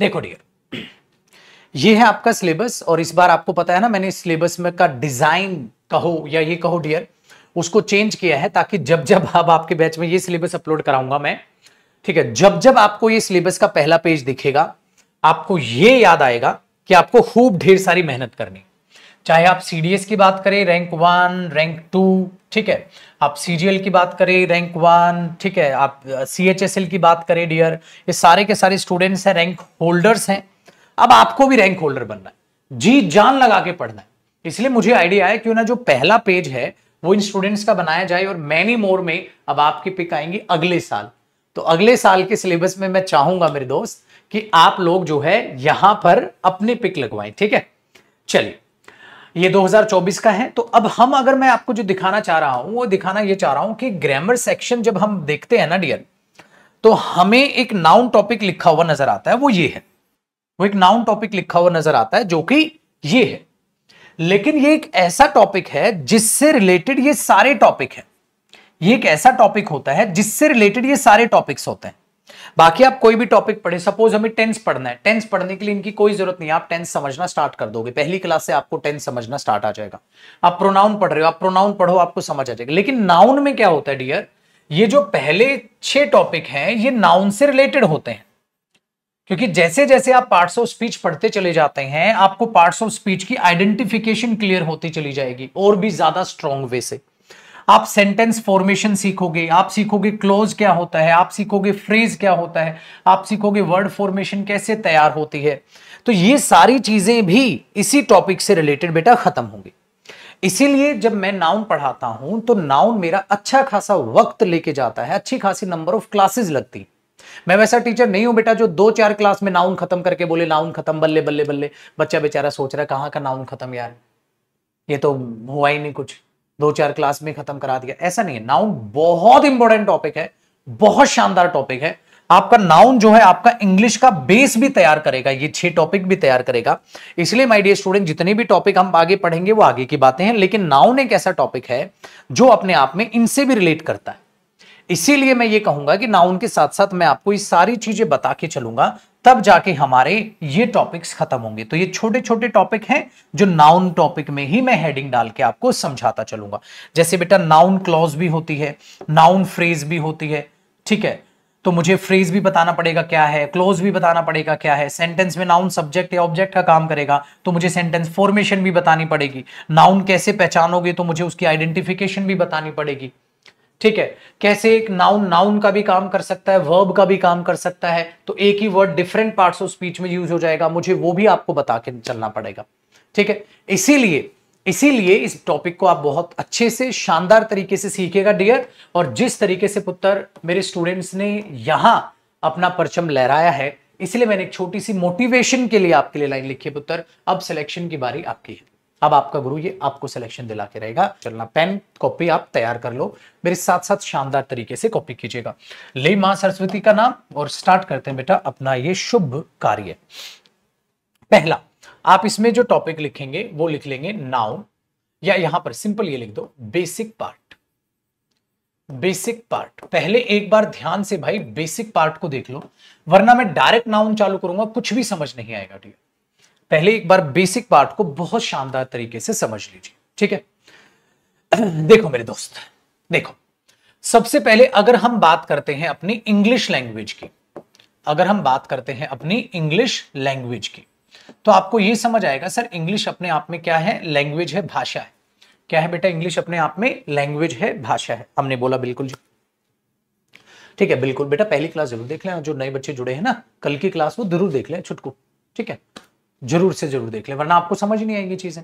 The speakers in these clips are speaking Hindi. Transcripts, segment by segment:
देखो डियर ये है आपका सिलेबस और इस बार आपको पता है ना मैंने सिलेबस में का डिजाइन कहो या ये कहो डियर उसको चेंज किया है ताकि जब जब आप आपके बैच में ये सिलेबस अपलोड कराऊंगा मैं ठीक है जब जब आपको ये सिलेबस का पहला पेज दिखेगा आपको ये याद आएगा कि आपको खूब ढेर सारी मेहनत करनी चाहे आप सीडीएस की बात करें रैंक वन रैंक टू ठीक है आप सीजीएल की बात करें रैंक वन ठीक है आप सीएचएसएल की बात करें डियर ये सारे के सारे स्टूडेंट्स हैं रैंक होल्डर्स हैं अब आपको भी रैंक होल्डर बनना है जी जान लगा के पढ़ना है इसलिए मुझे आइडिया है क्यों ना जो पहला पेज है वो इन स्टूडेंट्स का बनाया जाए और मैनी मोर में अब आपकी पिक आएंगी अगले साल तो अगले साल के सिलेबस में मैं चाहूंगा मेरे दोस्त कि आप लोग जो है यहां पर अपने पिक लगवाएं ठीक है चलिए ये 2024 का है तो अब हम अगर मैं आपको जो दिखाना चाह रहा हूं वो दिखाना ये चाह रहा हूं कि ग्रामर सेक्शन जब हम देखते हैं ना डियर तो हमें एक नाउन टॉपिक लिखा हुआ नजर आता है वो ये है वो एक नाउन टॉपिक लिखा हुआ नजर आता है जो कि ये है लेकिन ये एक ऐसा टॉपिक है जिससे रिलेटेड ये सारे टॉपिक है ये एक ऐसा टॉपिक होता है जिससे रिलेटेड ये सारे टॉपिक्स होते हैं बाकी आप कोई भी टॉपिक पढ़े सपोज हमें टेंस पढ़ना है टेंस पढ़ने के लिए इनकी कोई जरूरत नहीं आप टेंस समझना स्टार्ट कर दोगे पहली क्लास से आपको टेंस समझना स्टार्ट आ जाएगा आप प्रोनाउन पढ़ रहे हो आप प्रोनाउन पढ़ो आपको समझ आ जाएगा लेकिन नाउन में क्या होता है डियर ये जो पहले छह टॉपिक हैं ये नाउन से रिलेटेड होते हैं क्योंकि जैसे जैसे आप पार्ट्स ऑफ स्पीच पढ़ते चले जाते हैं आपको पार्ट्स ऑफ स्पीच की आइडेंटिफिकेशन क्लियर होती चली जाएगी और भी ज्यादा स्ट्रॉन्ग वे से आप सेंटेंस फॉर्मेशन सीखोगे आप सीखोगे क्लोज क्या होता है आप सीखोगे फ्रेज क्या होता है आप सीखोगे वर्ड फॉर्मेशन कैसे तैयार होती है तो ये सारी चीजें भी इसी टॉपिक से रिलेटेड बेटा खत्म होंगी इसीलिए जब मैं नाउन पढ़ाता हूं तो नाउन मेरा अच्छा खासा वक्त लेके जाता है अच्छी खासी नंबर ऑफ क्लासेस लगती मैं वैसा टीचर नहीं हूं बेटा जो दो चार क्लास में नाउन खत्म करके बोले नाउन खत्म बल्ले बल्ले बल्ले बच्चा बेचारा सोच रहा है कहाँ का नाउन खत्म यार ये तो हुआ ही नहीं कुछ दो चार क्लास में खत्म करा दिया ऐसा नहीं है नाउन बहुत इंपॉर्टेंट टॉपिक है बहुत शानदार टॉपिक है आपका नाउन जो है आपका इंग्लिश का बेस भी तैयार करेगा ये छह टॉपिक भी तैयार करेगा इसलिए माय डियर स्टूडेंट जितने भी टॉपिक हम आगे पढ़ेंगे वो आगे की बातें हैं लेकिन नाउन एक ऐसा टॉपिक है जो अपने आप में इनसे भी रिलेट करता है इसीलिए मैं ये कहूंगा कि नाउन के साथ साथ मैं आपको ये सारी चीजें बता के चलूंगा तब जाके हमारे ये टॉपिक्स खत्म होंगे तो ये छोटे छोटे टॉपिक हैं जो नाउन टॉपिक में ही मैं हेडिंग डाल के आपको समझाता चलूंगा जैसे बेटा नाउन क्लॉज भी होती है नाउन फ्रेज भी होती है ठीक है तो मुझे फ्रेज भी बताना पड़ेगा क्या है क्लोज भी बताना पड़ेगा क्या है सेंटेंस में नाउन सब्जेक्ट या ऑब्जेक्ट का काम करेगा तो मुझे सेंटेंस फॉर्मेशन भी बतानी पड़ेगी नाउन कैसे पहचानोगे तो मुझे उसकी आइडेंटिफिकेशन भी बतानी पड़ेगी ठीक है कैसे एक नाउन नाउन का भी काम कर सकता है वर्ब का भी काम कर सकता है तो एक ही word different parts of speech में यूज हो जाएगा मुझे वो भी आपको बता के चलना पड़ेगा ठीक है इसीलिए इसीलिए इस टॉपिक को आप बहुत अच्छे से शानदार तरीके से सीखेगा डियर और जिस तरीके से पुत्र मेरे स्टूडेंट्स ने यहां अपना परचम लहराया है इसलिए मैंने एक छोटी सी मोटिवेशन के लिए आपके लिए लाइन लिखी है पुत्र अब सिलेक्शन की बारी आपकी है अब आपका गुरु ये आपको सिलेक्शन दिला के रहेगा चलना पेन कॉपी आप तैयार कर लो मेरे साथ साथ शानदार तरीके से कॉपी कीजिएगा ले मां सरस्वती का नाम और स्टार्ट करते हैं बेटा अपना ये शुभ कार्य पहला आप इसमें जो टॉपिक लिखेंगे वो लिख लेंगे नाउन या यहां पर सिंपल ये लिख दो बेसिक पार्ट बेसिक पार्ट पहले एक बार ध्यान से भाई बेसिक पार्ट को देख लो वरना मैं डायरेक्ट नाउन चालू करूंगा कुछ भी समझ नहीं आएगा ठीक है पहले एक बार बेसिक पार्ट को बहुत शानदार तरीके से समझ लीजिए ठीक है देखो मेरे दोस्त देखो सबसे पहले अगर हम बात करते हैं अपनी इंग्लिश लैंग्वेज की अगर हम बात करते हैं अपनी इंग्लिश लैंग्वेज की तो आपको यह समझ आएगा सर इंग्लिश अपने आप में क्या है लैंग्वेज है भाषा है क्या है बेटा इंग्लिश अपने आप में लैंग्वेज है भाषा है हमने बोला बिल्कुल जी ठीक है बिल्कुल बेटा पहली क्लास जरूर देख लें जो नए बच्चे जुड़े हैं ना कल की क्लास वो जरूर देख लें छुटकू ठीक है जरूर से जरूर देख ले वरना आपको समझ नहीं आएंगी चीजें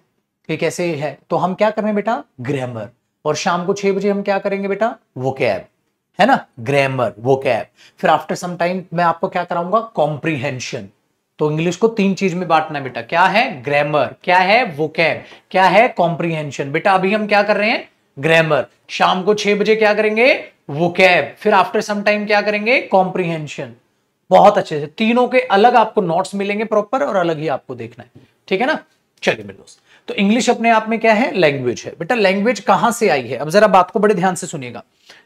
कि कैसे है तो हम क्या करें बेटा ग्रामर और शाम को छह बजे हम क्या करेंगे बेटा वो कैब है ना ग्रामर वो कैब फिर आफ्टर सम टाइम मैं आपको क्या कराऊंगा कॉम्प्रीहेंशन तो इंग्लिश को तीन चीज में बांटना है बेटा क्या है ग्रामर क्या है वो कैब क्या है कॉम्प्रीहेंशन बेटा अभी हम क्या कर रहे हैं ग्रामर शाम को छह बजे क्या करेंगे वो कैब फिर आफ्टर सम टाइम क्या करेंगे कॉम्प्रीहेंशन बहुत अच्छे से तीनों के अलग आपको नोट्स मिलेंगे प्रॉपर और अलग ही आपको देखना है ठीक है ना चलिए मेरे दोस्त तो इंग्लिश अपने आप में क्या है लैंग्वेज है बेटा लैंग्वेज कहां से आई है अब जरा बात को बड़े ध्यान से सुनिएगा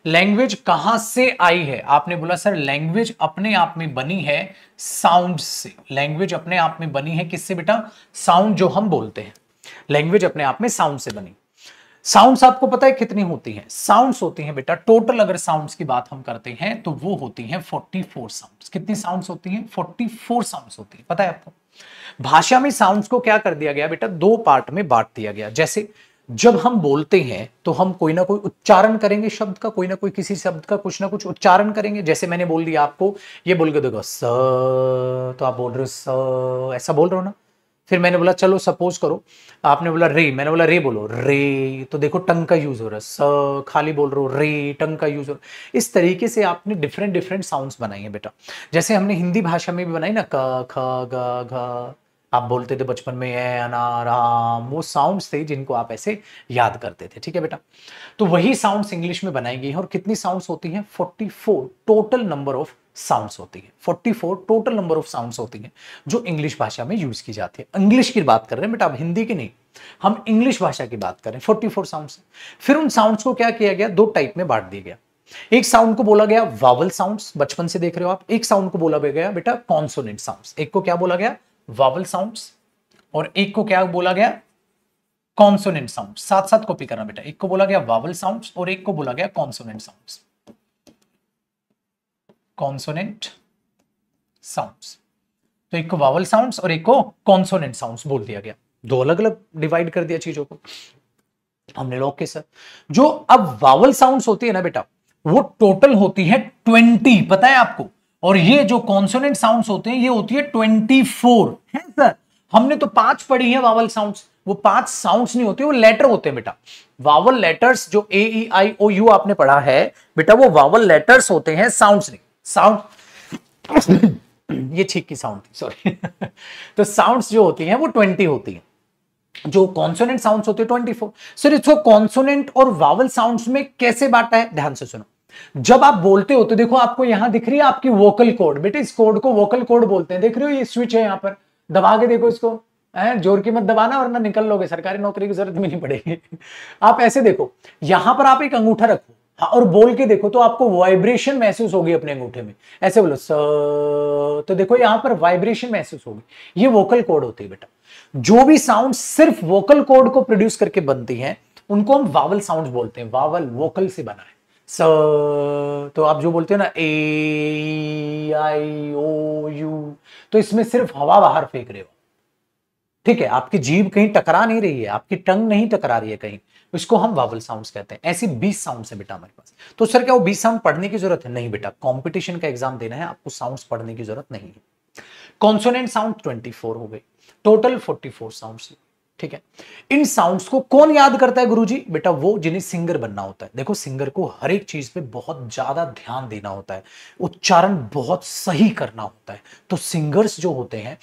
लैंग्वेज कहां से आई है आपने बोला सर लैंग्वेज अपने आप में बनी है साउंड से लैंग्वेज अपने आप में बनी है किससे बेटा साउंड जो हम बोलते हैं लैंग्वेज अपने आप में साउंड से बनी साउंड्स आपको पता है कितनी होती हैं साउंड्स होती हैं बेटा टोटल अगर साउंड्स की बात हम करते हैं तो वो होती हैं 44 साउंड्स कितनी साउंड्स होती हैं 44 साउंड्स होती हैं पता है आपको भाषा में साउंड्स को क्या कर दिया गया बेटा दो पार्ट में बांट दिया गया जैसे जब हम बोलते हैं तो हम कोई ना कोई उच्चारण करेंगे शब्द का कोई ना कोई किसी शब्द का कुछ ना कुछ उच्चारण करेंगे जैसे मैंने बोल दिया आपको ये बोल के देखो स तो आप बोल रहे हो स ऐसा बोल रहे हो ना फिर मैंने बोला चलो सपोज करो आपने बोला रे मैंने बोला रे बोलो रे तो देखो टंग का यूज हो रहा है स खाली बोल रहे हो रे टंग का यूज हो रहा है इस तरीके से आपने डिफरेंट डिफरेंट साउंड्स बनाए हैं बेटा जैसे हमने हिंदी भाषा में भी बनाई ना क ख ग घ आप बोलते थे बचपन में ए अनाराम वो साउंड्स थे जिनको आप ऐसे याद करते थे ठीक है बेटा तो वही साउंड्स इंग्लिश में बनाई गई है और कितनी साउंड्स होती हैं 44 टोटल नंबर ऑफ साउंड्स होती है 44 टोटल नंबर ऑफ साउंड्स होती हैं जो इंग्लिश भाषा में यूज की जाती है इंग्लिश की बात कर रहे हैं बट आप हिंदी की नहीं हम इंग्लिश भाषा की बात करें फोर्टी फोर साउंड फिर उन साउंड को क्या किया गया दो टाइप में बांट दिया गया एक साउंड को बोला गया वावल साउंड्स बचपन से देख रहे हो आप एक साउंड को बोला गया बेटा कॉन्सोनेंट साउंड्स एक को क्या बोला गया वावल साउंड्स और एक को क्या बोला गया कॉन्सोनेंट साउंड साथ साथ कॉपी करना बेटा एक को बोला गया वावल साउंड्स और एक को बोला गया कॉन्सोनेंट साउंड्स कॉन्सोनेंट साउंड्स तो एक को वावल साउंड्स और एक को कॉन्सोनेंट साउंड्स बोल दिया गया दो अलग अलग डिवाइड कर दिया चीजों को हमने लोग के सर जो अब वावल साउंड्स होती है ना बेटा वो टोटल होती है ट्वेंटी पता है आपको और ये जो कॉन्सोनेंट साउंड्स होते हैं ये होती है ट्वेंटी फोर है सर हमने तो पांच पढ़ी है वावल साउंड्स वो पांच साउंड्स नहीं होते वो लेटर होते हैं बेटा वावल लेटर्स जो ए आई ओ यू आपने पढ़ा है बेटा वो वावल लेटर्स होते हैं साउंड्स नहीं साउंड ये ठीक की साउंड थी सॉरी तो साउंड्स जो होती हैं वो ट्वेंटी होती हैं जो कॉन्सोनेंट साउंड्स होते हैं ट्वेंटी फोर सर इसको कॉन्सोनेंट और वावल साउंड्स में कैसे बांटा है ध्यान से सुनो जब आप बोलते हो तो देखो आपको यहां दिख रही है आपकी वोकल कोड बेटे इस कोड को वोकल कोड बोलते हैं देख रहे हो ये स्विच है यहां पर दबा के देखो इसको है जोर की मत दबाना वरना निकल लोगे सरकारी नौकरी की जरूरत भी नहीं पड़ेगी आप ऐसे देखो यहां पर आप एक अंगूठा रखो हाँ और बोल के देखो तो आपको वाइब्रेशन महसूस होगी अपने अंगूठे में ऐसे बोलो स तो देखो यहां पर वाइब्रेशन महसूस होगी ये वोकल कोड होती है बेटा जो भी साउंड सिर्फ वोकल कोड को प्रोड्यूस करके बनती हैं उनको हम वावल साउंड बोलते हैं वावल वोकल से बना है स तो आप जो बोलते हो ना ए आई ओ यू तो इसमें सिर्फ हवा बाहर फेंक रहे हो ठीक है आपकी जीभ कहीं टकरा नहीं रही है आपकी टंग नहीं टकरा रही है कहीं इसको हम वावल साउंड्स कहते हैं ऐसी बीस साउंड्स है बेटा हमारे पास तो सर क्या वो बीस साउंड पढ़ने की जरूरत है नहीं बेटा कॉम्पिटिशन का एग्जाम देना है आपको साउंड पढ़ने की जरूरत नहीं है कॉन्सोनेंट साउंड फोर हो गई टोटल साउंड है ठीक है इन साउंड्स को कौन याद करता है गुरुजी बेटा वो जिन्हें सिंगर बनना होता है देखो सिंगर को हर एक चीज पे बहुत ज्यादा ध्यान देना होता है उच्चारण बहुत सही करना होता है तो सिंगर्स जो होते हैं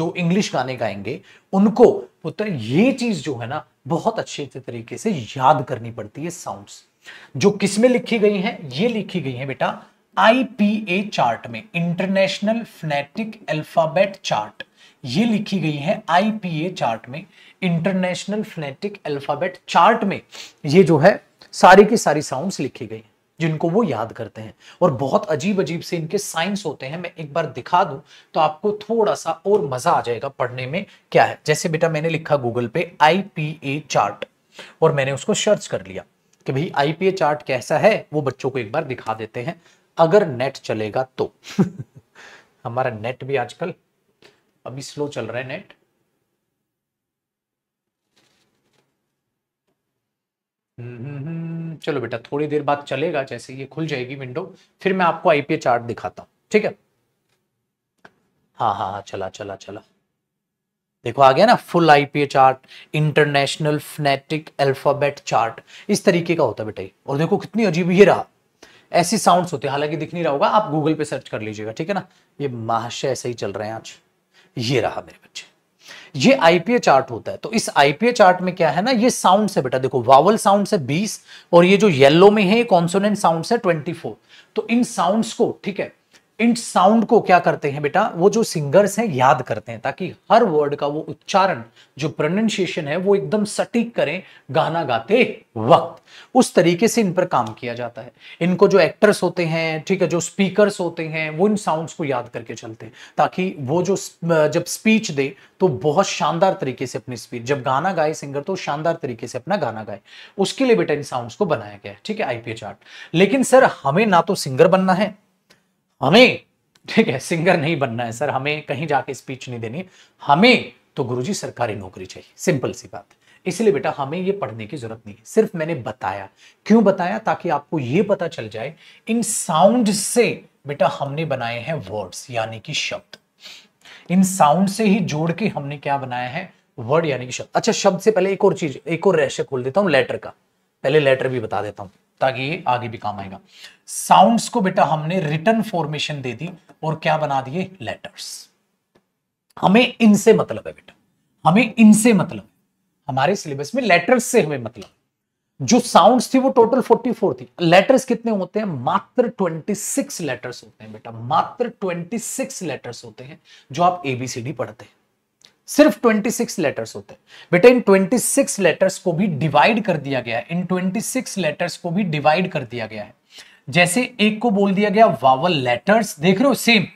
जो इंग्लिश गाने गाएंगे उनको होता है ये चीज जो है ना बहुत अच्छे तरीके से याद करनी पड़ती है साउंड्स जो किसमें लिखी गई है ये लिखी गई है बेटा आईपीए चार्ट में इंटरनेशनल फ्नेटिक अल्फाबेट चार्ट ये लिखी गई है आईपीए चार्ट में इंटरनेशनल फ्लेटिक अल्फाबेट चार्ट में ये जो है सारी की सारी साउंड्स लिखी गई जिनको वो याद करते हैं और बहुत अजीब अजीब से इनके साइंस होते हैं मैं एक बार दिखा दूं तो आपको थोड़ा सा और मजा आ जाएगा पढ़ने में क्या है जैसे बेटा मैंने लिखा गूगल पे आई पी ए चार्ट और मैंने उसको सर्च कर लिया कि भाई आई पी ए चार्ट कैसा है वो बच्चों को एक बार दिखा देते हैं अगर नेट चलेगा तो हमारा नेट भी आजकल अभी स्लो चल रहा है नेट हम्म, चलो बेटा थोड़ी देर बाद चलेगा जैसे ये खुल जाएगी विंडो फिर मैं आपको आईपीए चार्ट दिखाता हूँ ठीक है हाँ हाँ हाँ चला चला चला देखो आ गया ना full IPA chart international phonetic alphabet chart इस तरीके का होता है बेटा और देखो कितनी अजीब ये रहा ऐसी साउंड्स होते हैं हालांकि दिख नहीं रहा होगा आप गूगल पे सर्च कर लीजिएगा ठीक है ना ये महाशय ऐसे ही चल रहे हैं आज ये रहा मेरे बच्चे ये आईपीए चार्ट होता है तो इस आईपीए चार्ट में क्या है ना ये साउंड से बेटा देखो वावल साउंड से 20 और ये जो येलो में है कॉन्सोनेंट साउंड से 24 तो इन साउंड्स को ठीक है इन साउंड को क्या करते हैं बेटा वो जो सिंगर्स हैं याद करते हैं ताकि हर वर्ड का वो उच्चारण जो प्रोनाउंसिएशन है वो एकदम सटीक करें गाना गाते वक्त उस तरीके से इन पर काम किया जाता है इनको जो एक्टर्स होते हैं ठीक है जो स्पीकर्स होते हैं वो इन साउंड्स को याद करके चलते हैं ताकि वो जो जब स्पीच दे तो बहुत शानदार तरीके से अपनी स्पीच जब गाना गाए सिंगर तो शानदार तरीके से अपना गाना गाए उसके लिए बेटा इन साउंड्स को बनाया गया है ठीक है आईपीए चार्ट लेकिन सर हमें ना तो सिंगर बनना है हमें ठीक है सिंगर नहीं बनना है सर हमें कहीं जाके स्पीच नहीं देनी हमें तो गुरुजी सरकारी नौकरी चाहिए सिंपल सी बात इसलिए बेटा हमें ये पढ़ने की जरूरत नहीं है सिर्फ मैंने बताया क्यों बताया ताकि आपको ये पता चल जाए इन साउंड से बेटा हमने बनाए हैं वर्ड्स यानी कि शब्द इन साउंड से ही जोड़ के हमने क्या बनाया है वर्ड यानी कि शब्द अच्छा शब्द से पहले एक और चीज एक और रहस्य खोल देता हूं लेटर का पहले लेटर भी बता देता हूं ताकि ये आगे भी काम आएगा साउंड्स को बेटा हमने रिटर्न फॉर्मेशन दे दी और क्या बना दिए लेटर्स हमें इनसे मतलब है बेटा हमें इनसे मतलब हमारे सिलेबस में लेटर्स से हमें मतलब जो साउंड्स थी वो टोटल 44 थी लेटर्स कितने होते हैं मात्र 26 लेटर्स होते हैं बेटा मात्र 26 लेटर्स होते हैं जो आप एबीसीडी पढ़ते हैं सिर्फ 26 लेटर्स होते हैं बेटा इन 26 लेटर्स को भी डिवाइड कर दिया गया है इन 26 लेटर्स को भी डिवाइड कर दिया गया है जैसे एक को बोल दिया गया वावल लेटर्स देख रहे हो सेम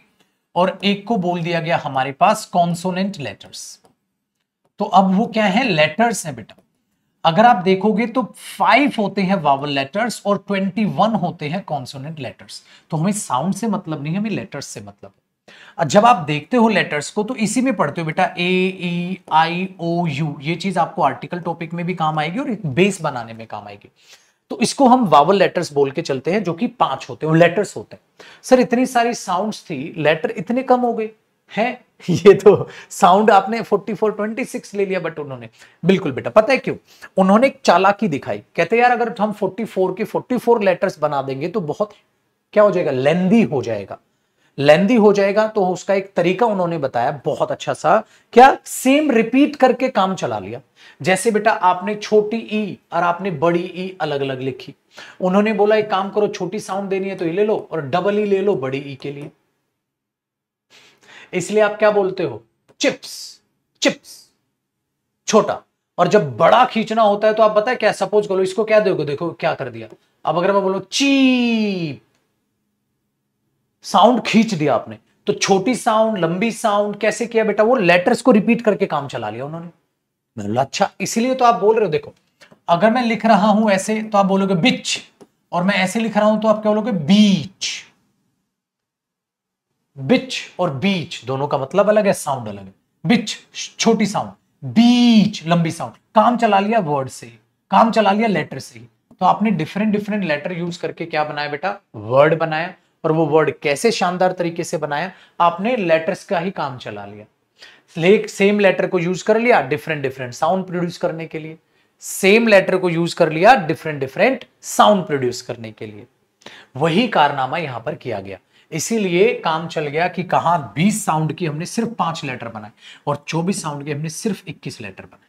और एक को बोल दिया गया हमारे पास कॉन्सोनेंट लेटर्स तो अब वो क्या है लेटर्स है बेटा अगर आप देखोगे तो फाइव होते हैं वावल लेटर्स और ट्वेंटी वन होते हैं कॉन्सोनेंट लेटर्स तो हमें साउंड से मतलब नहीं हमें लेटर्स से मतलब जब आप देखते हो लेटर्स को तो इसी में पढ़ते हो बेटा ए ई आई ओ यू ये चीज आपको आर्टिकल टॉपिक में भी काम आएगी और एक बेस बनाने में काम आएगी तो इसको हम वावल लेटर्स बोल के चलते हैं जो कि पांच होते हैं लेटर्स होते हैं सर इतनी सारी साउंड्स थी लेटर इतने कम हो गए हैं ये तो साउंड आपने 4426 ले लिया बट उन्होंने बिल्कुल बेटा पता है क्यों उन्होंने एक चालाकी दिखाई कहते यार अगर हम 44 के 44 लेटर्स बना देंगे तो बहुत क्या हो जाएगा लेंदी हो जाएगा लेंदी हो जाएगा तो उसका एक तरीका उन्होंने बताया बहुत अच्छा सा क्या सेम रिपीट करके काम चला लिया जैसे बेटा आपने छोटी ई e और आपने बड़ी ई e अलग अलग लिखी उन्होंने बोला एक काम करो छोटी साउंड देनी है तो ये ले लो और डबल ई e ले लो बड़ी ई के लिए इसलिए आप क्या बोलते हो चिप्स चिप्स छोटा और जब बड़ा खींचना होता है तो आप बताए क्या सपोज करो इसको क्या दोगे देखो क्या कर दिया अब अगर मैं बोलो चीप साउंड खींच दिया आपने तो छोटी साउंड लंबी साउंड कैसे किया बेटा वो लेटर्स को रिपीट करके काम चला लिया उन्होंने मैंने बोला अच्छा इसीलिए तो आप बोल रहे हो देखो अगर मैं लिख रहा हूं ऐसे तो आप बोलोगे बिच और मैं ऐसे लिख रहा हूं तो आप क्या बोलोगे बीच बिच और बीच दोनों का मतलब अलग है साउंड अलग है बिच छोटी साउंड बीच लंबी साउंड काम चला लिया वर्ड से काम चला लिया लेटर से तो आपने डिफरेंट डिफरेंट लेटर यूज करके क्या बनाया बेटा वर्ड बनाया और वो वर्ड कैसे शानदार तरीके से बनाया आपने लेटर्स का ही काम चला लिया सेम लेटर को यूज कर लिया डिफरेंट डिफरेंट साउंड प्रोड्यूस करने के लिए सेम लेटर को यूज कर लिया डिफरेंट डिफरेंट साउंड प्रोड्यूस करने के लिए वही कारनामा यहां पर किया गया इसीलिए काम चल गया कि कहा 20 साउंड की हमने सिर्फ पांच लेटर बनाए और 24 साउंड की हमने सिर्फ 21 लेटर बनाए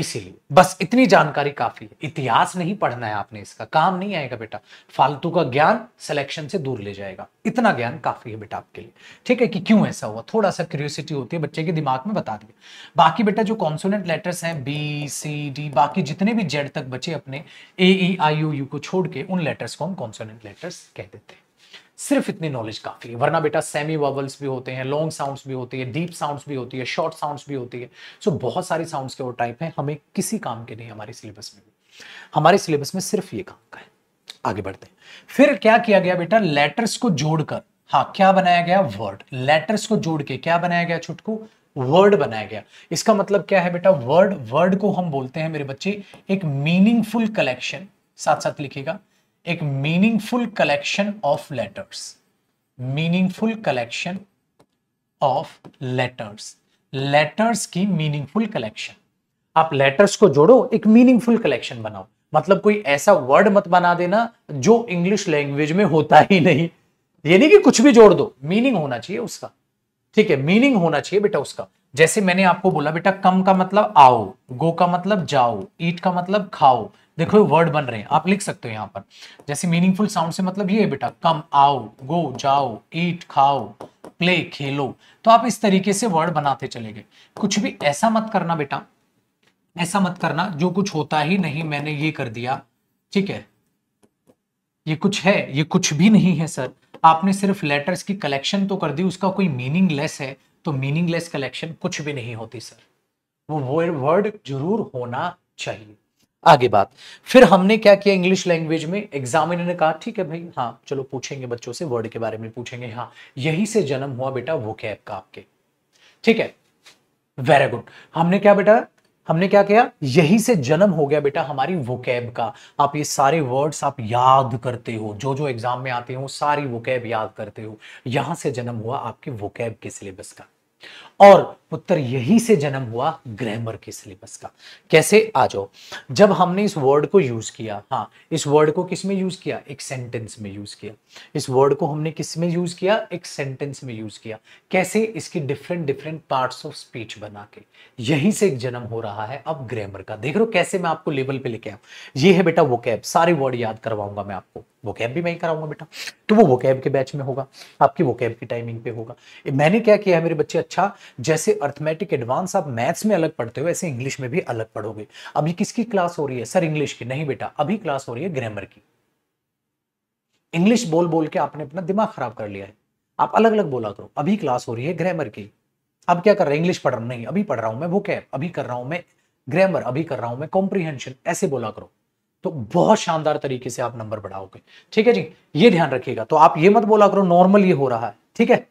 इसीलिए बस इतनी जानकारी काफी है इतिहास नहीं पढ़ना है आपने इसका काम नहीं आएगा बेटा फालतू का ज्ञान सिलेक्शन से दूर ले जाएगा इतना ज्ञान काफी है बेटा आपके लिए ठीक है कि क्यों ऐसा हुआ थोड़ा सा क्यूरियोसिटी होती है बच्चे के दिमाग में बता दिया बाकी बेटा जो कॉन्सोनेंट लेटर्स हैं बी सी डी बाकी जितने भी जेड तक बचे अपने ए ई आई ओ यू को छोड़ के उन लेटर्स को हम कॉन्सोनेंट लेटर्स कह देते हैं सिर्फ इतनी नॉलेज काफी है वरना बेटा सेमी वर्बल्स भी होते हैं लॉन्ग साउंड्स भी होती है डीप साउंड्स भी होती है शॉर्ट साउंड्स भी होती है सो so, बहुत सारी साउंड्स के वो टाइप हैं हमें किसी काम के नहीं हमारे सिलेबस में भी हमारे सिलेबस में सिर्फ ये काम का है आगे बढ़ते हैं फिर क्या किया गया बेटा लेटर्स को जोड़कर हाँ क्या बनाया गया वर्ड लेटर्स को जोड़ के क्या बनाया गया छुटकू वर्ड बनाया गया इसका मतलब क्या है बेटा वर्ड वर्ड को हम बोलते हैं मेरे बच्चे एक मीनिंगफुल कलेक्शन साथ साथ लिखेगा एक meaningful collection of letters meaningful collection of letters letters की मीनिंगफुल कलेक्शन आप लेटर्स को जोड़ो एक मीनिंगफुल कलेक्शन बनाओ मतलब कोई ऐसा वर्ड मत बना देना जो इंग्लिश लैंग्वेज में होता ही नहीं ये नहीं कि कुछ भी जोड़ दो मीनिंग होना चाहिए उसका ठीक है मीनिंग होना चाहिए बेटा उसका जैसे मैंने आपको बोला बेटा कम का मतलब आओ गो का मतलब जाओ ईट का मतलब खाओ देखो ये वर्ड बन रहे हैं आप लिख सकते हो यहाँ पर जैसे मीनिंगफुल साउंड से मतलब ये है बेटा कम आओ गो जाओ ईट खाओ प्ले खेलो तो आप इस तरीके से वर्ड बनाते चले गए कुछ भी ऐसा मत करना बेटा ऐसा मत करना जो कुछ होता ही नहीं मैंने ये कर दिया ठीक है ये कुछ है ये कुछ भी नहीं है सर आपने सिर्फ लेटर्स की कलेक्शन तो कर दी उसका कोई मीनिंगलेस है तो मीनिंगलेस कलेक्शन कुछ भी नहीं होती सर वो वर्ड जरूर होना चाहिए आगे बात फिर हमने क्या किया इंग्लिश लैंग्वेज में एग्जामिनर ने कहा ठीक है भाई हाँ चलो पूछेंगे बच्चों से वर्ड के बारे में पूछेंगे हाँ यही से जन्म हुआ बेटा वो कैप का आपके ठीक है वेरी गुड हमने क्या बेटा हमने क्या किया यही से जन्म हो गया बेटा हमारी वोकैब का आप ये सारे वर्ड्स आप याद करते हो जो जो एग्जाम में आते हो सारी वोकैब याद करते हो यहां से जन्म हुआ आपके वोकैब के सिलेबस का और पुत्र यही से जन्म हुआ ग्रामर के सिलेबस का कैसे आ जाओ जब हमने इस वर्ड को यूज किया हाँ इस वर्ड को किस में यूज किया एक सेंटेंस में यूज किया इस वर्ड को हमने किस में यूज किया एक सेंटेंस में यूज किया कैसे इसकी different different parts of speech बना के यही से एक जन्म हो रहा है अब ग्रामर का देख रहे हो कैसे मैं आपको लेवल पे लेके आऊँ ये है बेटा वो कैब सारे वर्ड याद करवाऊंगा मैं आपको वो कैब भी मैं ही कराऊंगा बेटा तो वो वो कैब के बैच में होगा आपकी वो कैब की टाइमिंग पे होगा मैंने क्या किया है मेरे बच्चे अच्छा जैसे अर्थमेटिक एडवांस आप मैथ्स में अलग पढ़ते हो ऐसे इंग्लिश में भी अलग पढ़ोगे अभी किसकी क्लास हो रही है सर इंग्लिश की नहीं बेटा अभी क्लास हो रही है ग्रामर की इंग्लिश बोल बोल के आपने अपना दिमाग खराब कर लिया है आप अलग अलग बोला करो अभी क्लास हो रही है ग्रामर की अब क्या कर रहे हैं इंग्लिश पढ़ रहा हूं नहीं अभी पढ़ रहा हूं मैं वो कैब अभी कर रहा हूं मैं ग्रामर अभी कर रहा हूं मैं कॉम्प्रीहेंशन ऐसे बोला करो तो बहुत शानदार तरीके से आप नंबर बढ़ाओगे ठीक है जी ये ध्यान रखिएगा तो आप ये मत बोला करो नॉर्मल ये हो रहा है ठीक है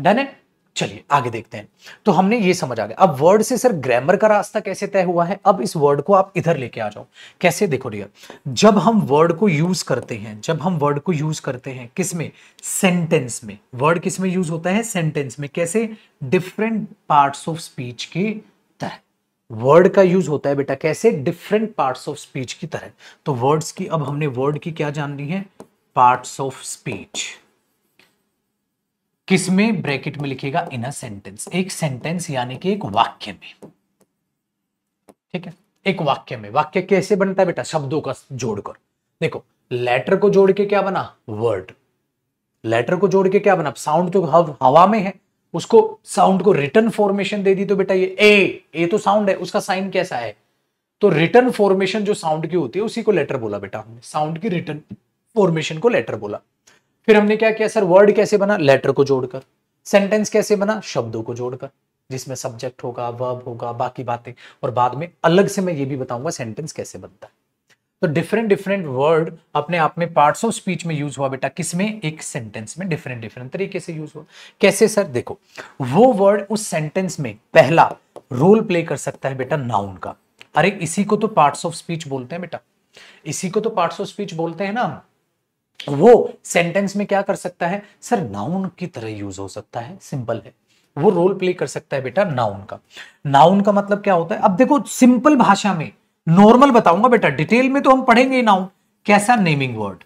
डन है चलिए आगे देखते हैं तो हमने ये समझ आ गया अब वर्ड से सर ग्रामर का रास्ता कैसे तय हुआ है अब इस वर्ड को आप इधर लेके आ जाओ कैसे देखो रियर जब हम वर्ड को यूज करते हैं जब हम वर्ड को यूज करते हैं किसमें सेंटेंस में वर्ड किसमें यूज होता है सेंटेंस में कैसे डिफरेंट पार्ट ऑफ स्पीच के तहत वर्ड का यूज होता है बेटा कैसे डिफरेंट पार्ट ऑफ स्पीच की तरह तो वर्ड्स की अब हमने वर्ड की क्या जान ली है पार्ट ऑफ स्पीच किसमें ब्रैकेट में लिखेगा इन अ सेंटेंस एक सेंटेंस यानी कि एक वाक्य में ठीक है एक वाक्य में वाक्य कैसे बनता है बेटा शब्दों का जोड़कर देखो लेटर को जोड़ के क्या बना वर्ड लेटर को जोड़ के क्या बना साउंड तो हवा में है उसको साउंड को रिटर्न फॉर्मेशन दे दी तो बेटा ये ए ए तो साउंड है उसका साइन कैसा है तो रिटर्न फॉर्मेशन जो साउंड की होती है उसी को लेटर बोला बेटा हमने साउंड की रिटर्न फॉर्मेशन को लेटर बोला फिर हमने क्या किया सर वर्ड कैसे बना लेटर को जोड़कर सेंटेंस कैसे बना शब्दों को जोड़कर जिसमें सब्जेक्ट होगा वर्ब होगा बाकी बातें और बाद में अलग से मैं ये भी बताऊंगा सेंटेंस कैसे बनता है तो डिफरेंट डिफरेंट वर्ड अपने आप में पार्ट्स ऑफ स्पीच में यूज हुआ बेटा किसमें एक सेंटेंस में डिफरेंट डिफरेंट तरीके से यूज हुआ कैसे सर देखो वो वर्ड उस सेंटेंस में पहला रोल प्ले कर सकता है बेटा नाउन का अरे इसी को तो पार्ट्स ऑफ स्पीच बोलते हैं बेटा इसी को तो पार्ट्स ऑफ स्पीच बोलते हैं ना हम वो सेंटेंस में क्या कर सकता है सर नाउन की तरह यूज हो सकता है सिंपल है वो रोल प्ले कर सकता है बेटा नाउन का नाउन का मतलब क्या होता है अब देखो सिंपल भाषा में नॉर्मल बताऊंगा बेटा डिटेल में तो हम पढ़ेंगे नाउन कैसा नेमिंग वर्ड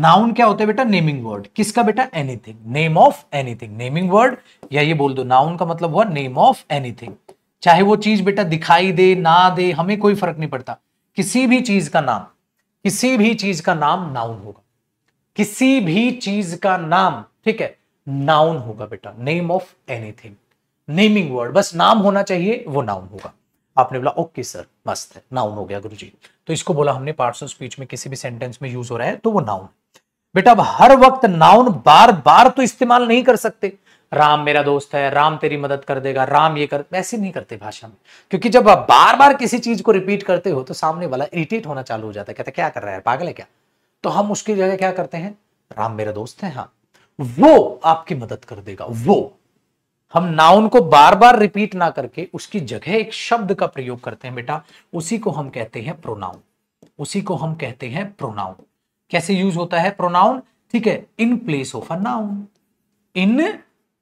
नाउन क्या होता है बेटा नेमिंग वर्ड किसका बेटा anything name of anything naming word या ये बोल दो नाउन का मतलब हुआ नेम ऑफ एनीथिंग चाहे वो चीज बेटा दिखाई दे ना दे हमें कोई फर्क नहीं पड़ता किसी भी चीज का नाम किसी भी चीज का नाम नाउन होगा किसी भी चीज का नाम ठीक है नाउन होगा बेटा name of anything naming word बस नाम होना चाहिए वो नाउन होगा आपने बोला ओके सर मस्त है नाउन हो गया गुरुजी तो इसको बोला हमने पार्ट्स ऑफ स्पीच में किसी भी सेंटेंस में यूज हो रहा है तो वो नाउन बेटा अब हर वक्त नाउन बार बार तो इस्तेमाल नहीं कर सकते राम मेरा दोस्त है राम तेरी मदद कर देगा राम ये कर ऐसे नहीं करते भाषा में क्योंकि जब आप बार बार किसी चीज को रिपीट करते हो तो सामने वाला इरिटेट होना चालू हो जाता है कहता क्या कर रहा है पागल है क्या तो हम उसकी जगह क्या करते हैं राम मेरा दोस्त है हाँ वो आपकी मदद कर देगा वो हम नाउन को बार बार रिपीट ना करके उसकी जगह एक शब्द का प्रयोग करते हैं बेटा उसी को हम कहते हैं प्रोनाउन उसी को हम कहते हैं प्रोनाउन कैसे यूज होता है प्रोनाउन ठीक है in place of a noun in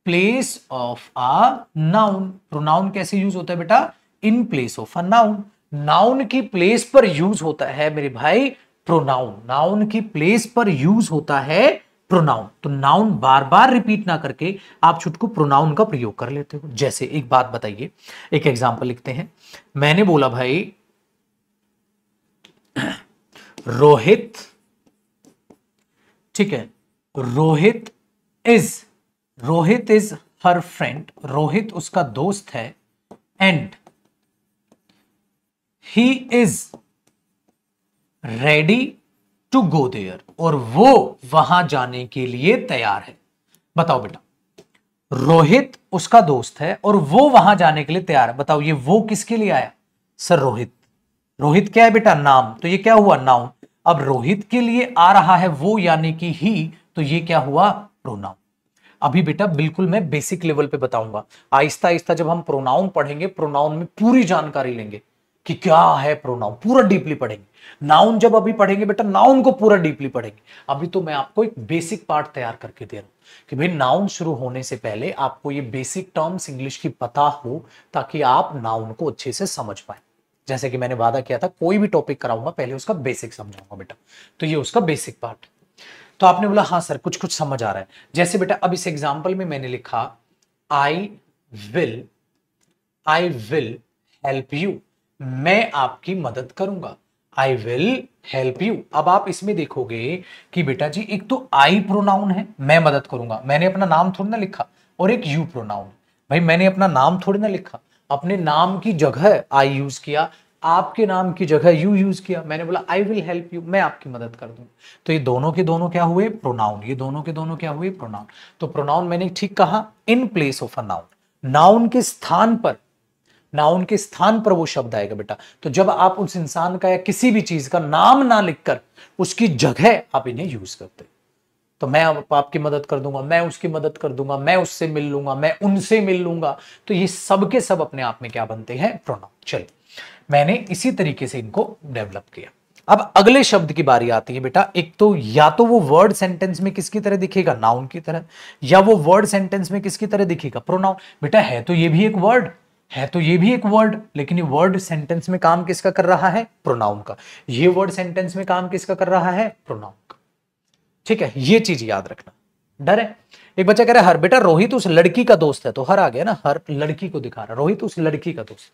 place of a noun pronoun कैसे यूज होता है बेटा in place of a noun noun की प्लेस पर यूज होता है मेरे भाई प्रोनाउन नाउन की प्लेस पर यूज होता है प्रोनाउन तो नाउन बार बार रिपीट ना करके आप छुटकू प्रोनाउन का प्रयोग कर लेते हो जैसे एक बात बताइए एक एग्जाम्पल लिखते हैं मैंने बोला भाई रोहित ठीक है Rohit is Rohit is her friend Rohit उसका दोस्त है and he is ready to go there और वो वहां जाने के लिए तैयार है बताओ बेटा रोहित उसका दोस्त है और वो वहां जाने के लिए तैयार है बताओ ये वो किसके लिए आया सर रोहित रोहित क्या है बेटा नाम तो ये क्या हुआ नाउन अब रोहित के लिए आ रहा है वो यानी कि ही तो ये क्या हुआ प्रोनाउन अभी बेटा बिल्कुल मैं बेसिक लेवल पे बताऊंगा आहिस्ता आहिस्ता जब हम प्रोनाउन पढ़ेंगे प्रोनाउन में पूरी जानकारी लेंगे कि क्या है प्रोनाउन पूरा डीपली पढ़ेंगे नाउन जब अभी पढ़ेंगे बेटा नाउन को पूरा डीपली पढ़ेंगे अभी तो मैं आपको एक बेसिक पार्ट तैयार करके दे रहा हूं कि भाई नाउन शुरू होने से पहले आपको ये बेसिक टर्म्स इंग्लिश की पता हो ताकि आप नाउन को अच्छे से समझ पाए जैसे कि मैंने वादा किया था कोई भी टॉपिक कराऊंगा पहले उसका बेसिक समझाऊंगा बेटा तो ये उसका बेसिक पार्ट तो आपने बोला हाँ सर कुछ कुछ समझ आ रहा है जैसे बेटा अब इस एग्जाम्पल में मैंने लिखा I will I will help you मैं आपकी मदद करूंगा आई विल हेल्प यू अब आप इसमें देखोगे कि बेटा जी एक तो आई प्रोनाउन है मैं मदद करूंगा मैंने अपना नाम थोड़ी ना लिखा और एक यू प्रोनाउन भाई मैंने अपना नाम थोड़ी ना लिखा अपने नाम की जगह आई यूज किया आपके नाम की जगह यू यूज किया मैंने बोला आई विल हेल्प यू मैं आपकी मदद कर दूंगा तो ये दोनों के दोनों क्या हुए प्रोनाउन ये दोनों के दोनों क्या हुए प्रोनाउन तो प्रोनाउन मैंने ठीक कहा in place of a noun noun के स्थान पर नाउन के स्थान पर वो शब्द आएगा बेटा तो जब आप उस इंसान का या किसी भी चीज का नाम ना लिखकर उसकी जगह आप इन्हें यूज करते तो मैं आप, आपकी मदद कर दूंगा मैं उसकी मदद कर दूंगा मैं उससे मिल लूंगा मैं उनसे मिल लूंगा तो ये सब के सब अपने आप में क्या बनते हैं प्रोनाउन चलिए मैंने इसी तरीके से इनको डेवलप किया अब अगले शब्द की बारी आती है बेटा एक तो या तो वो वर्ड सेंटेंस में किसकी तरह दिखेगा नाउन की तरह या वो वर्ड सेंटेंस में किसकी तरह दिखेगा प्रोनाउन बेटा है तो ये भी एक वर्ड है तो ये भी एक वर्ड लेकिन ये वर्ड सेंटेंस में काम किसका कर रहा है प्रोनाउन का ये वर्ड सेंटेंस में काम किसका कर रहा है प्रोनाउन का ठीक है ये चीज याद रखना डर है एक बच्चा कह रहा है हर बेटा रोहित उस लड़की का दोस्त है तो हर आ गया ना हर लड़की को दिखा रहा रोहित उस लड़की का दोस्त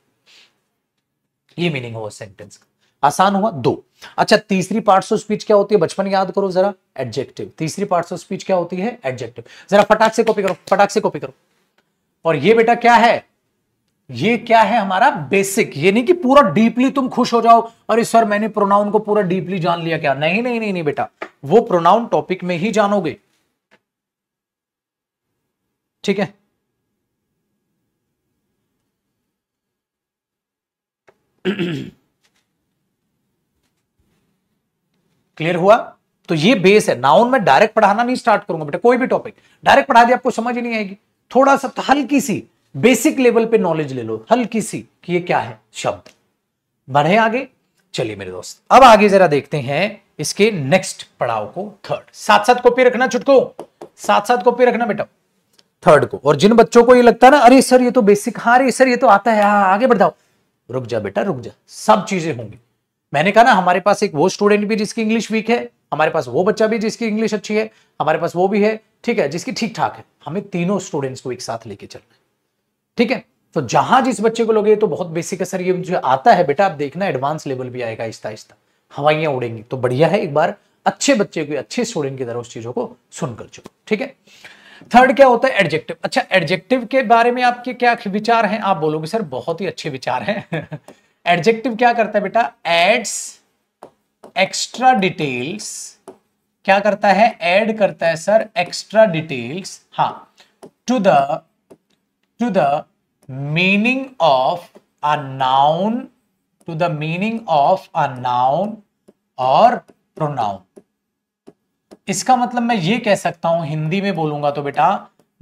ये मीनिंग हुआ सेंटेंस का आसान हुआ दो अच्छा तीसरी पार्ट ऑफ स्पीच क्या होती है बचपन याद करो जरा एडजेक्टिव तीसरी पार्ट ऑफ स्पीच क्या होती है एडजेक्टिव जरा फटाक से कॉपी करो फटाक से कॉपी करो और ये बेटा क्या है ये क्या है हमारा बेसिक ये नहीं कि पूरा डीपली तुम खुश हो जाओ अरे सर मैंने प्रोनाउन को पूरा डीपली जान लिया क्या नहीं नहीं नहीं नहीं बेटा वो प्रोनाउन टॉपिक में ही जानोगे ठीक है क्लियर हुआ तो ये बेस है नाउन में डायरेक्ट पढ़ाना नहीं स्टार्ट करूंगा बेटा कोई भी टॉपिक डायरेक्ट पढ़ा दिया आपको समझ नहीं आएगी थोड़ा सा तो हल्की सी बेसिक लेवल पे नॉलेज ले लो हल्की सी कि ये क्या है शब्द बढ़े आगे चलिए मेरे दोस्त अब आगे जरा देखते हैं इसके नेक्स्ट पड़ाव को थर्ड साथ साथ कॉपी रखना छुटको साथ साथ कॉपी रखना बेटा थर्ड को और जिन बच्चों को ये लगता है ना अरे सर ये तो बेसिक हाँ अरे सर ये तो आता है हाँ, हाँ, आगे बढ़ जाओ रुक जा बेटा रुक जा सब चीजें होंगी मैंने कहा ना हमारे पास एक वो स्टूडेंट भी जिसकी इंग्लिश वीक है हमारे पास वो बच्चा भी जिसकी इंग्लिश अच्छी है हमारे पास वो भी है ठीक है जिसकी ठीक ठाक है हमें तीनों स्टूडेंट्स को एक साथ लेके चलना है ठीक है तो जहां जिस बच्चे को लोगे तो बहुत बेसिक असर ये मुझे आता है बेटा आप देखना एडवांस लेवल भी आएगा आहिस्ता आहिस्ता हवाइयां उड़ेंगी तो बढ़िया है एक बार अच्छे बच्चे को अच्छे स्टूडेंट की तरह उस चीजों को सुनकर चलो ठीक है थर्ड क्या होता है एडजेक्टिव अच्छा एडजेक्टिव के बारे में आपके क्या विचार हैं आप बोलोगे सर बहुत ही अच्छे विचार हैं एडजेक्टिव क्या करता है बेटा एड्स एक्स्ट्रा डिटेल्स क्या करता है एड करता है sir extra details ah to the to the meaning of a noun to the meaning of a noun और प्रोनाउन इसका मतलब मैं ये कह सकता हूं हिंदी में बोलूंगा तो बेटा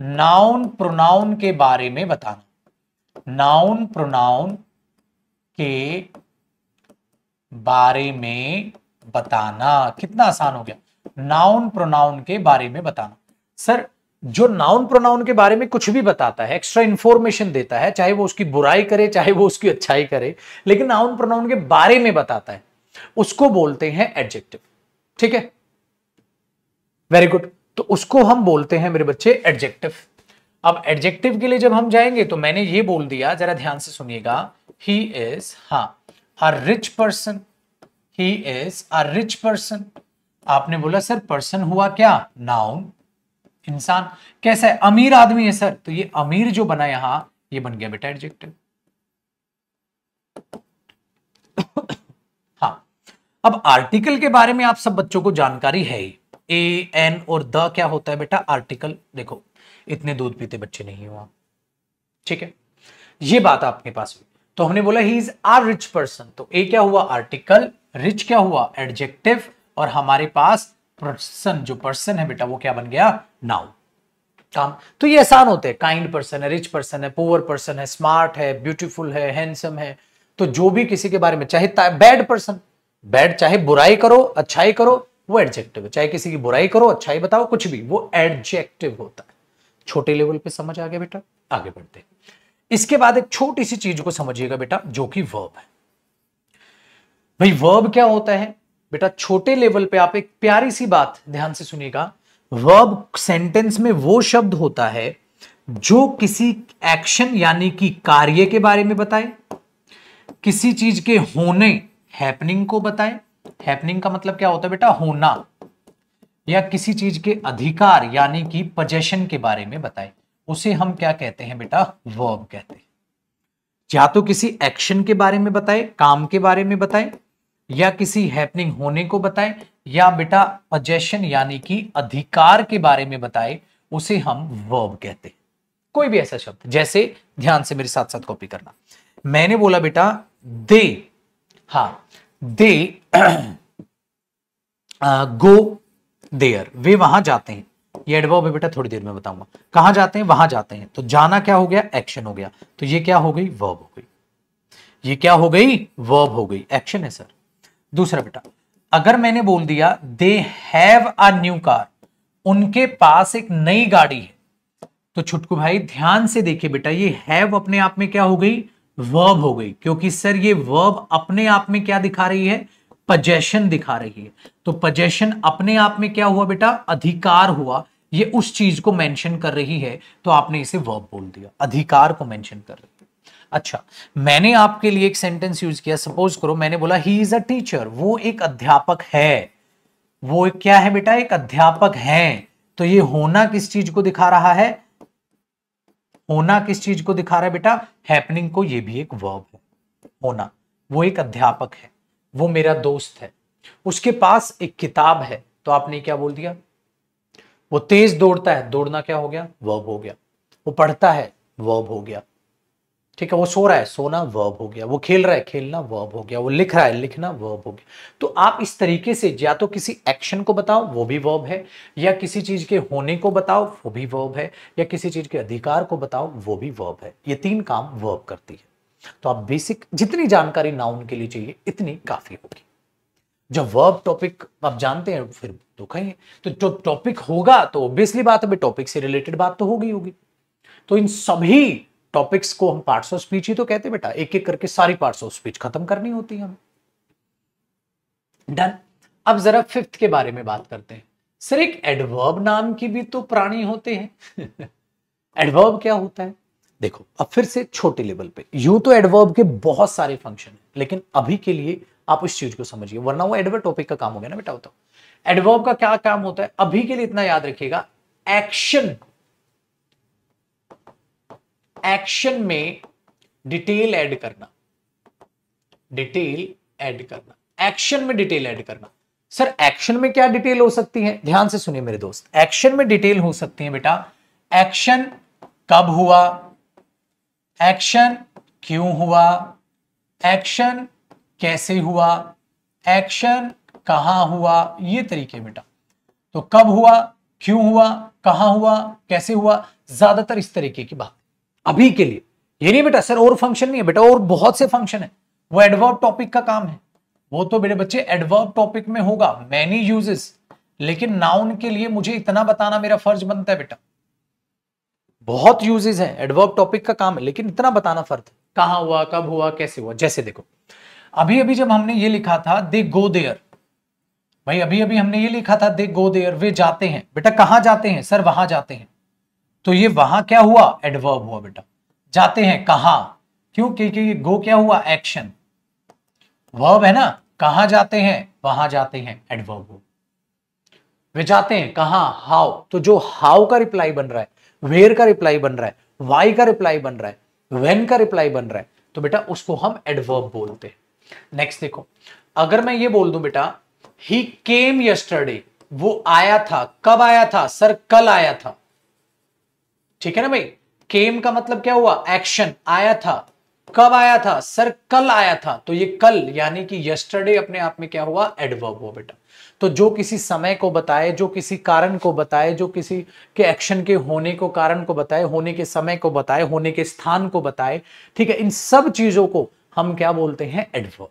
नाउन प्रोनाउन के बारे में बताना नाउन प्रोनाउन के बारे में बताना कितना आसान हो गया नाउन प्रोनाउन के बारे में बताना सर जो नाउन प्रोनाउन के बारे में कुछ भी बताता है एक्स्ट्रा इंफॉर्मेशन देता है चाहे वो उसकी बुराई करे चाहे वो उसकी अच्छाई करे लेकिन नाउन प्रोनाउन के बारे में बताता है उसको बोलते हैं एडजेक्टिव ठीक है वेरी गुड तो उसको हम बोलते हैं मेरे बच्चे एडजेक्टिव अब एडजेक्टिव के लिए जब हम जाएंगे तो मैंने ये बोल दिया जरा ध्यान से सुनिएगा he is ah a rich person he is a rich person आपने बोला सर पर्सन हुआ क्या नाउन इंसान कैसा है अमीर आदमी है सर तो ये अमीर जो बना यहां ये बन गया बेटा एडजेक्टिव हाँ अब आर्टिकल के बारे में आप सब बच्चों को जानकारी है ही ए एन और द क्या होता है बेटा आर्टिकल देखो इतने दूध पीते बच्चे नहीं हुआ ठीक है ये बात आपके पास हुई तो हमने बोला he is are rich person तो ए क्या हुआ आर्टिकल रिच क्या हुआ एडजेक्टिव और हमारे पास पर्सन जो पर्सन है बेटा वो क्या बन गया नाउ काम तो ये आसान होते हैं काइंड पर्सन है रिच पर्सन है पुअर पर्सन है स्मार्ट है ब्यूटीफुल है हैंडसम है तो जो भी किसी के बारे में चाहे बैड पर्सन बैड चाहे बुराई करो अच्छाई करो वो एडजेक्टिव है चाहे किसी की बुराई करो अच्छाई बताओ कुछ भी वो एडजेक्टिव होता है छोटे लेवल पे समझ आ गया बेटा आगे बढ़ते इसके बाद एक छोटी सी चीज को समझिएगा बेटा जो कि वर्ब है भाई वर्ब क्या होता है बेटा छोटे लेवल पे आप एक प्यारी सी बात ध्यान से सुनिएगा वर्ब सेंटेंस में वो शब्द होता है जो किसी एक्शन यानी कि कार्य के बारे में बताए किसी चीज के होने हैपनिंग को बताए हैपनिंग का मतलब क्या होता है बेटा होना या किसी चीज के अधिकार यानी कि पजेशन के बारे में बताए उसे हम क्या कहते हैं बेटा वर्ब कहते हैं या तो किसी एक्शन के बारे में बताए काम के बारे में बताए या किसी हैपनिंग होने को बताए या बेटा पजेशन यानी कि अधिकार के बारे में बताए उसे हम वर्ब कहते हैं कोई भी ऐसा शब्द जैसे ध्यान से मेरे साथ साथ कॉपी करना मैंने बोला बेटा दे हाँ दे गो देयर वे वहां जाते हैं ये एडवर्ब है बेटा थोड़ी देर में बताऊंगा कहा जाते हैं वहां जाते हैं तो जाना क्या हो गया एक्शन हो गया तो ये क्या हो गई वर्ब हो गई ये क्या हो गई वर्ब हो गई एक्शन है सर दूसरा बेटा अगर मैंने बोल दिया they have a new car उनके पास एक नई गाड़ी है तो छुटकू भाई ध्यान से देखिए बेटा ये हैव अपने आप में क्या हो गई वर्ब हो गई क्योंकि सर ये वर्ब अपने आप में क्या दिखा रही है पजेशन दिखा रही है तो पजेशन अपने आप में क्या हुआ बेटा अधिकार हुआ ये उस चीज को मेंशन कर रही है तो आपने इसे वर्ब बोल दिया अधिकार को मेंशन कर रही है अच्छा मैंने आपके लिए एक सेंटेंस यूज किया सपोज करो मैंने बोला ही इज अ टीचर वो एक अध्यापक है वो क्या है बेटा एक अध्यापक है तो ये होना किस चीज को दिखा रहा है होना किस चीज को दिखा रहा है बेटा हैपनिंग को ये भी एक वर्ब है होना वो एक अध्यापक है वो मेरा दोस्त है उसके पास एक किताब है तो आपने क्या बोल दिया वो तेज दौड़ता है दौड़ना क्या हो गया वर्ब हो गया वो पढ़ता है वर्ब हो गया ठीक है वो सो रहा है सोना वर्ब हो गया वो खेल रहा है खेलना वर्ब हो गया वो लिख रहा है लिखना वर्ब हो गया तो आप इस तरीके से या तो किसी एक्शन को बताओ वो भी वर्ब है या किसी चीज के होने को बताओ वो भी वर्ब है या किसी चीज के अधिकार को बताओ वो भी वर्ब है ये तीन काम वर्ब करती है तो आप बेसिक जितनी जानकारी नाउन के लिए चाहिए इतनी काफी होगी जब वर्ब टॉपिक आप जानते हैं फिर तो कहीं तो जो टॉपिक होगा तो ऑब्वियसली बात है टॉपिक से रिलेटेड बात तो होगी होगी तो इन सभी टॉपिक्स को हम पार्ट्स ऑफ स्पीच ही तो कहते बेटा एक एक करके सारी पार्ट्स ऑफ स्पीच खत्म करनी होती है हमें डन अब जरा फिफ्थ के बारे में बात करते हैं सर एक एडवर्ब नाम की भी तो प्राणी होते हैं एडवर्ब क्या होता है देखो अब फिर से छोटे लेवल पे यू तो एडवर्ब के बहुत सारे फंक्शन है लेकिन अभी के लिए आप उस चीज को समझिए वरना वो एडवर्ब टॉपिक का काम हो गया ना बेटा होता तो। एडवर्ब का क्या काम होता है अभी के लिए इतना याद रखिएगा एक्शन एक्शन में डिटेल ऐड करना डिटेल ऐड करना एक्शन में डिटेल ऐड करना सर एक्शन में क्या डिटेल हो सकती है ध्यान से सुनिए मेरे दोस्त एक्शन में डिटेल हो सकती है बेटा एक्शन कब हुआ एक्शन क्यों हुआ एक्शन कैसे हुआ एक्शन कहां हुआ ये तरीके बेटा तो कब हुआ क्यों हुआ कहां हुआ कैसे हुआ ज्यादातर इस तरीके की बात अभी के लिए ये नहीं बेटा सर और फंक्शन नहीं है बेटा और बहुत से फंक्शन है वो एडवर्ब टॉपिक का काम है वो तो मेरे बच्चे एडवर्ब टॉपिक में होगा मैनी यूजेस लेकिन नाउन के लिए मुझे इतना बताना मेरा फर्ज बनता है बेटा बहुत यूजेस है एडवर्ब टॉपिक का काम है लेकिन इतना बताना फर्ज कहा हुआ कब हुआ कैसे हुआ जैसे देखो अभी अभी जब हमने ये लिखा था दे गो देयर भाई अभी अभी हमने ये लिखा था दे गो देयर वे जाते हैं बेटा कहां जाते हैं सर वहां जाते हैं तो ये वहां क्या हुआ एडवर्ब हुआ बेटा जाते हैं कहा क्यों क्योंकि गो क्या हुआ एक्शन वर्ब है ना कहा जाते हैं वहां जाते हैं एडवर्ब वे जाते हैं कहा हाउ तो जो हाउ का रिप्लाई बन रहा है वेयर का रिप्लाई बन रहा है वाई का रिप्लाई बन रहा है वेन का रिप्लाई बन रहा है तो बेटा उसको हम एडवर्ब बोलते हैं नेक्स्ट देखो अगर मैं ये बोल दू बेटा ही केम यस्टरडे वो आया था कब आया था सर कल आया था ठीक है ना भाई केम का मतलब क्या हुआ एक्शन आया था कब आया था सर कल आया था तो ये कल यानी कि यस्टरडे अपने आप में क्या हुआ एडवर्ब हुआ बेटा तो जो किसी समय को बताए जो किसी कारण को बताए जो किसी के एक्शन के होने को कारण को बताए होने के समय को बताए होने के स्थान को बताए ठीक है इन सब चीजों को हम क्या बोलते हैं एडवर्ब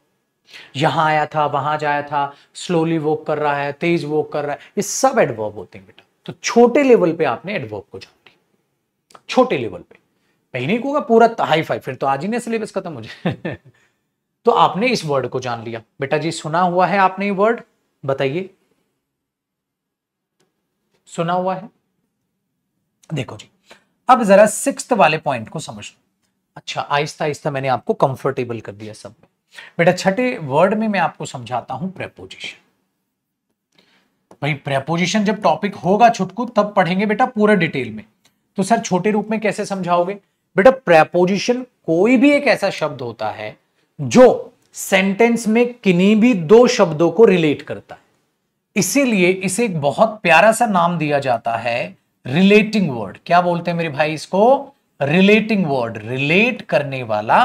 यहां आया था वहां जाया था स्लोली वॉक कर रहा है तेज वॉक कर रहा है ये सब एडवर्ब होते हैं बेटा तो छोटे लेवल पे आपने एडवर्ब को जाना छोटे लेवल पे पहले कहूंगा पूरा हाई फाई फिर तो आज ही ने सिलेबस खत्म हो जाए तो आपने इस वर्ड को जान लिया बेटा जी सुना हुआ है आपने ये वर्ड बताइए सुना हुआ है देखो जी अब जरा सिक्स वाले पॉइंट को समझ लो अच्छा आहिस्ता आहिस्ता मैंने आपको कंफर्टेबल कर दिया सब बेटा छठे वर्ड में मैं आपको समझाता हूं प्रेपोजिशन भाई प्रेपोजिशन जब टॉपिक होगा छुटकू तब पढ़ेंगे बेटा पूरा डिटेल में तो सर छोटे रूप में कैसे समझाओगे बेटा प्रेपोजिशन कोई भी एक ऐसा शब्द होता है जो सेंटेंस में किन्हीं भी दो शब्दों को रिलेट करता है इसीलिए इसे एक बहुत प्यारा सा नाम दिया जाता है रिलेटिंग वर्ड क्या बोलते हैं मेरे भाई इसको रिलेटिंग वर्ड रिलेट करने वाला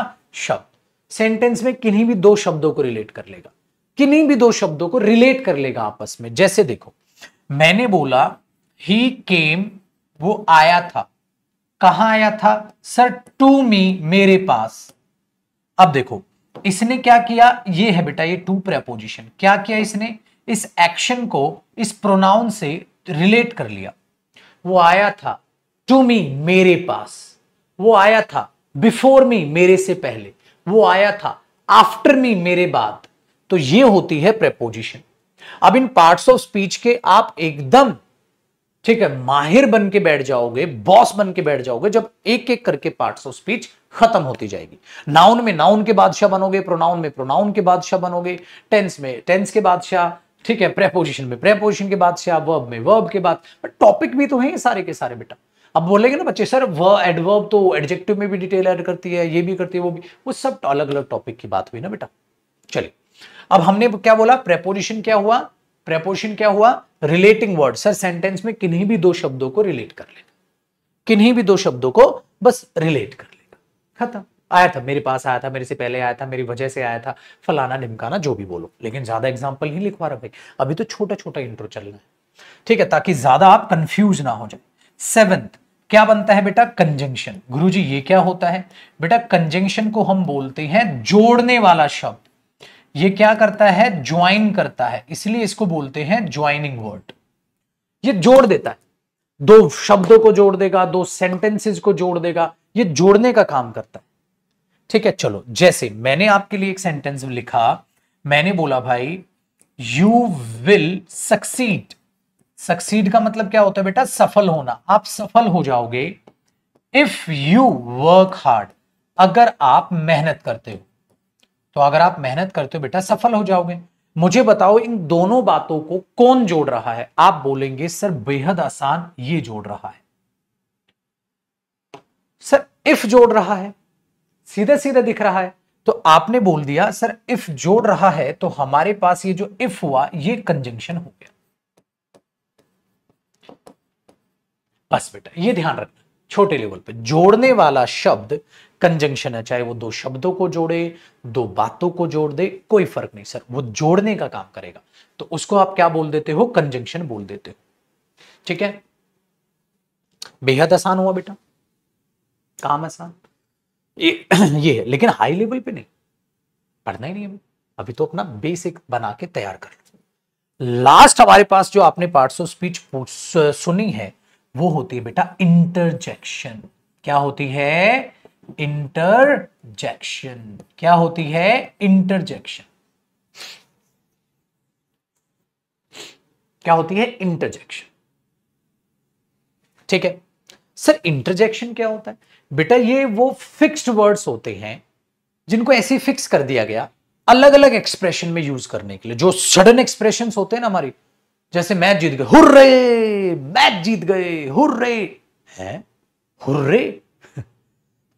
शब्द सेंटेंस में किन्हीं भी दो शब्दों को रिलेट कर लेगा किन्हीं भी दो शब्दों को रिलेट कर लेगा आपस में जैसे देखो मैंने बोला ही केम वो आया था कहा आया था सर टू मी मेरे पास अब देखो इसने क्या किया ये है बेटा ये टू प्रेपोजिशन क्या किया इसने इस एक्शन को इस प्रोनाउन से रिलेट कर लिया वो आया था टू मी मेरे पास वो आया था बिफोर मी मेरे से पहले वो आया था आफ्टर मी मेरे बाद तो ये होती है प्रेपोजिशन अब इन पार्ट्स ऑफ स्पीच के आप एकदम ठीक है माहिर बन के बैठ जाओगे बॉस बन के बैठ जाओगे जब एक एक करके पार्ट्स ऑफ स्पीच खत्म होती जाएगी नाउन में नाउन के बादशाह बनोगे प्रोनाउन में प्रोनाउन के बादशाह बनोगे टेंस में टेंस के बादशाह ठीक है प्रेपोजिशन में प्रेपोजिशन के बादशाह वर्ब में वर्ब के बाद टॉपिक भी तो है सारे के सारे बेटा अब बोलेंगे ना बच्चे सर व एडवर्ब तो एडजेक्टिव में भी डिटेल ऐड करती है ये भी करती है वो भी वो सब अलग अलग टॉपिक की बात हुई ना बेटा चलिए अब हमने क्या बोला प्रेपोजिशन क्या हुआ प्रेपोशन क्या हुआ रिलेटिंग वर्ड सर सेंटेंस में किन्हीं भी दो शब्दों को रिलेट कर लेगा किन्हीं भी दो शब्दों को बस रिलेट कर लेगा खत्म आया था मेरे पास आया था मेरे से पहले आया था मेरी वजह से आया था फलाना निमकाना जो भी बोलो लेकिन ज्यादा एग्जाम्पल नहीं लिखवा रहा भाई अभी तो छोटा छोटा इंट्रो चल रहा है ठीक है ताकि ज्यादा आप कंफ्यूज ना हो जाए सेवेंथ क्या बनता है बेटा कंजंक्शन गुरुजी ये क्या होता है बेटा कंजंक्शन को हम बोलते हैं जोड़ने वाला शब्द ये क्या करता है ज्वाइन करता है इसलिए इसको बोलते हैं ज्वाइनिंग वर्ड ये जोड़ देता है दो शब्दों को जोड़ देगा दो सेंटेंसेस को जोड़ देगा ये जोड़ने का काम करता है ठीक है चलो जैसे मैंने आपके लिए एक सेंटेंस लिखा मैंने बोला भाई यू विल सक्सीड सक्सीड का मतलब क्या होता है बेटा सफल होना आप सफल हो जाओगे इफ यू वर्क हार्ड अगर आप मेहनत करते हो तो अगर आप मेहनत करते हो बेटा सफल हो जाओगे मुझे बताओ इन दोनों बातों को कौन जोड़ रहा है आप बोलेंगे सर बेहद आसान ये जोड़ रहा है सर इफ जोड़ रहा है सीधे सीधे दिख रहा है तो आपने बोल दिया सर इफ जोड़ रहा है तो हमारे पास ये जो इफ हुआ ये कंजंक्शन हो गया बस बेटा ये ध्यान रखना छोटे लेवल पे जोड़ने वाला शब्द कंजंक्शन है चाहे वो दो शब्दों को जोड़े दो बातों को जोड़ दे कोई फर्क नहीं सर वो जोड़ने का काम करेगा तो उसको आप क्या बोल देते हो कंजंक्शन बोल देते हो ठीक है बेहद आसान हुआ बेटा काम आसान ये, ये है लेकिन हाई लेवल पे नहीं पढ़ना ही नहीं अभी अभी तो अपना बेसिक बना के तैयार कर लो लास्ट हमारे पास जो आपने पार्ट्स ऑफ स्पीच सुनी है वो होती है बेटा इंटरजेक्शन क्या होती है इंटरजेक्शन क्या होती है इंटरजेक्शन क्या होती है इंटरजेक्शन ठीक है सर इंटरजेक्शन क्या होता है बेटा ये वो फिक्स्ड वर्ड्स होते हैं जिनको ऐसे फिक्स कर दिया गया अलग अलग एक्सप्रेशन में यूज करने के लिए जो सडन एक्सप्रेशन होते हैं ना हमारी जैसे मैच जीत गए हुर्रे मैच जीत गए हुर्रे हैं हुर्रे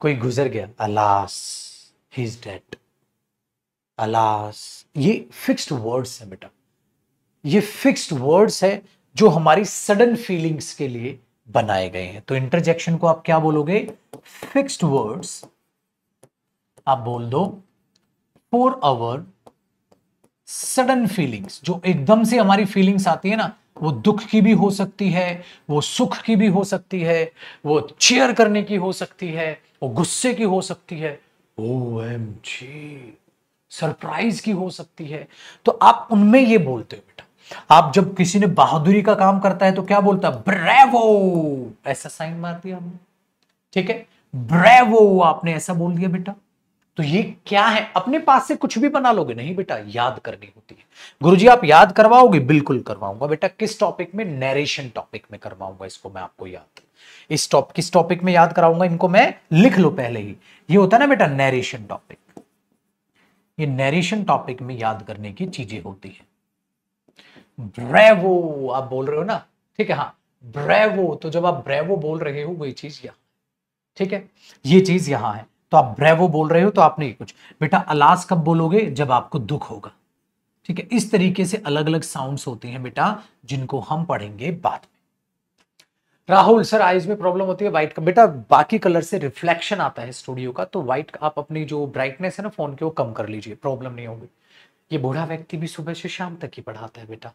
कोई गुजर गया alas he is dead alas ये फिक्स्ड वर्ड्स है बेटा ये फिक्स्ड वर्ड्स है जो हमारी सडन फीलिंग्स के लिए बनाए गए हैं तो इंटरजेक्शन को आप क्या बोलोगे फिक्स्ड वर्ड्स आप बोल दो फॉर आवर सडन फीलिंग्स जो एकदम से हमारी फीलिंग्स आती है ना वो दुख की भी हो सकती है वो सुख की भी हो सकती है वो चेयर करने की हो सकती है वो गुस्से की हो सकती है ओ एम जी सरप्राइज की हो सकती है तो आप उनमें ये बोलते हो बेटा आप जब किसी ने बहादुरी का काम करता है तो क्या बोलता है ब्रेवो ऐसा साइन मार दिया हमने ठीक है ब्रेवो आपने ऐसा बोल दिया बेटा तो ये क्या है अपने पास से कुछ भी बना लोगे नहीं बेटा याद करनी होती है गुरुजी आप याद करवाओगे बिल्कुल करवाऊंगा बेटा किस टॉपिक में नरेशन टॉपिक में करवाऊंगा इसको मैं आपको याद इस टॉप किस टॉपिक में याद कराऊंगा इनको मैं लिख लो पहले ही ये होता है ना बेटा नरेशन टॉपिक ये नरेशन टॉपिक में याद करने की चीजें होती है ब्रेवो आप बोल रहे हो ना ठीक है हाँ ब्रेवो तो जब आप ब्रेवो बोल रहे हो वही चीज यहां ठीक है ये चीज यहां है तो आप ब्रेवो बोल रहे हो तो आपने ये कुछ बेटा अलास कब बोलोगे जब आपको दुख होगा ठीक है इस तरीके से अलग अलग साउंड्स होते हैं बेटा जिनको हम पढ़ेंगे बाद राहुल सर आईज में प्रॉब्लम होती है व्हाइट का बेटा बाकी कलर से रिफ्लेक्शन आता है स्टूडियो का तो व्हाइट आप अपनी जो ब्राइटनेस है ना फोन की वो कम कर लीजिए प्रॉब्लम नहीं होगी ये बूढ़ा व्यक्ति भी सुबह से शाम तक ही पढ़ाता है बेटा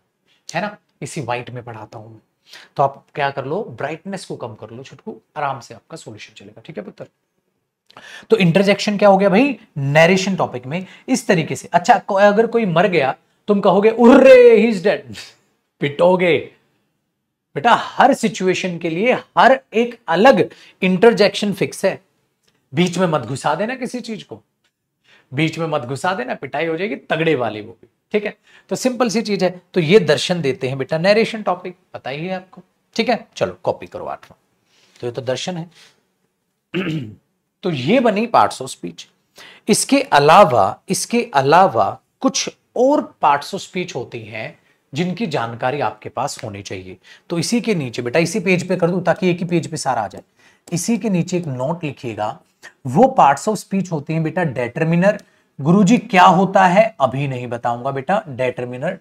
है ना इसी व्हाइट में पढ़ाता हूँ मैं तो आप क्या कर लो ब्राइटनेस को कम कर लो छुटकू आराम से आपका सोल्यूशन चलेगा ठीक है पुत्र तो इंटरजेक्शन क्या हो गया भाई नरेशन टॉपिक में इस तरीके से अच्छा अगर कोई मर गया तुम कहोगे उर्रे ही इज डेड पिटोगे बेटा हर सिचुएशन के लिए हर एक अलग इंटरजेक्शन फिक्स है बीच में मत घुसा देना किसी चीज को बीच में मत घुसा देना पिटाई हो जाएगी तगड़े वाले वो भी ठीक है तो सिंपल सी चीज है तो ये दर्शन देते हैं बेटा नरेशन टॉपिक पता ही है आपको ठीक है चलो कॉपी करो आठवा तो ये तो दर्शन है तो ये बनी पार्ट्स ऑफ स्पीच इसके अलावा इसके अलावा कुछ और पार्ट्स ऑफ स्पीच होती हैं जिनकी जानकारी आपके पास होनी चाहिए तो इसी के नीचे बेटा इसी पेज पे कर दू ताकि एक ही पेज पे सारा आ जाए इसी के नीचे एक नोट लिखिएगा वो पार्ट्स ऑफ स्पीच होते हैं बेटा डेटरमिनर गुरुजी क्या होता है अभी नहीं बताऊंगा बेटा डेटरमिनर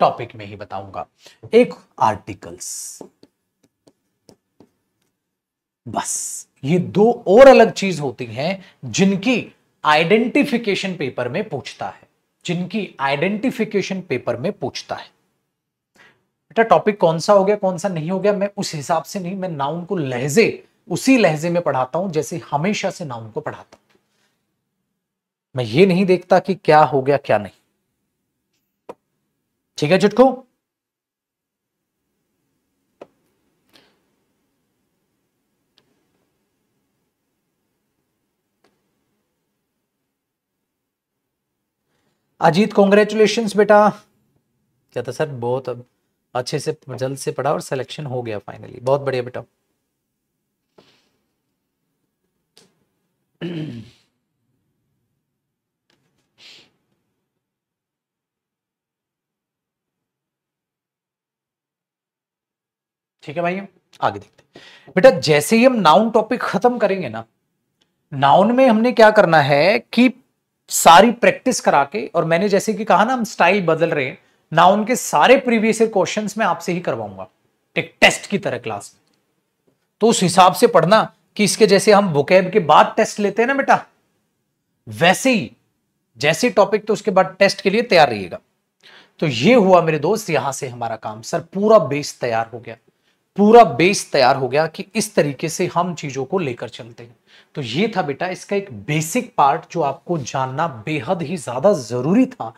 टॉपिक में ही बताऊंगा एक आर्टिकल्स बस ये दो और अलग चीज होती हैं जिनकी आइडेंटिफिकेशन पेपर में पूछता है जिनकी आइडेंटिफिकेशन पेपर में पूछता है बेटा टॉपिक कौन सा हो गया कौन सा नहीं हो गया मैं उस हिसाब से नहीं मैं नाउन को लहजे उसी लहजे में पढ़ाता हूं जैसे हमेशा से नाउन को पढ़ाता हूं मैं ये नहीं देखता कि क्या हो गया क्या नहीं ठीक है चुटको अजीत कॉन्ग्रेचुलेशन बेटा क्या था सर बहुत अब अच्छे से जल्द से पढ़ा और सिलेक्शन हो गया फाइनली बहुत बढ़िया बेटा ठीक है भाई आगे देखते बेटा जैसे ही हम नाउन टॉपिक खत्म करेंगे ना नाउन में हमने क्या करना है कि सारी प्रैक्टिस करा के और मैंने जैसे कि कहा ना हम स्टाइल बदल रहे हैं ना उनके सारे प्रीवियस ईयर क्वेश्चंस में आपसे ही करवाऊंगा एक टेस्ट की तरह क्लास में तो उस हिसाब से पढ़ना कि इसके जैसे हम बुकेब के बाद टेस्ट लेते हैं ना बेटा वैसे ही जैसे टॉपिक तो उसके बाद टेस्ट के लिए तैयार रहिएगा तो ये हुआ मेरे दोस्त यहां से हमारा काम सर पूरा बेस तैयार हो गया पूरा बेस तैयार हो गया कि इस तरीके से हम चीजों को लेकर चलते हैं तो ये था बेटा इसका एक बेसिक पार्ट जो आपको जानना बेहद ही ज्यादा जरूरी था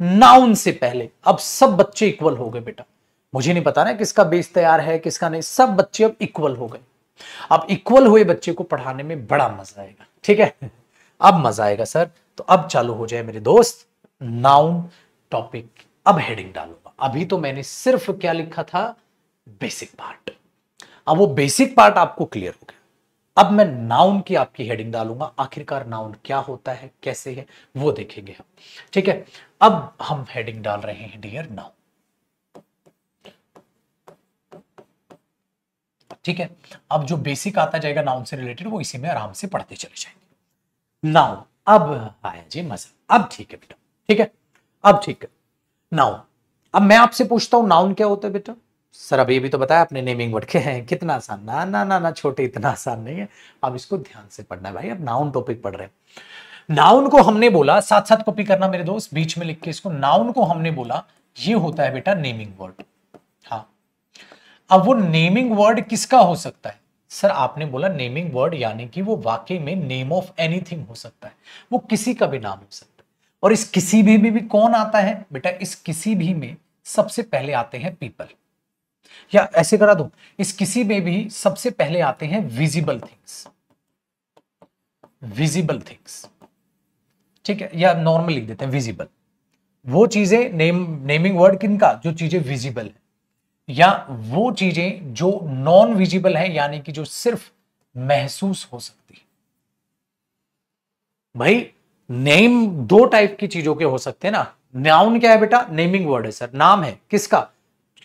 नाउन से पहले अब सब बच्चे इक्वल हो गए बेटा मुझे नहीं पता ना किसका बेस तैयार है किसका नहीं सब बच्चे अब इक्वल हो गए अब इक्वल हुए बच्चे को पढ़ाने में बड़ा मजा आएगा ठीक है अब मजा आएगा सर तो अब चालू हो जाए मेरे दोस्त नाउन टॉपिक अब हेडिंग डालूंगा अभी तो मैंने सिर्फ क्या लिखा था बेसिक पार्ट अब वो बेसिक पार्ट आपको क्लियर हो गया अब मैं नाउन की आपकी हेडिंग डालूंगा आखिरकार नाउन क्या होता है कैसे है वो देखेंगे हम ठीक है अब हम हेडिंग डाल रहे हैं डियर नाउन ठीक है अब जो बेसिक आता जाएगा नाउन से रिलेटेड वो इसी में आराम से पढ़ते चले जाएंगे नाउन अब आया जी मजा अब ठीक है बेटा ठीक है अब ठीक है नाउन अब मैं आपसे पूछता हूं नाउन क्या होता है बेटा सर अभी भी तो बताया आपने नेमिंग वर्ड के हैं कितना आसान ना ना ना ना छोटे इतना आसान नहीं है अब इसको ध्यान से पढ़ना है भाई अब नाउन टॉपिक पढ़ रहे हैं नाउन को हमने बोला साथ साथ कॉपी करना मेरे दोस्त बीच में लिख के इसको नाउन को हमने बोला ये होता है बेटा नेमिंग वर्ड हाँ अब वो नेमिंग वर्ड किसका हो सकता है सर आपने बोला नेमिंग वर्ड यानी कि वो वाकई में नेम ऑफ एनीथिंग हो सकता है वो किसी का भी नाम हो सकता है और इस किसी भी में भी, भी कौन आता है बेटा इस किसी भी में सबसे पहले आते हैं पीपल या ऐसे करा दो इस किसी में भी सबसे पहले आते हैं विजिबल थिंग्स विजिबल थिंग्स ठीक है या नॉर्मल लिख देते हैं विजिबल वो चीजें नेम नेमिंग वर्ड किनका जो चीजें विजिबल है या वो चीजें जो नॉन विजिबल है यानी कि जो सिर्फ महसूस हो सकती है भाई नेम दो टाइप की चीजों के हो सकते हैं ना नाउन क्या है बेटा नेमिंग वर्ड है सर नाम है किसका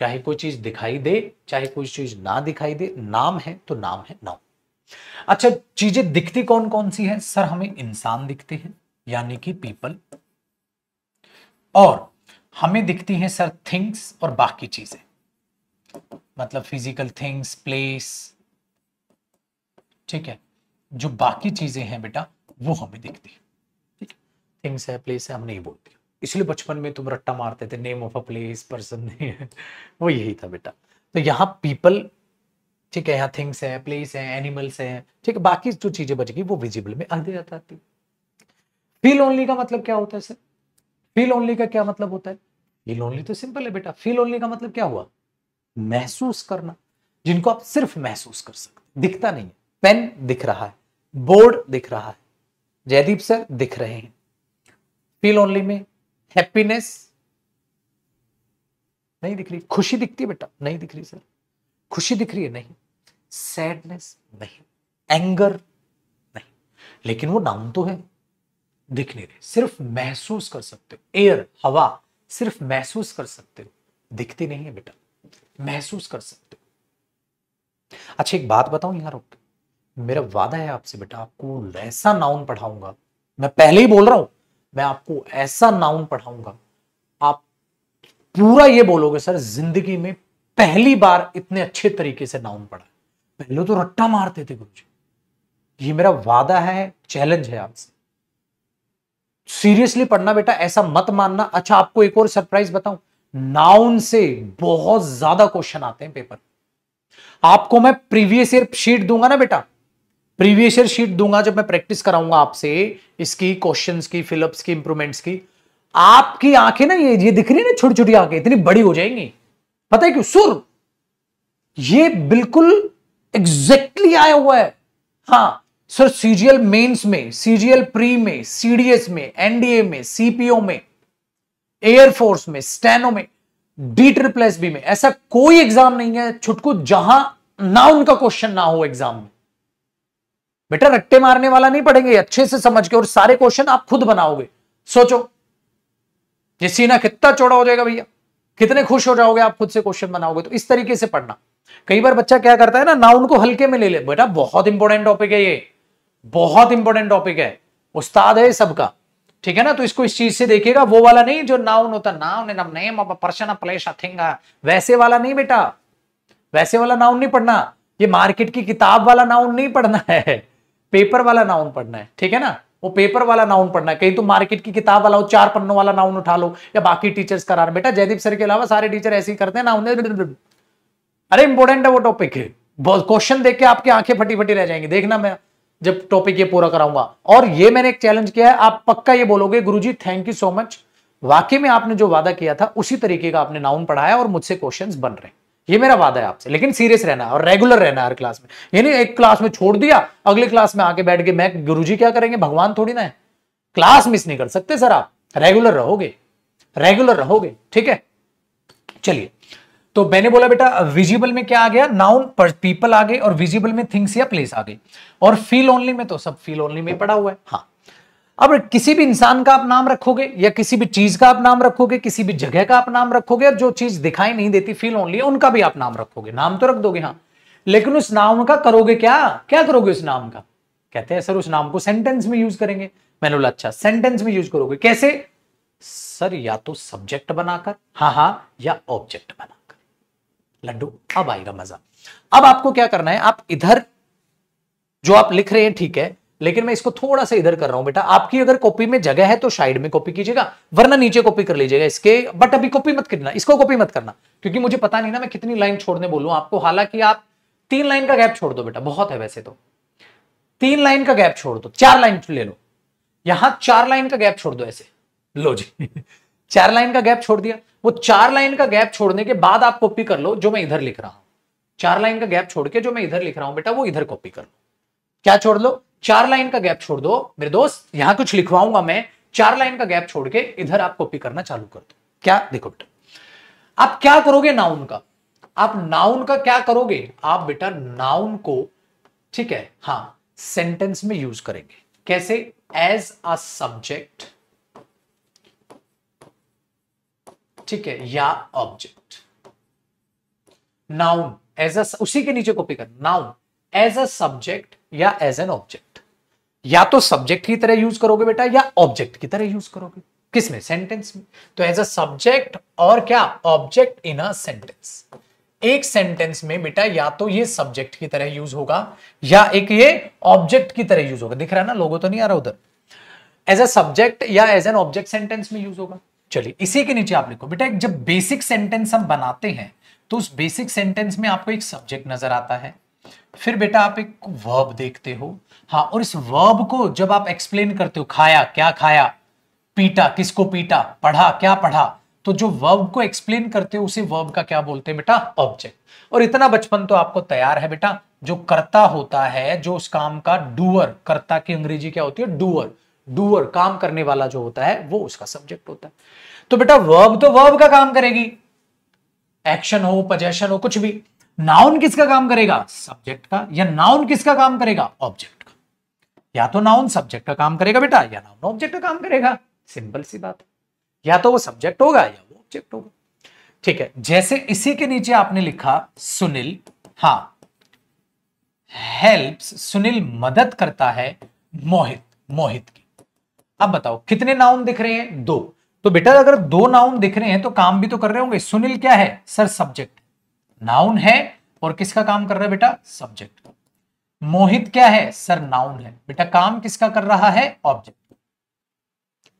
चाहे कोई चीज दिखाई दे चाहे कोई चीज ना दिखाई दे नाम है तो नाम है नाउ अच्छा चीजें दिखती कौन कौन सी है सर हमें इंसान दिखते हैं यानी कि पीपल और हमें दिखती हैं सर थिंग्स और बाकी चीजें मतलब फिजिकल थिंग्स प्लेस ठीक है जो बाकी चीजें हैं बेटा वो हमें दिखती है ठीक है थिंग्स है प्लेस है हम नहीं बोलते इसलिए बचपन में तुम रट्टा मारते थे name of a place person वो यही था बेटा तो यहाँ पीपल ठीक है यहाँ थिंग्स है प्लेस है एनिमल्स है ठीक है बाकी जो चीजें बच गई वो विजिबल में आधे जाता आती फील ओनली का मतलब क्या होता है सर फील ओनली का क्या मतलब होता है फील ओनली तो सिंपल है बेटा फील ओनली का मतलब क्या हुआ महसूस करना जिनको आप सिर्फ महसूस कर सकते दिखता नहीं है पेन दिख रहा है बोर्ड दिख रहा है जयदीप सर दिख रहे हैं फील ओनली में हैप्पीनेस नहीं दिख रही खुशी दिखती है बेटा नहीं दिख रही सर खुशी दिख रही है नहीं सैडनेस नहीं एंगर नहीं लेकिन वो नाउन तो है दिख नहीं रहे सिर्फ महसूस कर सकते हो एयर हवा सिर्फ महसूस कर सकते हो दिखती नहीं है बेटा महसूस कर सकते हो अच्छा एक बात बताऊं रुक मेरा वादा है आपसे बेटा आपको ऐसा नाउन पढ़ाऊंगा मैं पहले ही बोल रहा हूं मैं आपको ऐसा नाउन पढ़ाऊंगा आप पूरा ये बोलोगे सर जिंदगी में पहली बार इतने अच्छे तरीके से नाउन पढ़ा पहले तो रट्टा मारते थे गुरु ये मेरा वादा है चैलेंज है आपसे सीरियसली पढ़ना बेटा ऐसा मत मानना अच्छा आपको एक और सरप्राइज बताऊं नाउन से बहुत ज्यादा क्वेश्चन आते हैं पेपर आपको मैं प्रीवियस ईयर शीट दूंगा ना बेटा प्रीवियस ईयर शीट दूंगा जब मैं प्रैक्टिस कराऊंगा आपसे इसकी क्वेश्चन की फिलअप्स की इंप्रूवमेंट्स की आपकी आंखें ना ये ये दिख रही है ना छोटी छोटी आंखें इतनी बड़ी हो जाएंगी पता है क्यों सुर ये बिल्कुल एग्जैक्टली आया हुआ है हाँ सर सीजीएल मेंस में सीजीएल प्री में सीडीएस में एनडीए में सीपीओ में एयरफोर्स में स्टेनो में डी ट्रिप्लेस बी में ऐसा कोई एग्जाम नहीं है छुटकू जहां ना उनका क्वेश्चन ना हो एग्जाम में बेटा रट्टे मारने वाला नहीं पढ़ेंगे अच्छे से समझ के और सारे क्वेश्चन आप खुद बनाओगे सोचो ये सीना कितना चौड़ा हो जाएगा भैया कितने खुश हो जाओगे आप खुद से क्वेश्चन बनाओगे तो इस तरीके से पढ़ना कई बार बच्चा क्या करता है ना नाउन को हल्के में ले ले बेटा बहुत इंपॉर्टेंट टॉपिक है ये बहुत इंपॉर्टेंट टॉपिक है उस्ताद है सबका ठीक है ना तो इसको इस चीज से देखिएगा वो वाला नहीं जो नाउन होता noun and name of a person place वैसे वाला नहीं बेटा वैसे वाला नाउन नहीं पढ़ना ये मार्केट की किताब वाला नाउन नहीं पढ़ना है पेपर वाला नाउन पढ़ना है ठीक है ना वो पेपर वाला नाउन पढ़ना है कहीं तुम मार्केट की किताब वाला हो चार पन्नों वाला नाउन उठा लो या बाकी टीचर्स करा रहे बेटा जयदीप सर के अलावा सारे टीचर ऐसे ही करते हैं नाउन अरे इंपॉर्टेंट है वो टॉपिक है क्वेश्चन देख के आपकी आंखें फटी फटी रह जाएंगी देखना मैं जब टॉपिक ये पूरा कराऊंगा और ये मैंने एक चैलेंज किया है आप पक्का ये बोलोगे गुरुजी थैंक यू सो मच वाकई में आपने जो वादा किया था उसी तरीके का आपने नाउन पढ़ाया और मुझसे क्वेश्चंस बन रहे हैं ये मेरा वादा है आपसे लेकिन सीरियस रहना और रेगुलर रहना हर क्लास में यानी एक क्लास में छोड़ दिया अगले क्लास में आके बैठ के मैं जी क्या करेंगे भगवान थोड़ी ना है क्लास मिस नहीं कर सकते सर आप रेगुलर रहोगे रेगुलर रहोगे ठीक है चलिए तो मैंने बोला बेटा विजिबल में क्या आ गया नाउन पीपल आ गए और विजिबल में थिंग्स या प्लेस आ गई और फील ओनली में तो सब फील ओनली में पड़ा हुआ है हाँ अब किसी भी इंसान का आप नाम रखोगे या किसी भी चीज का आप नाम रखोगे किसी भी जगह का आप नाम रखोगे और जो चीज दिखाई नहीं देती फील ओनली उनका भी आप नाम रखोगे नाम तो रख दोगे हाँ लेकिन उस नाम का करोगे क्या क्या करोगे उस नाम का कहते हैं सर उस नाम को सेंटेंस में यूज करेंगे मैंने बोला अच्छा सेंटेंस में यूज करोगे कैसे सर या तो सब्जेक्ट बनाकर हाँ हाँ या ऑब्जेक्ट बनाकर लड्डू अब आएगा मजा अब आपको क्या करना है आप इधर जो आप लिख रहे हैं ठीक है लेकिन मैं इसको थोड़ा सा इधर कर रहा हूं बेटा आपकी अगर कॉपी में जगह है तो साइड में कॉपी कीजिएगा वरना नीचे कॉपी कर लीजिएगा इसके बट अभी कॉपी मत करना इसको कॉपी मत करना क्योंकि मुझे पता नहीं ना मैं कितनी लाइन छोड़ने बोलूं आपको हालांकि आप तीन लाइन का गैप छोड़ दो बेटा बहुत है वैसे तो तीन लाइन का गैप छोड़ दो चार लाइन ले लो यहां चार लाइन का गैप छोड़ दो ऐसे लो जी चार लाइन का गैप छोड़ दिया वो चार लाइन का गैप छोड़ने के बाद आप कॉपी कर लो जो मैं इधर लिख रहा हूं चार लाइन का गैप छोड़ के जो मैं इधर लिख रहा हूं बेटा वो इधर कॉपी कर लो क्या छोड़ लो चार लाइन का गैप छोड़ दो मेरे दोस्त यहां कुछ लिखवाऊंगा मैं चार लाइन का गैप छोड़ के इधर आप कॉपी करना चालू कर दो क्या देखो बेटा आप क्या करोगे नाउन का आप नाउन का क्या करोगे आप बेटा नाउन को ठीक है हाँ सेंटेंस में यूज करेंगे कैसे एज अ सब्जेक्ट ठीक है या ऑब्जेक्ट नाउन एज अ उसी के नीचे कॉपी कर नाउन एज अ सब्जेक्ट या एज एन ऑब्जेक्ट या तो सब्जेक्ट की तरह यूज करोगे बेटा या ऑब्जेक्ट की तरह यूज करोगे किसमें सेंटेंस में तो एज अ सब्जेक्ट और क्या ऑब्जेक्ट इन अ सेंटेंस एक सेंटेंस में बेटा या तो ये सब्जेक्ट की तरह यूज होगा या एक ये ऑब्जेक्ट की तरह यूज होगा दिख रहा है ना लोगों तो नहीं आ रहा उधर एज अ सब्जेक्ट या एज एन ऑब्जेक्ट सेंटेंस में यूज होगा चलिए इसी के नीचे आप लिखो बेटा जब बेसिक सेंटेंस हम बनाते हैं तो उस बेसिक सेंटेंस में आपको एक सब्जेक्ट नजर आता है फिर बेटा आप एक वर्ब देखते हो हाँ और इस वर्ब को जब आप एक्सप्लेन करते हो खाया क्या खाया पीटा किसको पीटा पढ़ा क्या पढ़ा तो जो वर्ब को एक्सप्लेन करते हो उसे वर्ब का क्या बोलते हैं बेटा ऑब्जेक्ट और इतना बचपन तो आपको तैयार है बेटा जो करता होता है जो उस काम का डूअर करता की अंग्रेजी क्या होती है डूअर डूअर काम करने वाला जो होता है वो उसका सब्जेक्ट होता है तो बेटा वर्ब तो वर्ब का काम करेगी एक्शन हो पजेशन हो कुछ भी नाउन किसका काम करेगा सब्जेक्ट का या नाउन किसका काम करेगा ऑब्जेक्ट या तो नाउन सब्जेक्ट का काम करेगा बेटा या नाउन ऑब्जेक्ट का काम करेगा सिंपल सी बात या तो वो सब्जेक्ट होगा या वो ऑब्जेक्ट होगा ठीक है जैसे इसी के नीचे आपने लिखा सुनील हाँ हेल्प सुनील मदद करता है मोहित मोहित की अब बताओ कितने नाउन दिख रहे हैं दो तो बेटा अगर दो नाउन दिख रहे हैं तो काम भी तो कर रहे होंगे सुनील क्या है सर सब्जेक्ट नाउन है और किसका काम कर रहा है बेटा सब्जेक्ट मोहित क्या है सर नाउन है बेटा काम किसका कर रहा है ऑब्जेक्ट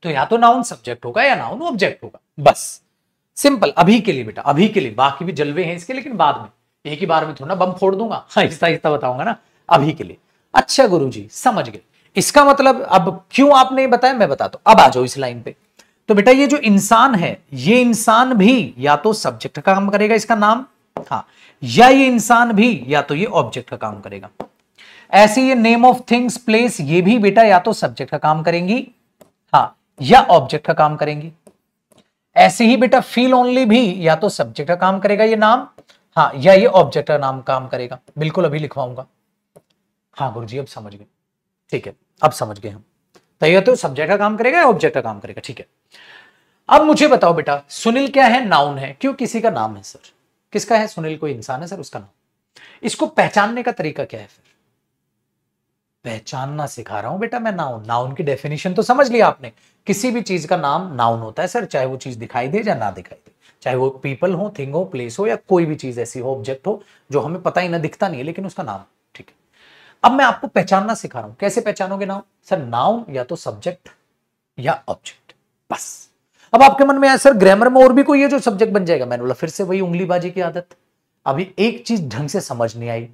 तो या तो नाउन सब्जेक्ट होगा या नाउन ऑब्जेक्ट होगा बस सिंपल अभी के लिए बेटा अभी के लिए बाकी भी जलवे हैं इसके लेकिन बाद में एक ही बार में थोड़ा बम फोड़ दूंगा हिस्सा हाँ, हिस्सा बताऊंगा ना अभी के लिए अच्छा गुरु जी समझ गए इसका मतलब अब क्यों आपने बताया मैं बताता दो अब आ जाओ इस लाइन पे तो बेटा ये जो इंसान है ये इंसान भी या तो सब्जेक्ट का काम करेगा इसका नाम हाँ या ये इंसान भी या तो ये ऑब्जेक्ट का काम करेगा ऐसे ये नेम ऑफ थिंग्स प्लेस ये भी बेटा या तो सब्जेक्ट का काम करेंगी हाँ या ऑब्जेक्ट का काम करेंगी ऐसे ही बेटा फील ओनली भी या तो सब्जेक्ट का काम करेगा ये नाम हाँ या ये ऑब्जेक्ट का नाम काम करेगा बिल्कुल अभी लिखवाऊंगा हाँ गुरु जी अब समझ गए ठीक है अब समझ गए हम तो तो सब्जेक्ट का काम करेगा या ऑब्जेक्ट का काम करेगा ठीक है अब मुझे बताओ बेटा सुनील क्या है नाउन है क्यों किसी का नाम है सर किसका है सुनील कोई इंसान है सर उसका नाम इसको पहचानने का तरीका क्या है फिर पहचानना सिखा रहा हूँ बेटा मैं नाउन नाउन की डेफिनेशन तो समझ लिया आपने किसी भी चीज का नाम नाउन होता है सर चाहे वो चीज दिखाई दे या ना दिखाई दे चाहे वो पीपल हो थिंग हो प्लेस हो या कोई भी चीज ऐसी हो ऑब्जेक्ट हो जो हमें पता ही ना दिखता नहीं है लेकिन उसका नाम ठीक है अब मैं आपको पहचानना सिखा रहा हूं कैसे पहचानोगे नाउन सर नाउन या तो सब्जेक्ट या ऑब्जेक्ट बस अब आपके मन में आया सर ग्रामर में और भी कोई है जो सब्जेक्ट बन जाएगा मैंने बोला फिर से वही उंगलीबाजी की आदत अभी एक चीज ढंग से समझ नहीं आई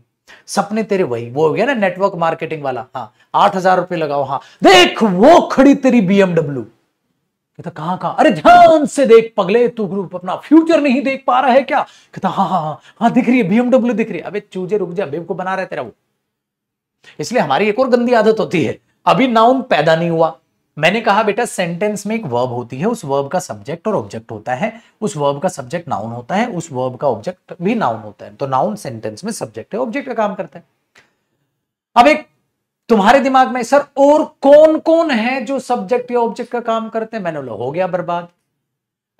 सपने तेरे वही वो हो गया ना नेटवर्क मार्केटिंग वाला हाँ आठ हजार रुपए लगाओ हाँ देख वो खड़ी तेरी बीएमडब्ल्यू कहता कहां कहां अरे ध्यान से देख पगले तू ग्रुप अपना फ्यूचर नहीं देख पा रहा है क्या कहता हाँ हाँ हाँ हाँ दिख रही है बीएमडब्ल्यू दिख रही है अबे चूजे रुक जा बेब को बना रहे तेरा वो इसलिए हमारी एक और गंदी आदत होती है अभी नाउन पैदा नहीं हुआ मैंने कहा बेटा सेंटेंस में एक वर्ब होती है उस वर्ब का सब्जेक्ट और ऑब्जेक्ट होता है उस वर्ब का सब्जेक्ट नाउन होता है उस वर्ब का ऑब्जेक्ट भी नाउन होता है तो नाउन सेंटेंस में सब्जेक्ट है ऑब्जेक्ट का काम करता है अब एक तुम्हारे दिमाग में सर और कौन कौन है जो सब्जेक्ट या ऑब्जेक्ट का काम करते हैं मैंने बोला हो गया बर्बाद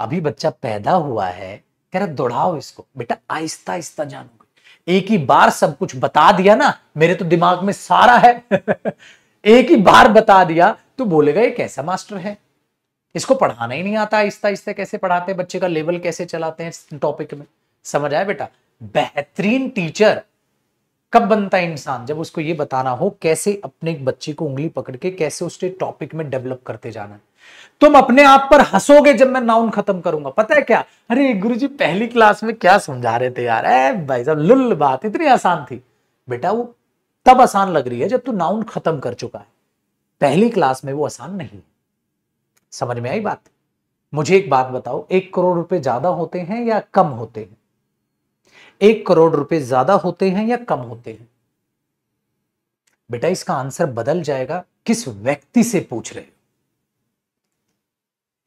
अभी बच्चा पैदा हुआ है कह रहा दौड़ाओ इसको बेटा आहिस्ता आहिस्ता जानो एक ही बार सब कुछ बता दिया ना मेरे तो दिमाग में सारा है एक ही बार बता दिया तो बोलेगा ये कैसा मास्टर है इसको पढ़ाना ही नहीं आता आहिस्ता आहिस्ता कैसे पढ़ाते हैं बच्चे का लेवल कैसे चलाते हैं टॉपिक में समझ आया बेटा बेहतरीन टीचर कब बनता है इंसान जब उसको ये बताना हो कैसे अपने बच्चे को उंगली पकड़ के कैसे उसके टॉपिक में डेवलप करते जाना तुम अपने आप पर हंसोगे जब मैं नाउन खत्म करूंगा पता है क्या अरे गुरुजी पहली क्लास में क्या समझा रहे थे यार ए भाई साहब लुल बात इतनी आसान थी बेटा वो तब आसान लग रही है जब तू नाउन खत्म कर चुका है पहली क्लास में वो आसान नहीं समझ में आई बात मुझे एक बात बताओ एक करोड़ रुपए ज्यादा होते हैं या कम होते हैं एक करोड़ रुपए ज्यादा होते हैं या कम होते हैं बेटा इसका आंसर बदल जाएगा किस व्यक्ति से पूछ रहे हो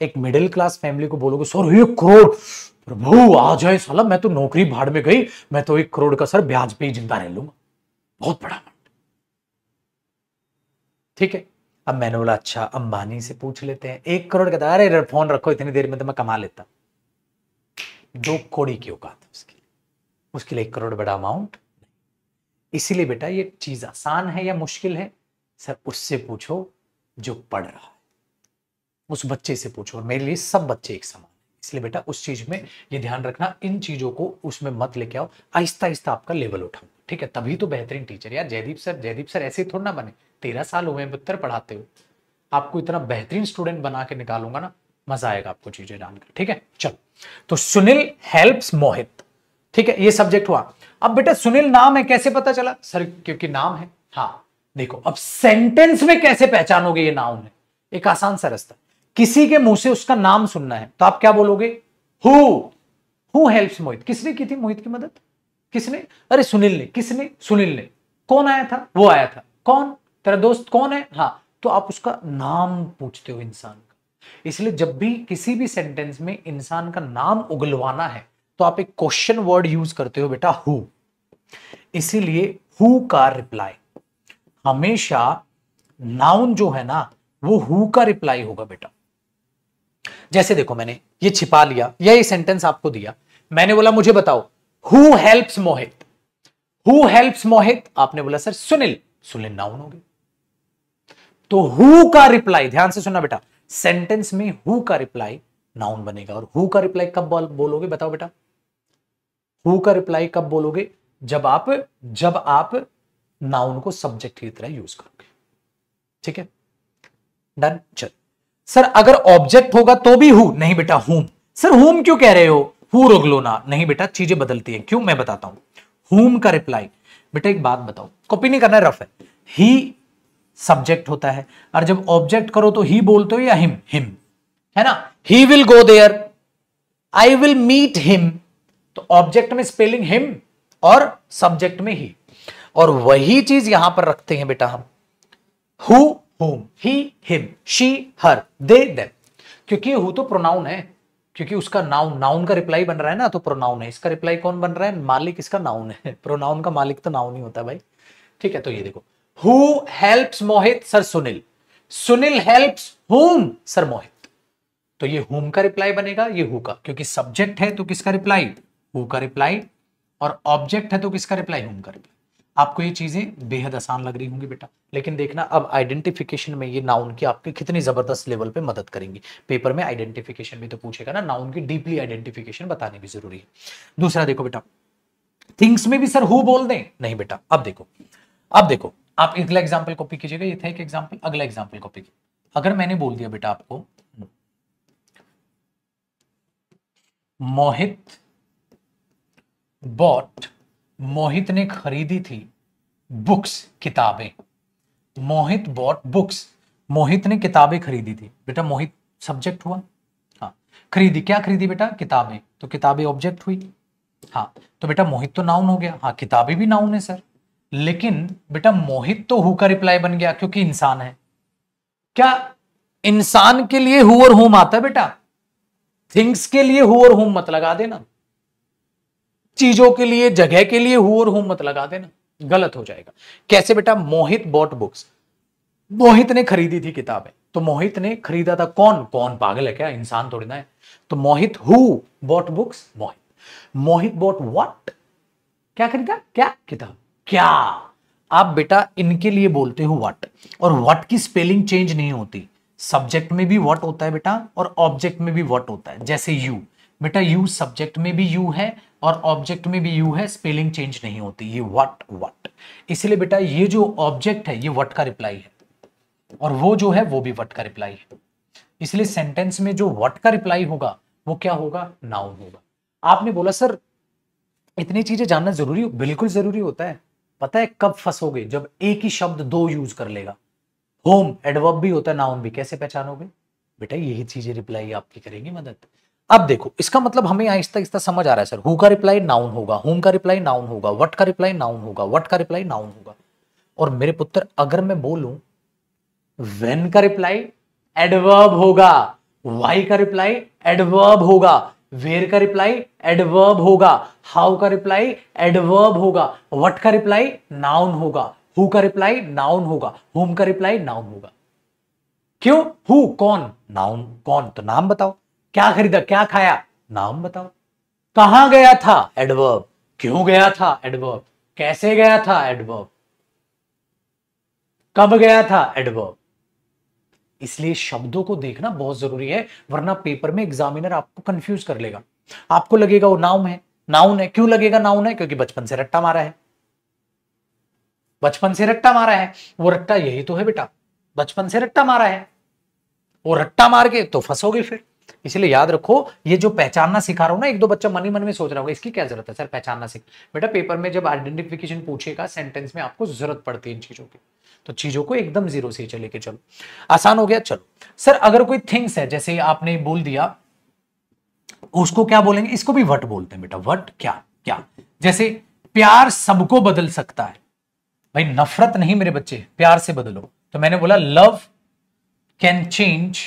एक मिडिल क्लास फैमिली को बोलोगे सर एक करोड़ प्रभु आ जाए साला मैं तो नौकरी भाड़ में गई मैं तो एक करोड़ का सर ब्याज पे ही जिंदा रह लूंगा बहुत बड़ा ठीक है अब मैंने बोला अच्छा अंबानी से पूछ लेते हैं एक करोड़ कहता अरे फोन रखो इतनी देर में तो मैं कमा लेता दो कौड़ी की औकात है उसके लिए उसके लिए एक करोड़ बड़ा अमाउंट इसीलिए बेटा ये चीज आसान है या मुश्किल है सर उससे पूछो जो पढ़ रहा है उस बच्चे से पूछो और मेरे लिए सब बच्चे एक समान इसलिए बेटा उस चीज में ये ध्यान रखना इन चीजों को उसमें मत लेके आओ आहिस्ता आहिस्ता आपका लेवल उठाओ ठीक है तभी तो बेहतरीन टीचर यार जयदीप सर जयदीप सर ऐसे थोड़ा ना बने तेरह साल हुए मित्र पढ़ाते हो आपको इतना बेहतरीन स्टूडेंट बना के निकालूंगा ना मजा आएगा आपको चीजें जानकर ठीक है चलो तो सुनील हेल्प्स मोहित ठीक है ये सब्जेक्ट हुआ अब बेटा सुनील नाम है कैसे पता चला सर क्योंकि नाम है हाँ देखो अब सेंटेंस में कैसे पहचानोगे ये नाउन है एक आसान सा रास्ता किसी के मुंह से उसका नाम सुनना है तो आप क्या बोलोगे हु हेल्प्स मोहित किसने की थी मोहित की मदद किसने अरे सुनील ने किसने सुनील ने कौन आया था वो आया था कौन तेरा दोस्त कौन है हाँ तो आप उसका नाम पूछते हो इंसान का इसलिए जब भी किसी भी सेंटेंस में इंसान का नाम उगलवाना है तो आप एक क्वेश्चन वर्ड यूज करते हो बेटा हु इसीलिए हु का रिप्लाई हमेशा नाउन जो है ना वो हु का रिप्लाई होगा बेटा जैसे देखो मैंने ये छिपा लिया या ये सेंटेंस आपको दिया मैंने बोला मुझे बताओ who helps Mohit who helps Mohit आपने बोला सर सुनील सुनील नाउन हो गया तो हु का रिप्लाई ध्यान से सुनना बेटा सेंटेंस में हु का रिप्लाई नाउन बनेगा और हु का रिप्लाई कब बोलोगे बताओ बेटा हु का रिप्लाई कब बोलोगे जब आप जब आप नाउन को सब्जेक्ट की तरह यूज करोगे ठीक है डन चल सर अगर ऑब्जेक्ट होगा तो भी हु नहीं बेटा हुम सर हुम क्यों कह रहे हो पूरोगलोना रोगलोना नहीं बेटा चीजें बदलती हैं क्यों मैं बताता हूं हुम का रिप्लाई बेटा एक बात बताओ कॉपी नहीं करना है रफ है ही सब्जेक्ट होता है और जब ऑब्जेक्ट करो तो ही बोलते हो या हिम हिम है ना he will go there I will meet him तो ऑब्जेक्ट में स्पेलिंग हिम और सब्जेक्ट में ही और वही चीज यहां पर रखते हैं बेटा हम who whom he him she her they them क्योंकि हु तो प्रोनाउन है क्योंकि उसका नाउन नाउन का रिप्लाई बन रहा है ना तो प्रोनाउन है इसका रिप्लाई कौन बन रहा है मालिक इसका नाउन है प्रोनाउन का मालिक तो नाउन ही होता है भाई ठीक है तो ये देखो who helps Mohit sir Sunil Sunil helps whom sir Mohit तो ये हुम का रिप्लाई बनेगा ये हु का क्योंकि सब्जेक्ट है तो किसका रिप्लाई हु का रिप्लाई और ऑब्जेक्ट है तो किसका रिप्लाई हुम का रिप्लाई आपको ये चीज़ें बेहद आसान लग रही होंगी बेटा लेकिन देखना अब आइडेंटिफिकेशन में ये नाउन की आपकी कितनी ज़बरदस्त लेवल पे मदद करेंगी पेपर में आइडेंटिफिकेशन भी तो पूछेगा ना नाउन की डीपली आइडेंटिफिकेशन बताने भी ज़रूरी है दूसरा देखो बेटा थिंग्स में भी सर हु बोल दें नहीं बेटा अब देखो अब देखो आप अगला एग्जाम्पल कॉपी कीजिएगा ये था एक एग्जाम्पल अगला एग्जाम्पल कॉपी कीजिए अगर मैंने बोल दिया बेटा आपको मोहित बॉट मोहित ने खरीदी थी बुक्स किताबें मोहित बॉट बुक्स मोहित ने किताबें खरीदी थी बेटा मोहित सब्जेक्ट हुआ हाँ खरीदी क्या खरीदी बेटा किताबें तो किताबें ऑब्जेक्ट हुई हाँ तो बेटा मोहित तो नाउन हो गया हाँ किताबें भी नाउन है सर लेकिन बेटा मोहित तो हु का रिप्लाई बन गया क्योंकि इंसान है क्या इंसान के लिए हु और होम आता है बेटा थिंग्स के लिए हु और होम मत लगा देना चीजों के लिए जगह के लिए हु और होम मत लगा देना गलत हो जाएगा कैसे बेटा मोहित बॉट बुक्स मोहित ने खरीदी थी किताबें तो मोहित ने खरीदा था कौन कौन पागल है क्या इंसान थोड़ी ना है तो Mohit who bought books Mohit Mohit bought what क्या खरीदा क्या किताब क्या आप बेटा इनके लिए बोलते हो व्हाट और व्हाट की स्पेलिंग चेंज नहीं होती सब्जेक्ट में भी व्हाट होता है बेटा और ऑब्जेक्ट में भी व्हाट होता है जैसे यू बेटा यू सब्जेक्ट में भी यू है और ऑब्जेक्ट में भी यू है स्पेलिंग चेंज नहीं होती ये वट वट इसलिए बेटा ये जो ऑब्जेक्ट है ये वट का रिप्लाई है और वो जो है वो भी वट का रिप्लाई है इसलिए सेंटेंस में जो वट का रिप्लाई होगा वो क्या होगा नाउन होगा आपने बोला सर इतनी चीजें जानना जरूरी बिल्कुल जरूरी होता है पता है कब फंसोगे जब एक ही शब्द दो यूज कर लेगा होम एडवर्ब भी होता है नाउन भी कैसे पहचानोगे बेटा यही चीजें रिप्लाई आपकी करेंगी मदद अब देखो इसका मतलब हमें आहिस्ता आहिस्ता समझ आ रहा है सर हु का रिप्लाई नाउन होगा हुम का रिप्लाई नाउन होगा वट का रिप्लाई नाउन होगा वट का रिप्लाई नाउन होगा और मेरे पुत्र अगर मैं बोलूं वेन का रिप्लाई एडवर्ब होगा वाई का रिप्लाई एडवर्ब होगा वेर का रिप्लाई एडवर्ब होगा हाउ का रिप्लाई एडवर्ब होगा वट का रिप्लाई नाउन होगा हु का रिप्लाई नाउन होगा हुम का रिप्लाई नाउन होगा क्यों हु कौन नाउन कौन तो नाम बताओ क्या खरीदा क्या खाया नाम बताओ कहा गया था एडवर्ब क्यों गया था एडवर्ब कैसे गया था एडवर्ब कब गया था एडवर्ब इसलिए शब्दों को देखना बहुत जरूरी है वरना पेपर में एग्जामिनर आपको कंफ्यूज कर लेगा आपको लगेगा वो नाउन है नाउन है क्यों लगेगा नाउन है क्योंकि बचपन से रट्टा मारा है बचपन से रट्टा मारा है वो रट्टा यही तो है बेटा बचपन से रट्टा मारा है वो रट्टा मार के तो फंसोगे फिर इसलिए याद रखो ये जो पहचानना सिखा रहा हूं ना एक दो बच्चा मन ही मन में सोच रहा होगा इसकी क्या जरूरत है सर पहचानना सीख बेटा पेपर में जब आइडेंटिफिकेशन पूछेगा सेंटेंस में आपको जरूरत पड़ती है इन चीजों की तो चीजों को एकदम जीरो से चले के चलो आसान हो गया चलो सर अगर कोई थिंग्स है जैसे आपने बोल दिया उसको क्या बोलेंगे इसको भी वट बोलते हैं बेटा वट क्या क्या जैसे प्यार सबको बदल सकता है भाई नफरत नहीं मेरे बच्चे प्यार से बदलो तो मैंने बोला love can change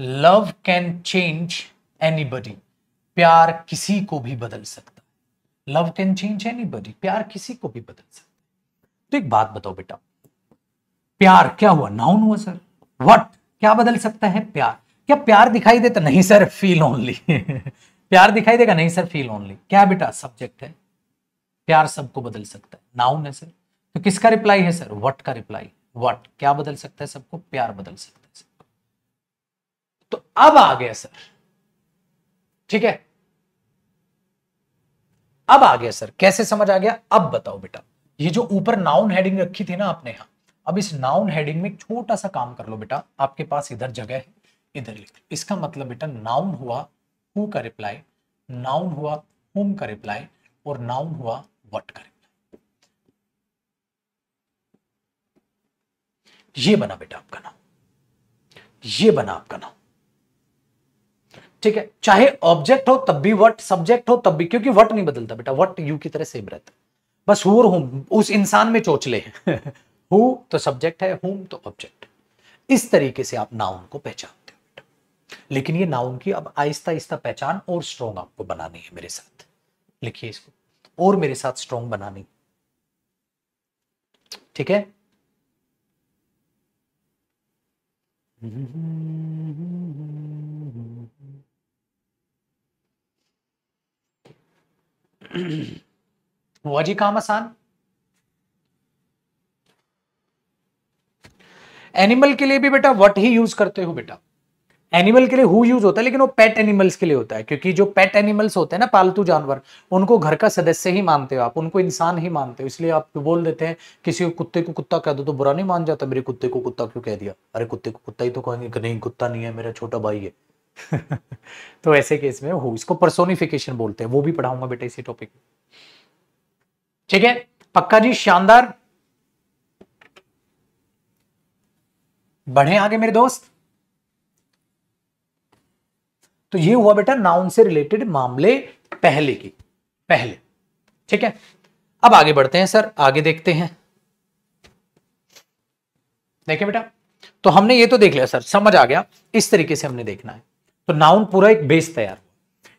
love can change any प्यार किसी को भी बदल सकता है लव कैन चेंज एनी प्यार किसी को भी बदल सकता है तो एक बात बताओ बेटा प्यार क्या हुआ नाउन हुआ सर वट क्या बदल सकता है प्यार क्या प्यार दिखाई देता नहीं सर फील ओनली प्यार दिखाई देगा नहीं सर फील ओनली क्या बेटा सब्जेक्ट है प्यार सबको बदल सकता है नाउन है सर तो किसका रिप्लाई है सर वट का रिप्लाई वट क्या बदल सकता है सबको प्यार बदल सकता है तो अब आ गया सर ठीक है अब आ गया सर कैसे समझ आ गया अब बताओ बेटा ये जो ऊपर नाउन हेडिंग रखी थी ना आपने यहां अब इस नाउन हेडिंग में छोटा सा काम कर लो बेटा आपके पास इधर जगह है इधर लिख इसका मतलब बेटा नाउन हुआ हु का रिप्लाई नाउन हुआ हुम का रिप्लाई और नाउन हुआ वट का रिप्लाई ये बना बेटा आपका नाम ये बना आपका नाम ठीक है चाहे ऑब्जेक्ट हो तब भी वट सब्जेक्ट हो तब भी क्योंकि वट नहीं बदलता बेटा वट यू की तरह सेम रहता बस हु और हुम उस इंसान में चोचले हैं हु तो सब्जेक्ट है हुम तो ऑब्जेक्ट इस तरीके से आप नाउन को पहचानते हो लेकिन ये नाउन की अब आहिस्ता आहिस्ता पहचान और स्ट्रॉन्ग आपको बनानी है मेरे साथ लिखिए इसको और मेरे साथ स्ट्रॉन्ग बनानी ठीक है हुआ जी काम आसान एनिमल के लिए भी बेटा वट ही यूज करते हो बेटा एनिमल के लिए हु यूज होता है लेकिन वो पेट एनिमल्स के लिए होता है क्योंकि जो पेट एनिमल्स होते हैं ना पालतू जानवर उनको घर का सदस्य ही मानते हो आप उनको इंसान ही मानते हो इसलिए आप तो बोल देते हैं किसी को कुत्ते को कुत्ता कह दो तो बुरा नहीं मान जाता मेरे कुत्ते को कुत्ता क्यों कह दिया अरे कुत्ते को कुत्ता ही तो कहेंगे नहीं कुत्ता नहीं है मेरा छोटा भाई है तो ऐसे केस में हो इसको पर्सोनिफिकेशन बोलते हैं वो भी पढ़ाऊंगा बेटा इसी टॉपिक में ठीक है पक्का जी शानदार बढ़े आगे मेरे दोस्त तो ये हुआ बेटा नाउन से रिलेटेड मामले पहले की पहले ठीक है अब आगे बढ़ते हैं सर आगे देखते हैं देखिए बेटा तो हमने ये तो देख लिया सर समझ आ गया इस तरीके से हमने देखना है तो नाउन पूरा एक बेस तैयार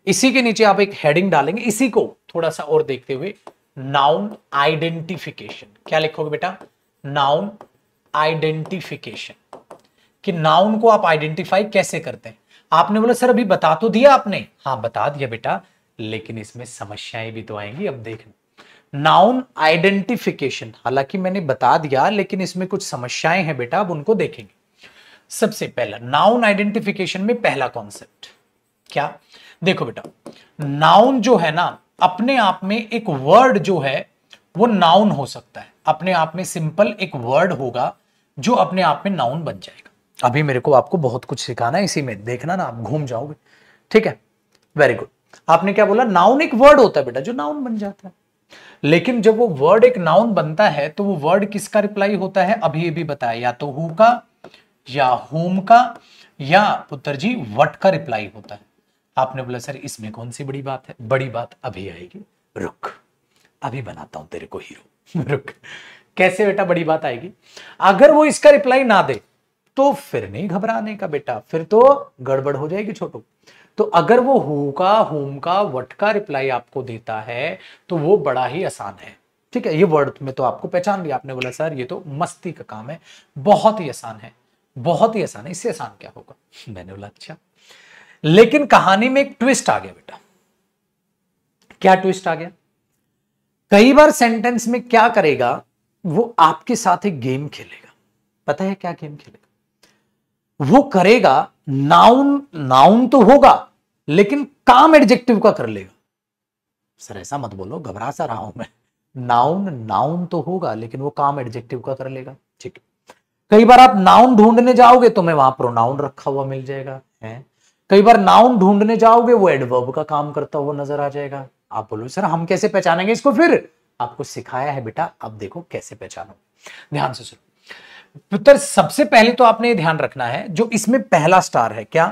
इसी के नीचे आप एक हेडिंग डालेंगे इसी को थोड़ा सा और देखते हुए नाउन आइडेंटिफिकेशन क्या लिखोगे बेटा नाउन आइडेंटिफिकेशन कि नाउन को आप आइडेंटिफाई कैसे करते हैं आपने बोला सर अभी बता तो दिया आपने हाँ बता दिया बेटा लेकिन इसमें समस्याएं भी तो आएंगी अब देखना नाउन आइडेंटिफिकेशन हालांकि मैंने बता दिया लेकिन इसमें कुछ समस्याएं हैं बेटा अब उनको देखेंगे सबसे पहला नाउन आइडेंटिफिकेशन में पहला कॉन्सेप्ट क्या देखो बेटा नाउन जो है ना अपने आप में एक वर्ड जो है वो नाउन हो सकता है अपने आप में सिंपल एक वर्ड होगा जो अपने आप में नाउन बन जाएगा अभी मेरे को आपको बहुत कुछ सिखाना है इसी में देखना ना आप घूम जाओगे ठीक है वेरी गुड आपने क्या बोला नाउन एक वर्ड होता है बेटा जो नाउन बन जाता है लेकिन जब वो वर्ड एक नाउन बनता है तो वो वर्ड किसका रिप्लाई होता है अभी भी बताया या तो हु का या होम का या पुत्र जी वट का रिप्लाई होता है आपने बोला सर इसमें कौन सी बड़ी बात है बड़ी बात अभी आएगी रुक अभी बनाता हूं तेरे को हीरो रुक कैसे बेटा बड़ी बात आएगी अगर वो इसका रिप्लाई ना दे तो फिर नहीं घबराने का बेटा फिर तो गड़बड़ हो जाएगी छोटू तो अगर वो हु का होम का वट का रिप्लाई आपको देता है तो वो बड़ा ही आसान है ठीक है ये वर्ड में तो आपको पहचान लिया आपने बोला सर ये तो मस्ती का काम है बहुत ही आसान है बहुत ही आसान है इससे आसान क्या होगा मैंने बोला अच्छा लेकिन कहानी में एक ट्विस्ट आ गया बेटा क्या ट्विस्ट आ गया कई बार सेंटेंस में क्या करेगा वो आपके साथ एक गेम खेलेगा पता है क्या गेम खेलेगा वो करेगा नाउन नाउन तो होगा लेकिन काम एडजेक्टिव का कर लेगा सर ऐसा मत बोलो घबरा सा रहा हूं मैं नाउन नाउन तो होगा लेकिन वो काम एडजेक्टिव का कर लेगा ठीक है कई बार आप नाउन ढूंढने जाओगे तो मैं वहां प्रोनाउन रखा हुआ मिल जाएगा है कई बार नाउन ढूंढने जाओगे वो एडवर्ब का काम करता हुआ नजर आ जाएगा आप बोलो सर हम कैसे पहचानेंगे इसको फिर आपको सिखाया है बेटा अब देखो कैसे पहचानो ध्यान से सुनो पुत्र सबसे पहले तो आपने ध्यान रखना है जो इसमें पहला स्टार है क्या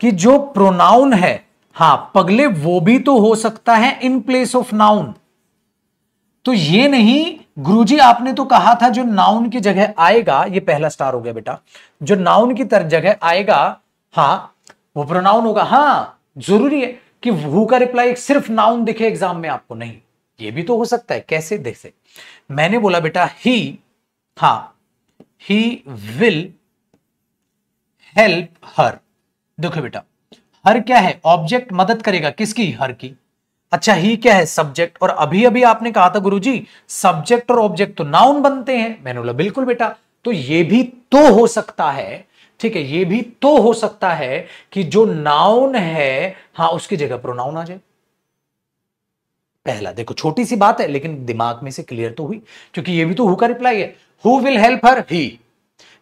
कि जो प्रोनाउन है हाँ पगले वो भी तो हो सकता है इन प्लेस ऑफ नाउन तो ये नहीं गुरुजी आपने तो कहा था जो नाउन की जगह आएगा ये पहला स्टार हो गया बेटा जो नाउन की तरह जगह आएगा हाँ वो प्रोनाउन होगा हाँ जरूरी है कि हु का रिप्लाई सिर्फ नाउन दिखे एग्जाम में आपको नहीं ये भी तो हो सकता है कैसे देखे मैंने बोला बेटा ही हा ही विल हेल्प हर देखो बेटा हर क्या है ऑब्जेक्ट मदद करेगा किसकी हर की अच्छा ही क्या है सब्जेक्ट और अभी अभी आपने कहा था गुरुजी सब्जेक्ट और ऑब्जेक्ट तो नाउन बनते हैं मैंने बोला बिल्कुल बेटा तो ये भी तो हो सकता है ठीक है ये भी तो हो सकता है कि जो नाउन है हाँ उसकी जगह प्रोनाउन आ जाए पहला देखो छोटी सी बात है लेकिन दिमाग में से क्लियर तो हुई क्योंकि ये भी तो हु का रिप्लाई है who will help her he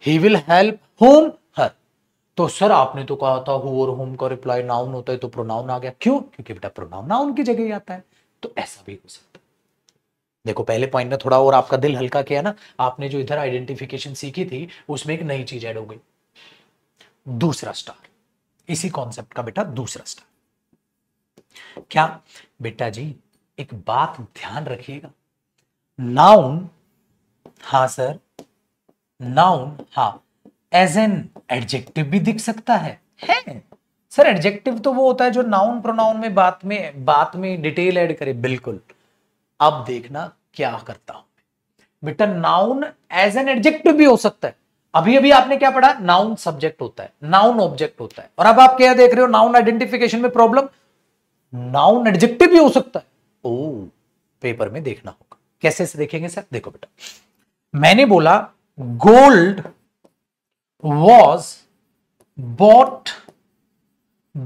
he will help whom तो सर आपने तो कहा था हु और होम का रिप्लाई नाउन होता है तो प्रोनाउन आ गया क्यों क्योंकि बेटा प्रोनाउन नाउन की जगह ही आता है तो ऐसा भी हो सकता है देखो पहले पॉइंट ने थोड़ा और आपका दिल हल्का किया ना आपने जो इधर आइडेंटिफिकेशन सीखी थी उसमें एक नई चीज ऐड हो गई दूसरा स्टार इसी कॉन्सेप्ट का बेटा दूसरा स्टार क्या बेटा जी एक बात ध्यान रखिएगा नाउन हाँ सर नाउन हाँ एज एन एडजेक्टिव भी दिख सकता है है सर एडजेक्टिव तो वो होता है जो नाउन प्रोनाउन में बात में बात में डिटेल ऐड करे बिल्कुल अब देखना क्या करता हूं बेटा नाउन एज एन एडजेक्टिव भी हो सकता है अभी अभी आपने क्या पढ़ा नाउन सब्जेक्ट होता है नाउन ऑब्जेक्ट होता है और अब आप क्या देख रहे हो नाउन आइडेंटिफिकेशन में प्रॉब्लम नाउन एडजेक्टिव भी हो सकता है ओ पेपर में देखना होगा कैसे से देखेंगे सर देखो बेटा मैंने बोला gold was bought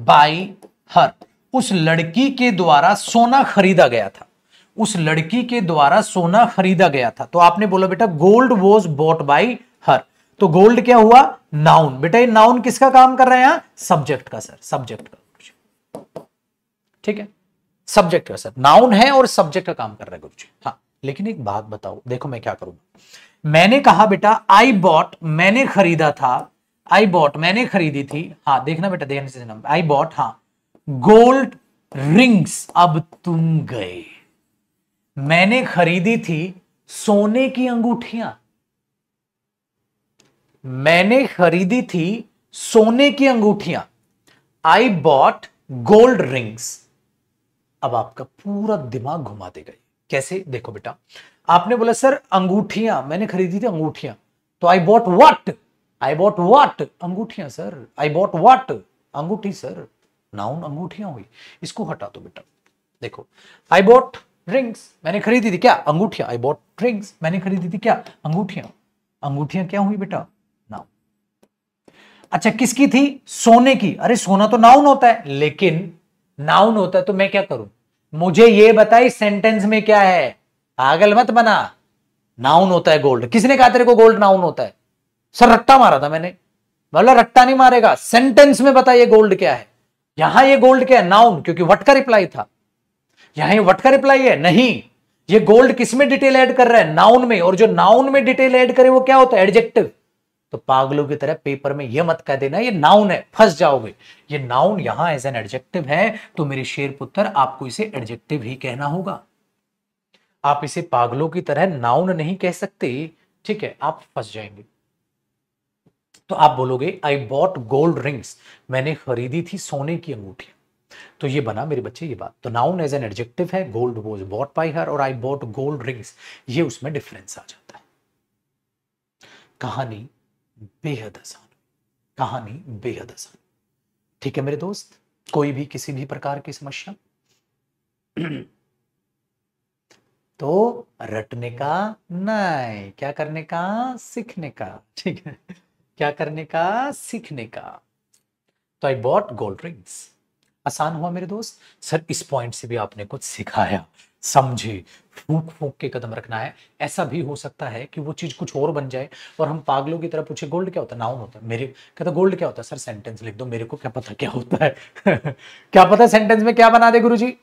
by her उस लड़की के द्वारा सोना खरीदा गया था उस लड़की के द्वारा सोना खरीदा गया था तो आपने बोला बेटा gold was bought by her तो गोल्ड क्या हुआ नाउन बेटा ये नाउन किसका काम कर रहे हैं सब्जेक्ट का सर सब्जेक्ट का ठीक है सब्जेक्ट का सर नाउन है और सब्जेक्ट का काम कर रहा है गुरुजी हाँ लेकिन एक बात बताओ देखो मैं क्या करूंगा मैंने कहा बेटा आई बॉट मैंने खरीदा था आई बॉट मैंने खरीदी थी हाँ देखना बेटा देखने से आई बॉट हाँ गोल्ड रिंग्स अब तुम गए मैंने खरीदी थी सोने की अंगूठियां मैंने खरीदी थी सोने की अंगूठियां आई बॉट गोल्ड रिंग्स अब आपका पूरा दिमाग घुमा गए कैसे देखो बेटा आपने बोला सर अंगूठिया मैंने खरीदी थी अंगूठिया तो I bought what I bought what अंगूठिया सर आई बॉट वट अंगूठी सर नाउन अंगूठिया हुई इसको हटा दो बेटा देखो आई बॉट ड्रिंक्स मैंने खरीदी थी क्या अंगूठिया आई बॉट ड्रिंक्स मैंने खरीदी थी क्या अंगूठिया अंगूठिया क्या हुई बेटा नाउन अच्छा किसकी थी सोने की अरे सोना तो नाउन होता है लेकिन नाउन होता है तो मैं क्या करूं मुझे ये बताई सेंटेंस में क्या है पागल मत बना नाउन होता है गोल्ड किसने कहा तेरे को गोल्ड नाउन होता है सर रट्टा मारा था मैंने बोला रट्टा नहीं मारेगा सेंटेंस में बता ये गोल्ड क्या है यहां ये गोल्ड क्या है नाउन क्योंकि वट का रिप्लाई था यहां ये वट का रिप्लाई है नहीं ये गोल्ड किस में डिटेल ऐड कर रहा है नाउन में और जो नाउन में डिटेल ऐड करे वो क्या होता है एडजेक्टिव तो पागलों की तरह पेपर में ये मत कह देना ये नाउन है फंस जाओगे ये नाउन यहां एज एन एडजेक्टिव है तो मेरे शेर पुत्र आपको इसे एडजेक्टिव ही कहना होगा आप इसे पागलों की तरह नाउन नहीं कह सकते ठीक है आप फंस जाएंगे तो आप बोलोगे आई बॉट गोल्ड रिंग्स मैंने खरीदी थी सोने की अंगूठी तो ये बना मेरे बच्चे ये बात तो नाउन एज एन एडजेक्टिव है gold was bought by her और आई बॉट गोल्ड रिंग्स ये उसमें डिफरेंस आ जाता है कहानी बेहद आसान कहानी बेहद आसान ठीक है मेरे दोस्त कोई भी किसी भी प्रकार की समस्या तो रटने का नाय क्या करने का सीखने का ठीक है क्या करने का सीखने का तो आई बॉट गोल्ड रिंग्स आसान हुआ मेरे दोस्त सर इस पॉइंट से भी आपने कुछ सिखाया समझे फूक फूक के कदम रखना है ऐसा भी हो सकता है कि वो चीज़ कुछ और बन जाए और हम पागलों की तरह पूछे गोल्ड क्या होता है नाउन होता है मेरे कहता गोल्ड क्या होता है सर सेंटेंस लिख दो मेरे को क्या पता क्या होता है क्या पता सेंटेंस में क्या बना दे गुरु जी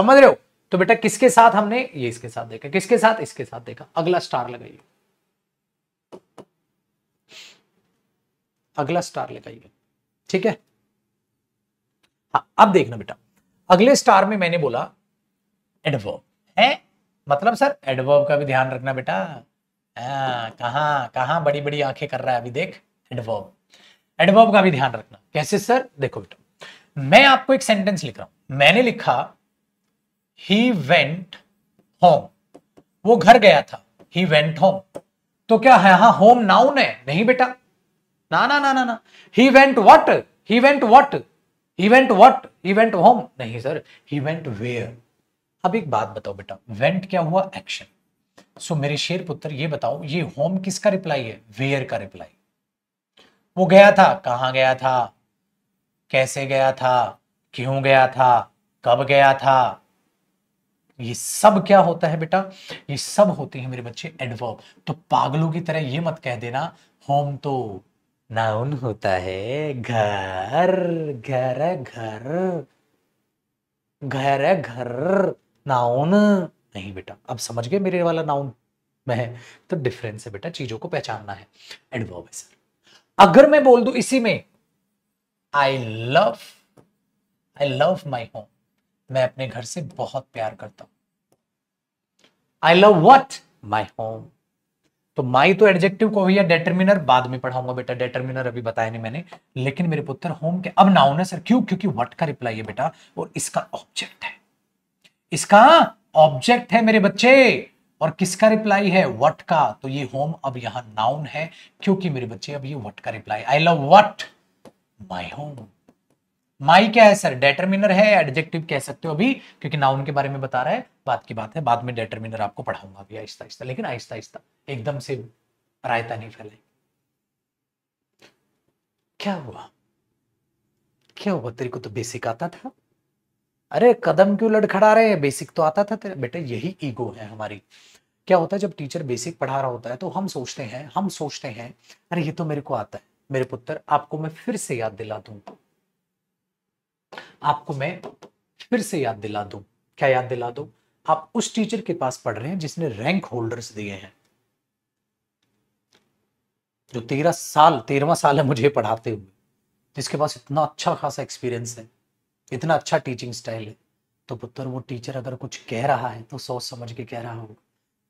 समझ रहे हो तो बेटा किसके साथ हमने ये इसके साथ देखा किसके साथ इसके साथ देखा अगला स्टार लगाइए अगला स्टार लगाइए ठीक है हाँ अब देखना बेटा अगले स्टार में मैंने बोला एडवर्ब है मतलब सर एडवर्ब का भी ध्यान रखना बेटा कहा कहा बड़ी बड़ी आंखें कर रहा है अभी देख एडवर्ब एडवर्ब का भी ध्यान रखना कैसे सर देखो बेटा मैं आपको एक सेंटेंस लिख रहा हूं मैंने लिखा ही वेंट होम वो घर गया था ही वेंट होम तो क्या है यहां होम नाउन है नहीं बेटा ना ना ना ना ना he went what he went what he went what he went home नहीं सर ही वेंट वेयर अब एक बात बताओ बेटा वेंट क्या हुआ एक्शन सो so, मेरे शेर पुत्र ये बताओ ये होम किसका रिप्लाई है वेयर का रिप्लाई वो गया था कहां गया था कैसे गया था क्यों गया था कब गया था ये सब क्या होता है बेटा ये सब होते हैं मेरे बच्चे एडवर्ब तो पागलों की तरह ये मत कह देना होम तो नाउन होता है घर घर घर घर घर नाउन नहीं बेटा अब समझ गए मेरे वाला नाउन में है तो डिफरेंस है बेटा चीजों को पहचानना है एडवर्ब है सर अगर मैं बोल दू इसी में I love I love my home मैं अपने घर से बहुत प्यार करता हूं I love what my home तो माई तो एडजेक्टिव को भैया डेटर्मिनर बाद में पढ़ाऊंगा बेटा डेटर्मिनर अभी बताया नहीं मैंने लेकिन मेरे पुत्र होम के अब नाउन है सर क्यों क्योंकि वट का रिप्लाई है बेटा और इसका ऑब्जेक्ट है इसका ऑब्जेक्ट है मेरे बच्चे और किसका रिप्लाई है वट का तो ये होम अब यहां नाउन है क्योंकि मेरे बच्चे अब ये वट का reply I love what my home my क्या है सर डेटरमिनर है एडजेक्टिव कह सकते हो अभी क्योंकि नाउन के बारे में बता रहा है बात की बात है बाद में डेटरमिनर आपको पढ़ाऊंगा अभी आहिस्ता आहिस्ता लेकिन आहिस्ता आहिस्ता एकदम से रायता नहीं फैलाई क्या हुआ क्या हुआ तेरे को तो बेसिक आता था अरे कदम क्यों लड़खड़ा रहे हैं बेसिक तो आता था तेरा बेटे यही ईगो है हमारी क्या होता है जब टीचर बेसिक पढ़ा रहा होता है तो हम सोचते हैं हम सोचते हैं अरे ये तो मेरे को आता है मेरे पुत्र आपको मैं फिर से याद दिला दूंगा आपको मैं फिर से याद दिला दू क्या याद दिला दू आप उस टीचर के पास पढ़ रहे हैं जिसने रैंक होल्डर्स दिए हैं जो तेरह साल तेरहवा साल है मुझे पढ़ाते हुए जिसके पास इतना अच्छा खासा एक्सपीरियंस है इतना अच्छा टीचिंग स्टाइल है तो पुत्र वो टीचर अगर कुछ कह रहा है तो सोच समझ के कह रहा होगा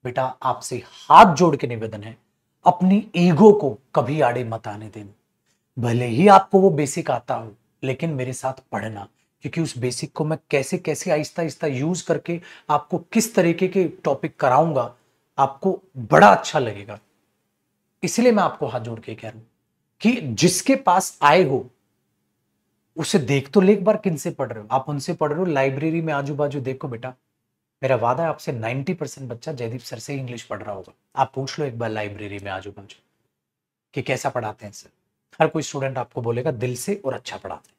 बेटा आपसे हाथ जोड़ के निवेदन है अपनी ईगो को कभी आड़े मत आने देना भले ही आपको वो बेसिक आता हो लेकिन मेरे साथ पढ़ना क्योंकि उस बेसिक को मैं कैसे कैसे आहिस्ता आहिस्ता यूज करके आपको किस तरीके के टॉपिक कराऊंगा आपको बड़ा अच्छा लगेगा इसलिए मैं आपको हाथ जोड़ के कह रहा हूं कि जिसके पास आए हो उसे देख तो ले एक बार किन से पढ़ रहे हो आप उनसे पढ़ रहे हो लाइब्रेरी में आजू बाजू देखो बेटा मेरा वादा है आपसे 90 परसेंट बच्चा जयदीप सर से इंग्लिश पढ़ रहा होगा आप पूछ लो एक बार लाइब्रेरी में आजू बाजू कि कैसा पढ़ाते हैं सर हर कोई स्टूडेंट आपको बोलेगा दिल से और अच्छा पढ़ाते हैं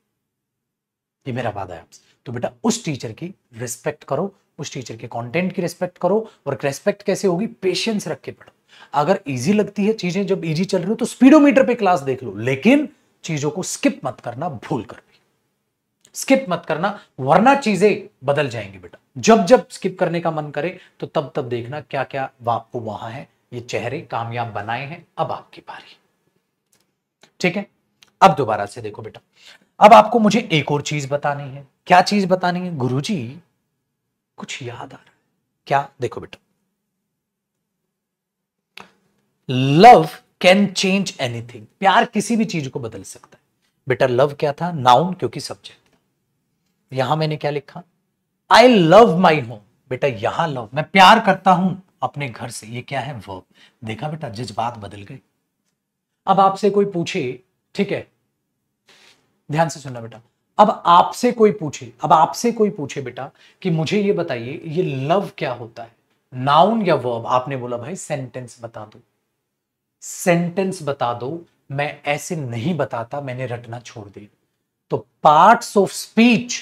ये मेरा वादा है आपसे तो बेटा उस टीचर की रिस्पेक्ट करो उस टीचर के कंटेंट की रिस्पेक्ट करो और रेस्पेक्ट कैसे होगी पेशेंस रख के पढ़ो अगर इजी लगती है चीजें जब इजी चल रही हो तो स्पीडोमीटर पे क्लास देख लो लेकिन चीजों को स्किप मत करना भूल कर भी स्किप मत करना वरना चीजें बदल जाएंगी बेटा जब जब स्किप करने का मन करे तो तब तब देखना क्या क्या आपको वहां है ये चेहरे कामयाब बनाए हैं अब आपकी बारी ठीक है अब दोबारा से देखो बेटा अब आपको मुझे एक और चीज बतानी है क्या चीज बतानी है गुरु जी कुछ याद आ रहा है क्या देखो बेटा लव कैन चेंज एनीथिंग प्यार किसी भी चीज को बदल सकता है बेटा लव क्या था नाउन क्योंकि सब्जेक्ट था यहां मैंने क्या लिखा आई लव माई होम बेटा यहां लव मैं प्यार करता हूं अपने घर से ये क्या है वर्ब देखा बेटा जज्बात बदल गए अब आपसे कोई पूछे ठीक है ध्यान से सुनना बेटा अब आपसे कोई पूछे अब आपसे कोई पूछे बेटा कि मुझे ये बताइए ये लव क्या होता है नाउन या वर्ब आपने बोला भाई सेंटेंस बता दो सेंटेंस बता दो मैं ऐसे नहीं बताता मैंने रटना छोड़ दिया तो पार्ट्स ऑफ स्पीच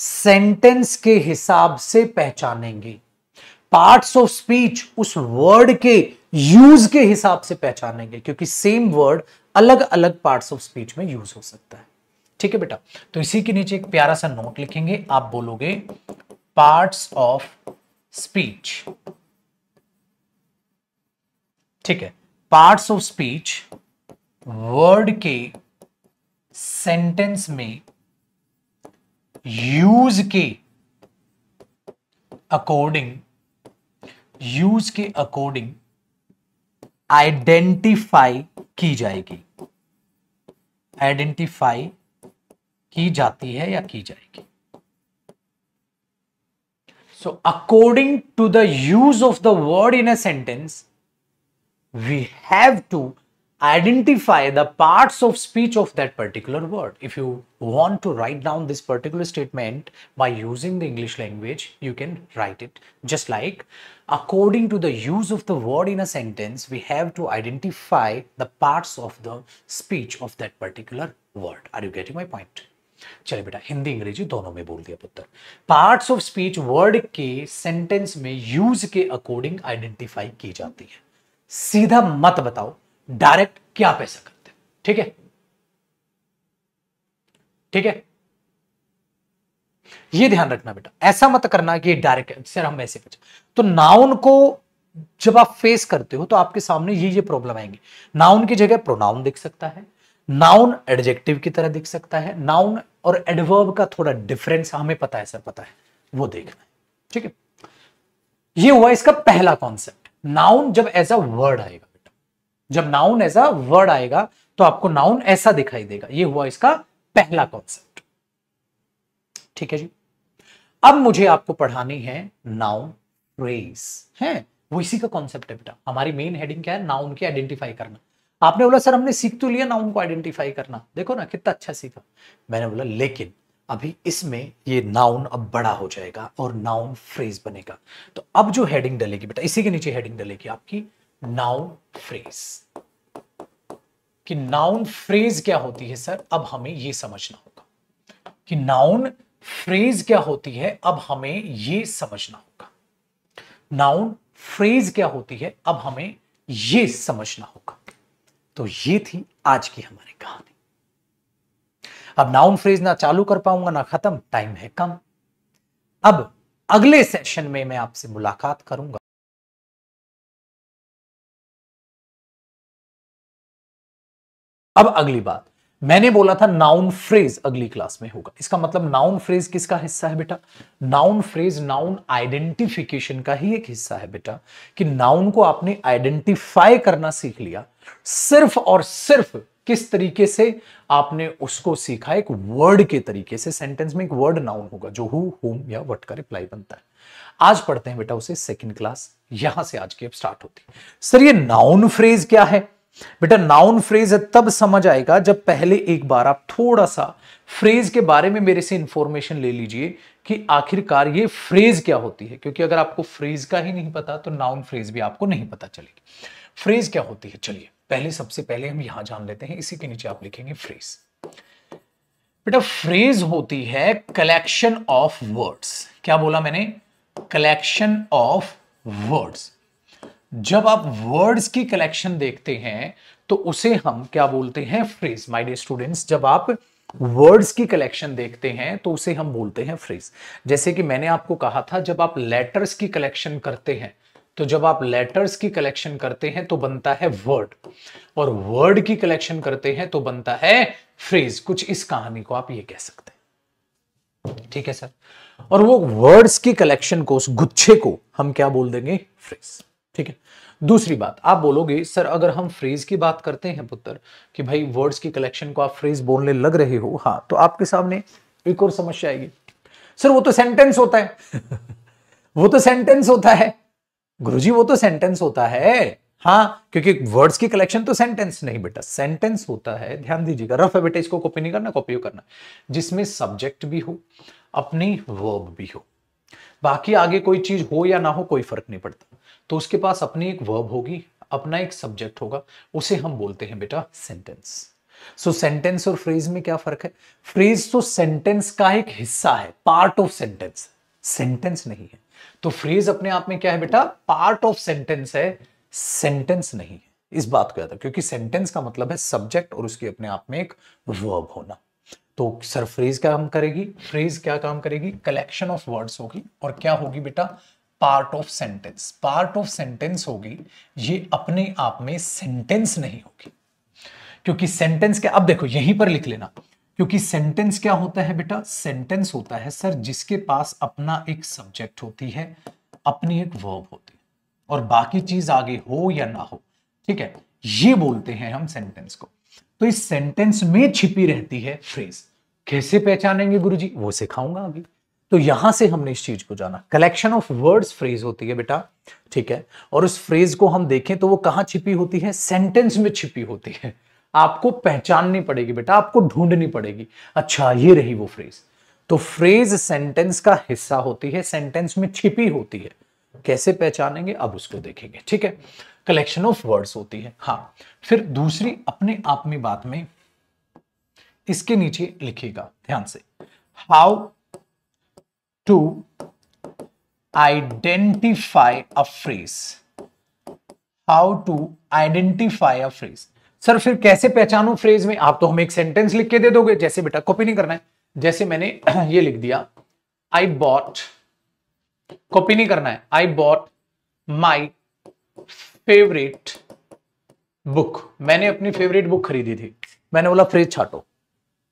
सेंटेंस के हिसाब से पहचानेंगे पार्ट्स ऑफ स्पीच उस वर्ड के यूज के हिसाब से पहचानेंगे क्योंकि सेम वर्ड अलग अलग पार्ट्स ऑफ स्पीच में यूज हो सकता है ठीक है बेटा तो इसी के नीचे एक प्यारा सा नोट लिखेंगे आप बोलोगे पार्ट्स ऑफ स्पीच ठीक है पार्ट्स ऑफ स्पीच वर्ड के सेंटेंस में यूज के अकॉर्डिंग यूज के अकॉर्डिंग आइडेंटिफाई की जाएगी आइडेंटिफाई की जाती है या की जाएगी so according to the use of the word in a sentence we have to identify the part of speech of that particular word if you want to write down this particular statement by using the English language you can write it just like according to the use of the word in a sentence we have to identify the part of the speech of that particular word are you getting my point चले बेटा हिंदी अंग्रेजी दोनों में बोल दिया पुत्र पार्ट्स ऑफ स्पीच वर्ड के सेंटेंस में यूज के अकॉर्डिंग आइडेंटिफाई की जाती है सीधा मत बताओ डायरेक्ट क्या पैसा करते ठीक है ठीक है ये ध्यान रखना बेटा ऐसा मत करना कि डायरेक्ट सर हम ऐसे बचा तो नाउन को जब आप फेस करते हो तो आपके सामने ये ये प्रॉब्लम आएंगे नाउन की जगह प्रोनाउन दिख सकता है नाउन एडजेक्टिव की तरह दिख सकता है नाउन और एडवर्ब का थोड़ा डिफरेंस हमें पता है सर पता है वो देखना है ठीक है ये हुआ इसका पहला कॉन्सेप्ट नाउन जब एज अ वर्ड आएगा बेटा जब नाउन एज अ वर्ड आएगा तो आपको नाउन ऐसा दिखाई देगा ये हुआ इसका पहला कॉन्सेप्ट ठीक है जी अब मुझे आपको पढ़ानी है नाउन फ्रेज है वो इसी का कॉन्सेप्ट है बेटा हमारी मेन हेडिंग क्या है नाउन की आइडेंटिफाई करना आपने बोला सर हमने सीख तो लिया ना उनको आइडेंटिफाई करना देखो ना कितना अच्छा सीखा मैंने बोला लेकिन अभी इसमें ये नाउन अब बड़ा हो जाएगा और नाउन फ्रेज बनेगा तो अब जो हेडिंग डलेगी बेटा इसी के नीचे हेडिंग डलेगी आपकी नाउन फ्रेज कि नाउन फ्रेज क्या होती है सर अब हमें ये समझना होगा कि नाउन फ्रेज क्या होती है अब हमें ये समझना होगा नाउन फ्रेज क्या होती है अब हमें ये समझना होगा तो ये थी आज की हमारी कहानी अब नाउन फ्रेज ना चालू कर पाऊंगा ना खत्म टाइम है कम अब अगले सेशन में मैं आपसे मुलाकात करूंगा अब अगली बात मैंने बोला था नाउन फ्रेज अगली क्लास में होगा इसका मतलब नाउन फ्रेज किसका हिस्सा है बेटा नाउन फ्रेज नाउन आइडेंटिफिकेशन का ही एक हिस्सा है बेटा कि नाउन को आपने आइडेंटिफाई करना सीख लिया सिर्फ और सिर्फ किस तरीके से आपने उसको सीखा एक वर्ड के तरीके से सेंटेंस में एक वर्ड नाउन होगा जो हु होम या वट का रिप्लाई बनता है आज पढ़ते हैं बेटा उसे सेकेंड क्लास यहां से आज की अब स्टार्ट होती है सर ये नाउन फ्रेज क्या है बेटा नाउन फ्रेज है तब समझ आएगा जब पहले एक बार आप थोड़ा सा फ्रेज के बारे में मेरे से इंफॉर्मेशन ले लीजिए कि आखिरकार ये फ्रेज क्या होती है क्योंकि अगर आपको फ्रेज का ही नहीं पता तो नाउन फ्रेज भी आपको नहीं पता चलेगी फ्रेज क्या होती है चलिए पहले सबसे पहले हम यहां जान लेते हैं इसी के नीचे आप लिखेंगे फ्रेज बेटा फ्रेज होती है कलेक्शन ऑफ वर्ड्स क्या बोला मैंने कलेक्शन ऑफ वर्ड्स जब आप वर्ड्स की कलेक्शन देखते हैं तो उसे हम क्या बोलते हैं फ्रेज माय डे स्टूडेंट्स जब आप वर्ड्स की कलेक्शन देखते हैं तो उसे हम बोलते हैं फ्रेज जैसे कि मैंने आपको कहा था जब आप लेटर्स की कलेक्शन करते हैं तो जब आप लेटर्स की कलेक्शन करते हैं तो बनता है वर्ड और वर्ड की कलेक्शन करते हैं तो बनता है फ्रेज कुछ इस कहानी को आप ये कह सकते हैं ठीक है सर और वो वर्ड्स की कलेक्शन को उस गुच्छे को हम क्या बोल देंगे फ्रेज ठीक है दूसरी बात आप बोलोगे सर अगर हम फ्रेज की बात करते हैं पुत्र कि भाई वर्ड्स की कलेक्शन को आप फ्रेज बोलने लग रहे हो हाँ तो आपके सामने एक और समस्या आएगी सर वो तो सेंटेंस होता है वो तो सेंटेंस होता है गुरुजी वो तो सेंटेंस होता है हाँ क्योंकि वर्ड्स की कलेक्शन तो सेंटेंस नहीं बेटा सेंटेंस होता है ध्यान दीजिएगा रफ है इसको कॉपी नहीं करना कॉपी करना जिसमें सब्जेक्ट भी हो अपनी वर्ब भी हो बाकी आगे कोई चीज हो या ना हो कोई फर्क नहीं पड़ता तो उसके पास अपनी एक वर्ब होगी अपना एक सब्जेक्ट होगा उसे हम बोलते हैं बेटा सेंटेंस सो सेंटेंस और फ्रेज में क्या फर्क है फ्रेज तो सेंटेंस का एक हिस्सा है पार्ट ऑफ सेंटेंस सेंटेंस नहीं है तो फ्रेज अपने आप में क्या है बेटा पार्ट ऑफ सेंटेंस है सेंटेंस नहीं है इस बात को याद रख क्योंकि सेंटेंस का मतलब है सब्जेक्ट और उसके अपने आप में एक वर्ब होना तो सर फ्रेज क्या काम करेगी फ्रेज क्या काम करेगी कलेक्शन ऑफ वर्ड्स होगी और क्या होगी बेटा part of sentence part of sentence होगी ये अपने आप में सेंटेंस नहीं होगी क्योंकि सेंटेंस क्या अब देखो यहीं पर लिख लेना क्योंकि सेंटेंस क्या होता है बेटा सेंटेंस होता है सर जिसके पास अपना एक सब्जेक्ट होती है अपनी एक वर्ब होती है और बाकी चीज आगे हो या ना हो ठीक है ये बोलते हैं हम सेंटेंस को तो इस सेंटेंस में छिपी रहती है फ्रेज कैसे पहचानेंगे गुरुजी वो सिखाऊंगा अभी तो यहां से हमने इस चीज को जाना कलेक्शन ऑफ वर्ड्स फ्रेज होती है बेटा ठीक है और उस फ्रेज को हम देखें तो वो कहां छिपी होती है सेंटेंस में छिपी होती है आपको पहचाननी पड़ेगी बेटा आपको ढूंढनी पड़ेगी अच्छा ये रही वो फ्रेज तो फ्रेज सेंटेंस का हिस्सा होती है सेंटेंस में छिपी होती है कैसे पहचानेंगे अब उसको देखेंगे ठीक है कलेक्शन ऑफ वर्ड्स होती है हाँ फिर दूसरी अपने आप में बात में इसके नीचे लिखिएगा ध्यान से how to identify a phrase how to identify a phrase sir फिर कैसे पहचानू फ्रेज में आप तो हमें एक सेंटेंस लिख के दे दोगे जैसे बेटा कॉपी नहीं करना है जैसे मैंने ये लिख दिया आई बॉट कॉपी नहीं करना है I bought my favourite book मैंने अपनी फेवरेट बुक खरीदी थी मैंने बोला फ्रेज छाटो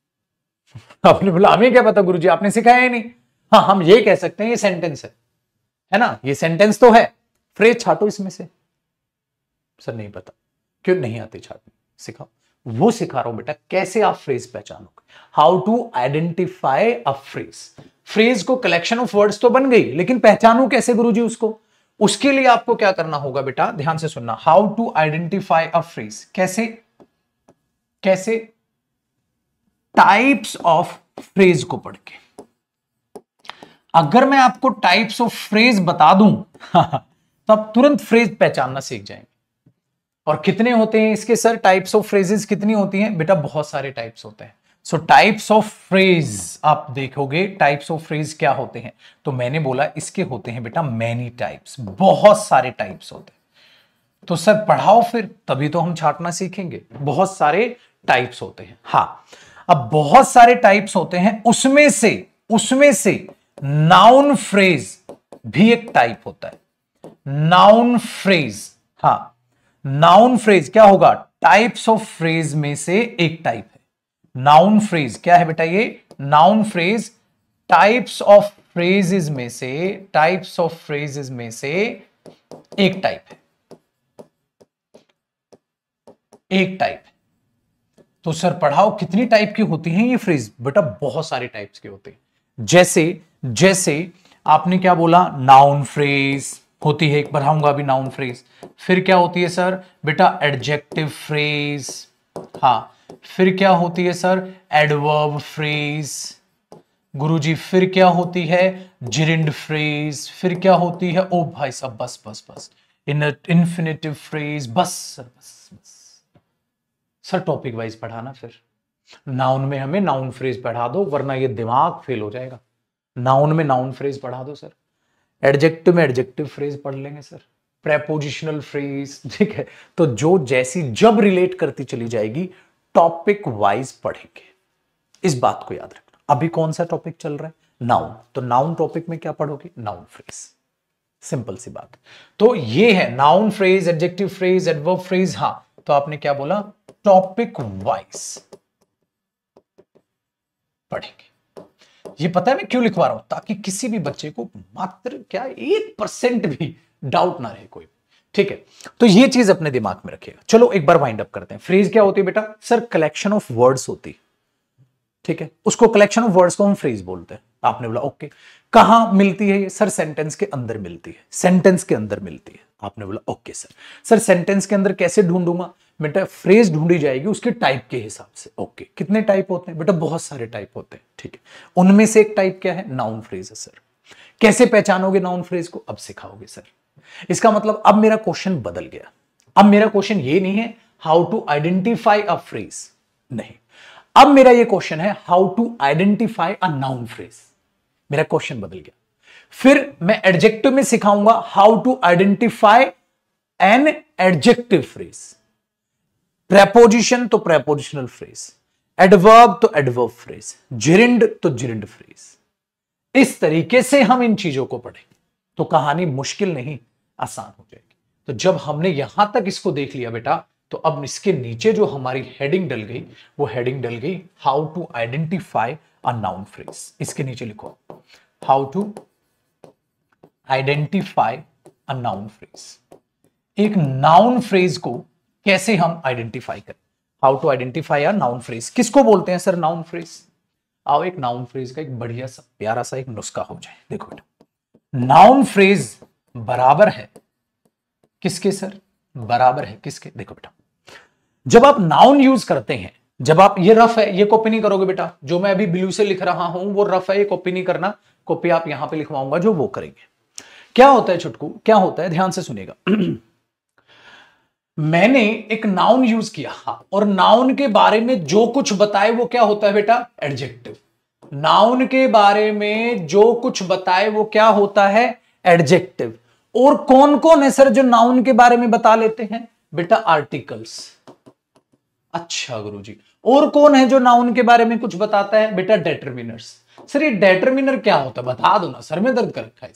आपने बोला हमें क्या पता गुरुजी आपने सिखाया ही नहीं हाँ हम ये कह सकते हैं ये सेंटेंस है है ना ये सेंटेंस तो है फ्रेज छाटो इसमें से सर नहीं पता क्यों नहीं आते छाटने सिखाओ वो सिखा रहा हूं बेटा कैसे आप फ्रेज पहचानोगे how to identify a phrase phrase को कलेक्शन ऑफ वर्ड्स तो बन गई लेकिन पहचानो कैसे गुरु जी उसको उसके लिए आपको क्या करना होगा बेटा ध्यान से सुनना how to identify a phrase कैसे कैसे टाइप्स ऑफ फ्रेज को पढ़ के अगर मैं आपको टाइप्स ऑफ फ्रेज बता दूं तो आप तुरंत फ्रेज पहचानना सीख जाएंगे और कितने होते हैं इसके सर टाइप्स ऑफ फ्रेजेस कितनी होती हैं बेटा बहुत सारे टाइप्स होते हैं सो टाइप्स ऑफ फ्रेज आप देखोगे टाइप्स ऑफ फ्रेज क्या होते हैं तो मैंने बोला इसके होते हैं बेटा मैनी टाइप्स बहुत सारे टाइप्स होते हैं तो सर पढ़ाओ फिर तभी तो हम छाटना सीखेंगे बहुत सारे टाइप्स होते हैं हाँ अब बहुत सारे टाइप्स होते हैं उसमें से उसमें से नाउन फ्रेज भी एक टाइप होता है नाउन फ्रेज हा नाउन फ्रेज क्या होगा टाइप्स ऑफ फ्रेज में से एक टाइप है नाउन फ्रेज क्या है बेटा ये noun phrase types of phrases में से टाइप्स ऑफ फ्रेजेस में से एक टाइप है एक टाइप तो सर पढ़ाओ कितनी टाइप की होती हैं ये फ्रेज बेटा बहुत सारे टाइप्स के होते हैं जैसे जैसे आपने क्या बोला नाउन फ्रेज होती है एक बढ़ाऊंगा अभी नाउन फ्रेज फिर क्या होती है सर बेटा एडजेक्टिव फ्रेज हा फिर क्या होती है सर एडवर्ब फ्रेज गुरुजी फिर क्या होती है जिरिंड फ्रेज फिर क्या होती है ओ भाई सब बस बस बस इन इन्फिनेटिव फ्रेज बस सर बस बस सर टॉपिक वाइज पढ़ाना फिर नाउन में हमें नाउन फ्रेज पढ़ा दो वरना ये दिमाग फेल हो जाएगा नाउन में नाउन फ्रेज पढ़ा दो सर एडजेक्टिव में एडजेक्टिव फ्रेज पढ़ लेंगे सर प्रेपोजिशनल फ्रेज ठीक है तो जो जैसी जब रिलेट करती चली जाएगी टॉपिक वाइज पढ़ेंगे इस बात को याद रखना अभी कौन सा टॉपिक चल रहा है नाउन तो नाउन टॉपिक में क्या पढ़ोगे नाउन फ्रेज सिंपल सी बात तो ये है noun phrase adjective phrase adverb phrase हाँ तो आपने क्या बोला टॉपिक वाइज पढ़ेंगे ये पता है मैं क्यों लिखवा रहा हूं ताकि किसी भी बच्चे को मात्र क्या एक परसेंट भी डाउट ना रहे कोई ठीक है तो ये चीज अपने दिमाग में रखिएगा चलो एक बार वाइंड अप करते हैं फ्रेज क्या होती है बेटा सर कलेक्शन ऑफ वर्ड्स होती है ठीक है उसको कलेक्शन ऑफ वर्ड्स को हम फ्रेज बोलते हैं आपने बोला ओके कहा मिलती है ये सर सेंटेंस के अंदर मिलती है सेंटेंस के अंदर मिलती है आपने बोला ओके सर सर सेंटेंस के अंदर कैसे ढूंढूंगा बेटा फ्रेज ढूंढी जाएगी उसके टाइप के हिसाब से ओके कितने टाइप होते हैं बेटा बहुत सारे टाइप होते हैं ठीक है उनमें से एक टाइप क्या है नाउन फ्रेज है सर कैसे पहचानोगे नाउन फ्रेज को अब सिखाओगे सर इसका मतलब अब मेरा क्वेश्चन बदल गया अब मेरा क्वेश्चन ये नहीं है how to identify a phrase नहीं अब मेरा ये क्वेश्चन है how to identify a noun phrase मेरा क्वेश्चन बदल गया फिर मैं एडजेक्टिव में सिखाऊंगा how to identify an adjective phrase preposition तो प्रेपोजिशनल फ्रेज एडवर्ब तो एडवर्ब फ्रेज जिरिंड तो जिरिंड फ्रेज इस तरीके से हम इन चीजों को पढ़ेंगे तो कहानी मुश्किल नहीं आसान हो जाएगी तो जब हमने यहां तक इसको देख लिया बेटा तो अब इसके नीचे जो हमारी हेडिंग डल गई वो हेडिंग डल गई how to identify a noun phrase इसके नीचे लिखो how to identify a noun phrase एक नाउन फ्रेज को कैसे हम आइडेंटिफाई करें how to identify a noun phrase किसको बोलते हैं सर नाउन फ्रेज आओ एक नाउन फ्रेज का एक बढ़िया सा प्यारा सा एक नुस्खा हो जाए देखो बेटा नाउन फ्रेज बराबर है किसके सर बराबर है किसके देखो बेटा जब आप नाउन यूज करते हैं जब आप ये रफ है ये कॉपी नहीं करोगे बेटा जो मैं अभी ब्लू से लिख रहा हूं वो रफ है ये कॉपी नहीं करना कॉपी आप यहां पे लिखवाऊंगा जो वो करेंगे क्या होता है छुटकू क्या होता है ध्यान से सुनेगा मैंने एक नाउन यूज किया और नाउन के बारे में जो कुछ बताए वो क्या होता है बेटा एडजेक्टिव नाउन के बारे में जो कुछ बताए वो क्या होता है एडजेक्टिव और कौन कौन है सर जो नाउन के बारे में बता लेते हैं बेटा आर्टिकल्स अच्छा गुरु जी और कौन है जो नाउन के बारे में कुछ बताता है बेटा डेटरमिनर्स सर ये डेटरमिनर क्या होता है बता दो ना सर में दर्द कर रखा है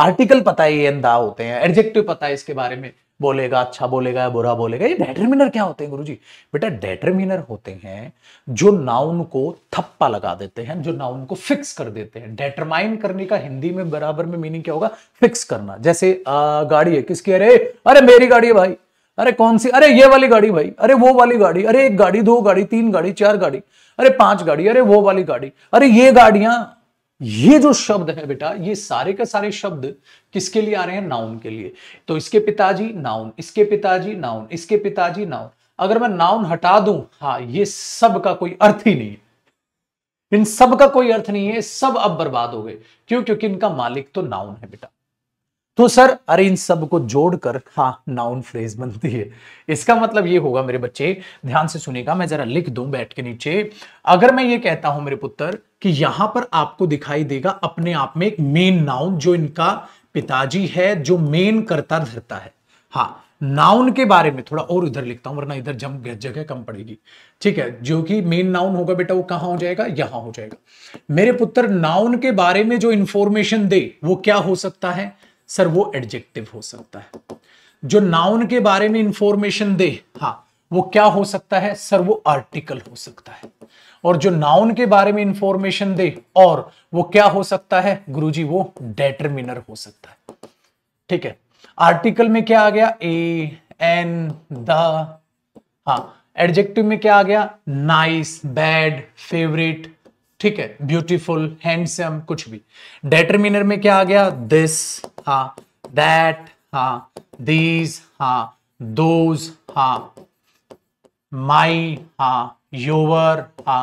आर्टिकल पता है ये अंदा होते हैं एडजेक्टिव पता है इसके बारे में बोलेगा अच्छा बोलेगा या बुरा बोलेगा ये डेटरमिनर क्या होते हैं गुरु जी बेटा डेटरमिनर होते हैं जो नाउन को थप्पा लगा देते हैं जो नाउन को फिक्स कर देते हैं डेटरमाइन करने का हिंदी में बराबर में मीनिंग क्या होगा फिक्स करना जैसे आ, गाड़ी है किसकी अरे अरे मेरी गाड़ी है भाई अरे कौन सी अरे ये वाली गाड़ी भाई अरे वो वाली गाड़ी अरे एक गाड़ी दो गाड़ी तीन गाड़ी चार गाड़ी अरे पांच गाड़ी अरे वो वाली गाड़ी अरे ये गाड़ियां ये जो शब्द है बेटा ये सारे का सारे शब्द किसके लिए आ रहे हैं नाउन के लिए तो इसके पिताजी नाउन इसके पिताजी नाउन इसके पिताजी नाउन अगर मैं नाउन हटा दूं हाँ ये सब का कोई अर्थ ही नहीं है इन सब का कोई अर्थ नहीं है सब अब बर्बाद हो गए क्यों क्योंकि इनका मालिक तो नाउन है बेटा तो सर अरे इन सब को जोड़कर हाँ नाउन फ्रेज बनती है इसका मतलब ये होगा मेरे बच्चे ध्यान से सुनेगा मैं जरा लिख दूं बैठ के नीचे अगर मैं ये कहता हूं मेरे पुत्र कि यहां पर आपको दिखाई देगा अपने आप में एक मेन नाउन जो इनका पिताजी है जो मेन करता धरता है हाँ नाउन के बारे में थोड़ा और इधर लिखता हूं वरना इधर जम जगह कम पड़ेगी ठीक है जो कि मेन नाउन होगा बेटा वो कहां हो जाएगा यहां हो जाएगा मेरे पुत्र नाउन के बारे में जो इंफॉर्मेशन दे वो क्या हो सकता है सर वो एडजेक्टिव हो सकता है जो नाउन के बारे में इंफॉर्मेशन दे हाँ वो क्या हो सकता है सर वो आर्टिकल हो सकता है और जो नाउन के बारे में इंफॉर्मेशन दे और वो क्या हो सकता है गुरुजी वो डेटरमिनर हो सकता है ठीक है आर्टिकल में क्या आ गया ए एन द हा एडजेक्टिव में क्या आ गया नाइस बैड फेवरेट ठीक है ब्यूटीफुल हैंडसम कुछ भी डेटरमिनर में क्या आ गया दिस हा दैट हा दीज हा दोज हा माई हा योवर हाँ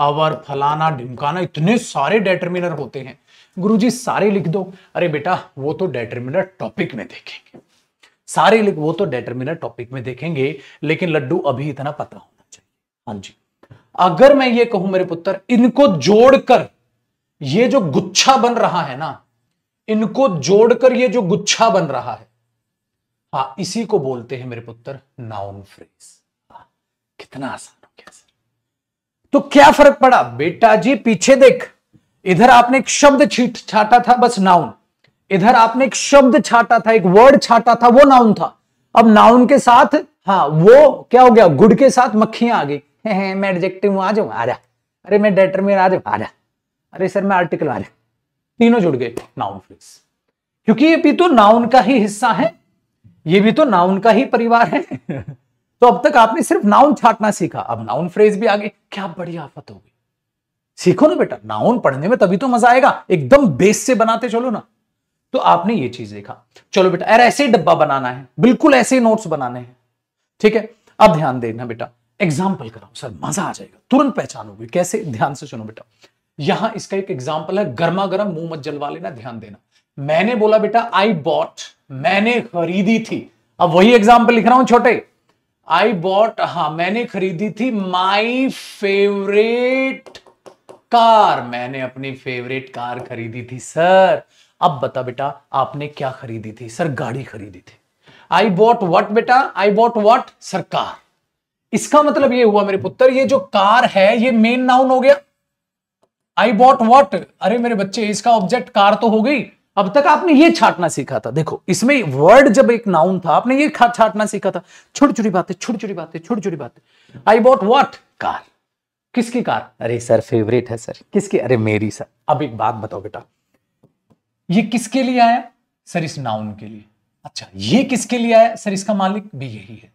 अवर हाँ। हाँ। हाँ। फलाना ढिमकाना इतने सारे डेटरमिनर होते हैं गुरुजी सारे लिख दो अरे बेटा वो तो डेटरमिनर टॉपिक में देखेंगे सारे लिख वो तो डेटरमिनर टॉपिक में देखेंगे लेकिन लड्डू अभी इतना पता होना चाहिए हाँ जी अगर मैं ये कहूं मेरे पुत्र इनको जोड़कर ये जो गुच्छा बन रहा है ना इनको जोड़कर ये जो गुच्छा बन रहा है हाँ इसी को बोलते हैं मेरे पुत्र नाउन फ्रेज कितना आसान हो गया सर तो क्या फर्क पड़ा बेटा जी पीछे देख इधर आपने एक शब्द छीट छाटा था बस नाउन इधर आपने एक शब्द छाटा था एक वर्ड छाटा था वो नाउन था अब नाउन के साथ हाँ वो क्या हो गया गुड़ के साथ मक्खियां आ गई मैं एडजेक्टिव हूँ आ जाऊँ आ जा अरे मैं डेटर में आ जाऊँ आ जा अरे सर मैं आर्टिकल आ जा तीनों जुड़ गए नाउन फ्रेज क्योंकि ये भी तो नाउन का ही हिस्सा है ये भी तो नाउन का ही परिवार है तो अब तक आपने सिर्फ नाउन छाटना सीखा अब नाउन फ्रेज भी आगे क्या बड़ी आफत होगी सीखो ना बेटा नाउन पढ़ने में तभी तो मजा आएगा एकदम बेस से बनाते चलो ना तो आपने ये चीज देखा चलो बेटा अरे ऐसे डब्बा बनाना है बिल्कुल ऐसे नोट्स बनाने हैं ठीक है अब ध्यान देना बेटा एग्जाम्पल कराऊं सर मजा आ जाएगा तुरंत पहचानोगे कैसे ध्यान से सुनो बेटा यहां इसका एक एग्जाम्पल है गर्मा गर्म मुंह मत जलवा लेना ध्यान देना मैंने बोला बेटा आई बॉट मैंने खरीदी थी अब वही एग्जाम्पल लिख रहा हूं छोटे आई बॉट हा मैंने खरीदी थी माई फेवरेट कार मैंने अपनी फेवरेट कार खरीदी थी सर अब बता बेटा आपने क्या खरीदी थी सर गाड़ी खरीदी थी आई बॉट वॉट बेटा I bought what sir car इसका मतलब ये हुआ मेरे पुत्र ये जो कार है ये मेन नाउन हो गया आई बॉट वॉट अरे मेरे बच्चे इसका ऑब्जेक्ट कार तो हो गई अब तक आपने ये छाटना सीखा था देखो इसमें वर्ड जब एक नाउन था आपने ये छाटना सीखा था छोटी छोटी बातें छोटी छोटी बातें छोटी छोटी बातें आई बॉट वॉट कार किसकी कार अरे सर फेवरेट है सर किसकी अरे मेरी सर अब एक बात बताओ बेटा ये किसके लिए आया सर इस नाउन के लिए अच्छा ये किसके लिए आया सर इसका मालिक भी यही है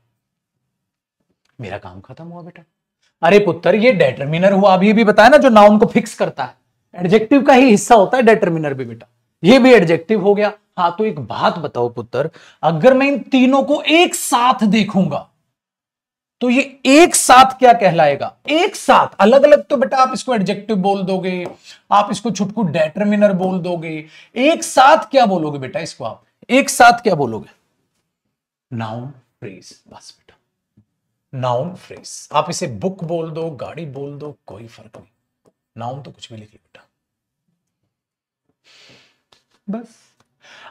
मेरा काम खत्म हुआ बेटा अरे पुत्र ये डेटरमिनर हुआ अभी भी बताया ना जो नाउन को फिक्स करता है एडजेक्टिव का ही हिस्सा होता है डेटरमिनर भी बेटा ये भी एडजेक्टिव हो गया हाँ तो एक बात बताओ पुत्र अगर मैं इन तीनों को एक साथ देखूंगा तो ये एक साथ क्या कहलाएगा एक साथ अलग अलग तो बेटा आप इसको एडजेक्टिव बोल दोगे आप इसको छुटकू डेटरमिनर बोल दोगे एक साथ क्या बोलोगे बेटा इसको आप एक साथ क्या बोलोगे नाउन फ्रेज बस नाउन फ्रेज आप इसे बुक बोल दो गाड़ी बोल दो कोई फर्क नहीं नाउन तो कुछ भी लिख लो बेटा बस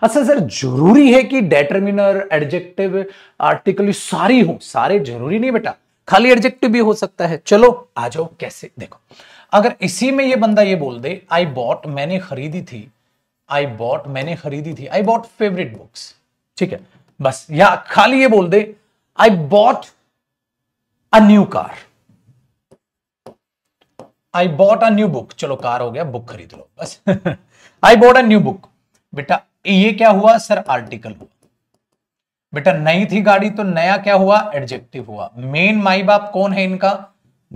अच्छा सर जरूरी है कि डेटरमिनर एडजेक्टिव आर्टिकल सारी हो सारे जरूरी नहीं बेटा खाली एडजेक्टिव भी हो सकता है चलो आ जाओ कैसे देखो अगर इसी में ये बंदा ये बोल दे आई बॉट मैंने खरीदी थी आई बॉट मैंने खरीदी थी आई बॉट फेवरेट बुक्स ठीक है बस या खाली ये बोल दे I bought a new car i bought a new book चलो कार हो गया बुक खरीद लो बस आई bought a new book बेटा ये क्या हुआ सर आर्टिकल हुआ बेटा नई थी गाड़ी तो नया क्या हुआ एडजेक्टिव हुआ मेन माई बाप कौन है इनका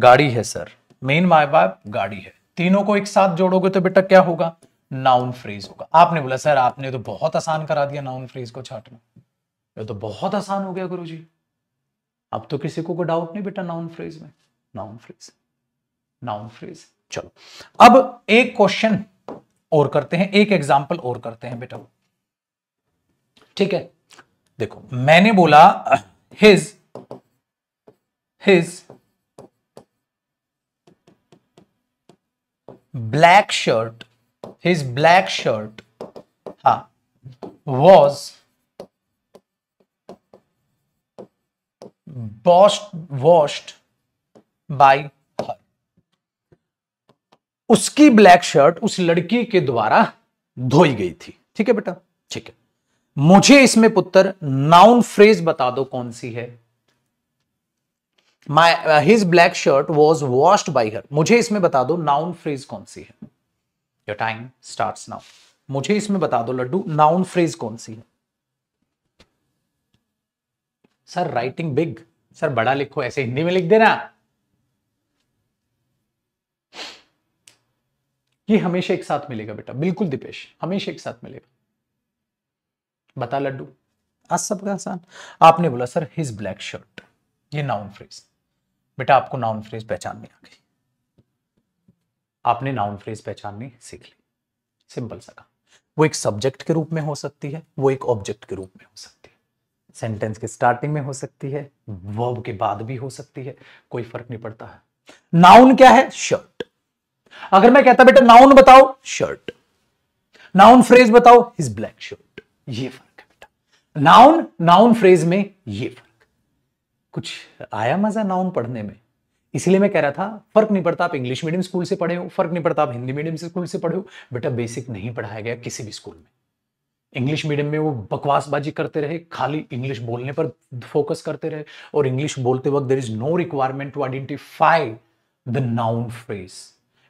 गाड़ी है सर मेन माई बाप गाड़ी है तीनों को एक साथ जोड़ोगे तो बेटा क्या होगा नाउन फ्रेज होगा आपने बोला सर आपने तो बहुत आसान करा दिया नाउन फ्रेज को छाटना ये तो बहुत आसान हो गया गुरुजी अब तो किसी को कोई डाउट नहीं बेटा नाउन फ्रेज में नाउन फ्रेज नाउन फ्रेज चलो अब एक क्वेश्चन और करते हैं एक एग्जाम्पल और करते हैं बेटा ठीक है देखो मैंने बोला his his black shirt his black shirt हा was boast washed by her उसकी ब्लैक शर्ट उस लड़की के द्वारा धोई गई थी ठीक है बेटा ठीक है मुझे इसमें पुत्र नाउन फ्रेज बता दो कौन सी है my his black shirt was washed by her मुझे इसमें बता दो नाउन फ्रेज कौन सी है योर टाइम स्टार्ट नाउ मुझे इसमें बता दो लड्डू नाउन फ्रेज कौन सी है सर राइटिंग बिग सर बड़ा लिखो ऐसे हिंदी में लिख देना ये हमेशा एक साथ मिलेगा बेटा बिल्कुल दीपेश हमेशा एक साथ मिलेगा बता लड्डू आज सबका आसान आपने बोला सर हिज ब्लैक शर्ट ये नाउन फ्रेज बेटा आपको नाउन फ्रेज पहचाननी आ गई आपने नाउन फ्रेज पहचाननी सीख ली सिंपल सा काम वो एक सब्जेक्ट के रूप में हो सकती है वो एक ऑब्जेक्ट के रूप में हो सकती है सेंटेंस के स्टार्टिंग में हो सकती है वर्ब के बाद भी हो सकती है कोई फर्क नहीं पड़ता है नाउन क्या है शर्ट अगर मैं कहता बेटा नाउन बताओ शर्ट नाउन फ्रेज बताओ हिज ब्लैक शर्ट ये फर्क है बेटा नाउन नाउन फ्रेज में ये फर्क कुछ आया मजा नाउन पढ़ने में इसलिए मैं कह रहा था फर्क नहीं पड़ता आप इंग्लिश मीडियम स्कूल से पढ़े हो फर्क नहीं पड़ता आप हिंदी मीडियम से स्कूल से पढ़े हो बेटा बेसिक नहीं पढ़ाया गया किसी भी स्कूल में इंग्लिश मीडियम में वो बकवासबाजी करते रहे खाली इंग्लिश बोलने पर फोकस करते रहे और इंग्लिश बोलते वक्त there is no requirement to identify the noun phrase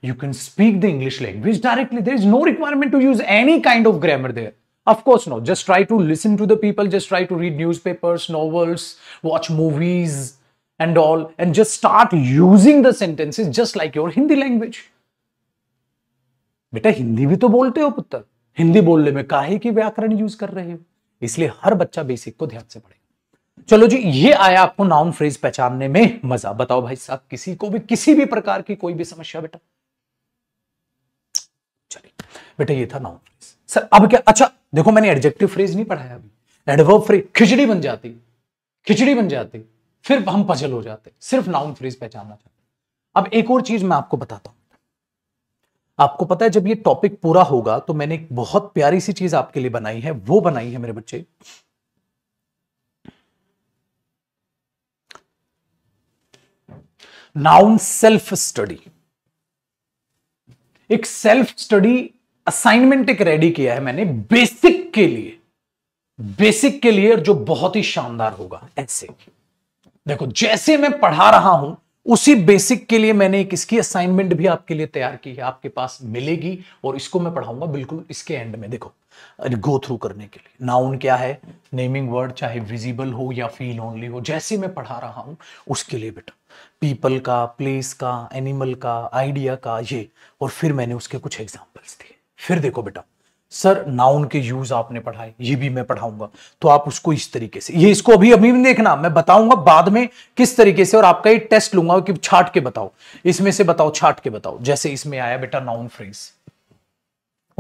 you can speak the English language directly there is no requirement to use any kind of grammar there of course no just try to listen to the people just try to read newspapers novels watch movies and all and just start using the sentences just like your Hindi language बेटा हिंदी भी तो बोलते हो पुत्र हिंदी बोलने में काहे की व्याकरण यूज कर रहे हो इसलिए हर बच्चा बेसिक को ध्यान से पढ़े चलो जी ये आया आपको नाउन फ्रेज पहचानने में मजा बताओ भाई साहब किसी को भी किसी भी प्रकार की कोई भी समस्या बेटा चलिए बेटा ये था नाउन फ्रेज सर अब क्या अच्छा देखो मैंने एडजेक्टिव फ्रेज नहीं पढ़ाया अभी एडवर्ब फ्रेज खिचड़ी बन जाती खिचड़ी बन जाती फिर हम पजल हो जाते सिर्फ नाउन फ्रेज पहचानना चाहते अब एक और चीज मैं आपको बताता हूं आपको पता है जब ये टॉपिक पूरा होगा तो मैंने एक बहुत प्यारी सी चीज आपके लिए बनाई है वो बनाई है मेरे बच्चे नाउन सेल्फ स्टडी एक सेल्फ स्टडी असाइनमेंट एक रेडी किया है मैंने बेसिक के लिए बेसिक के लिए जो बहुत ही शानदार होगा ऐसे देखो जैसे मैं पढ़ा रहा हूं उसी बेसिक के लिए मैंने एक इसकी असाइनमेंट भी आपके लिए तैयार की है आपके पास मिलेगी और इसको मैं पढ़ाऊंगा बिल्कुल इसके एंड में देखो गो थ्रू करने के लिए नाउन क्या है नेमिंग वर्ड चाहे विजिबल हो या फील ओनली हो जैसे मैं पढ़ा रहा हूं उसके लिए बेटा पीपल का प्लेस का एनिमल का आइडिया का ये और फिर मैंने उसके कुछ एग्जाम्पल्स दिए फिर देखो बेटा सर नाउन के यूज आपने पढ़ाए ये भी मैं पढ़ाऊंगा तो आप उसको इस तरीके से ये इसको अभी अभी नहीं देखना मैं बताऊंगा बाद में किस तरीके से और आपका ये टेस्ट लूंगा कि छाट के बताओ इसमें से बताओ छाट के बताओ जैसे इसमें आया बेटा नाउन फ्रेज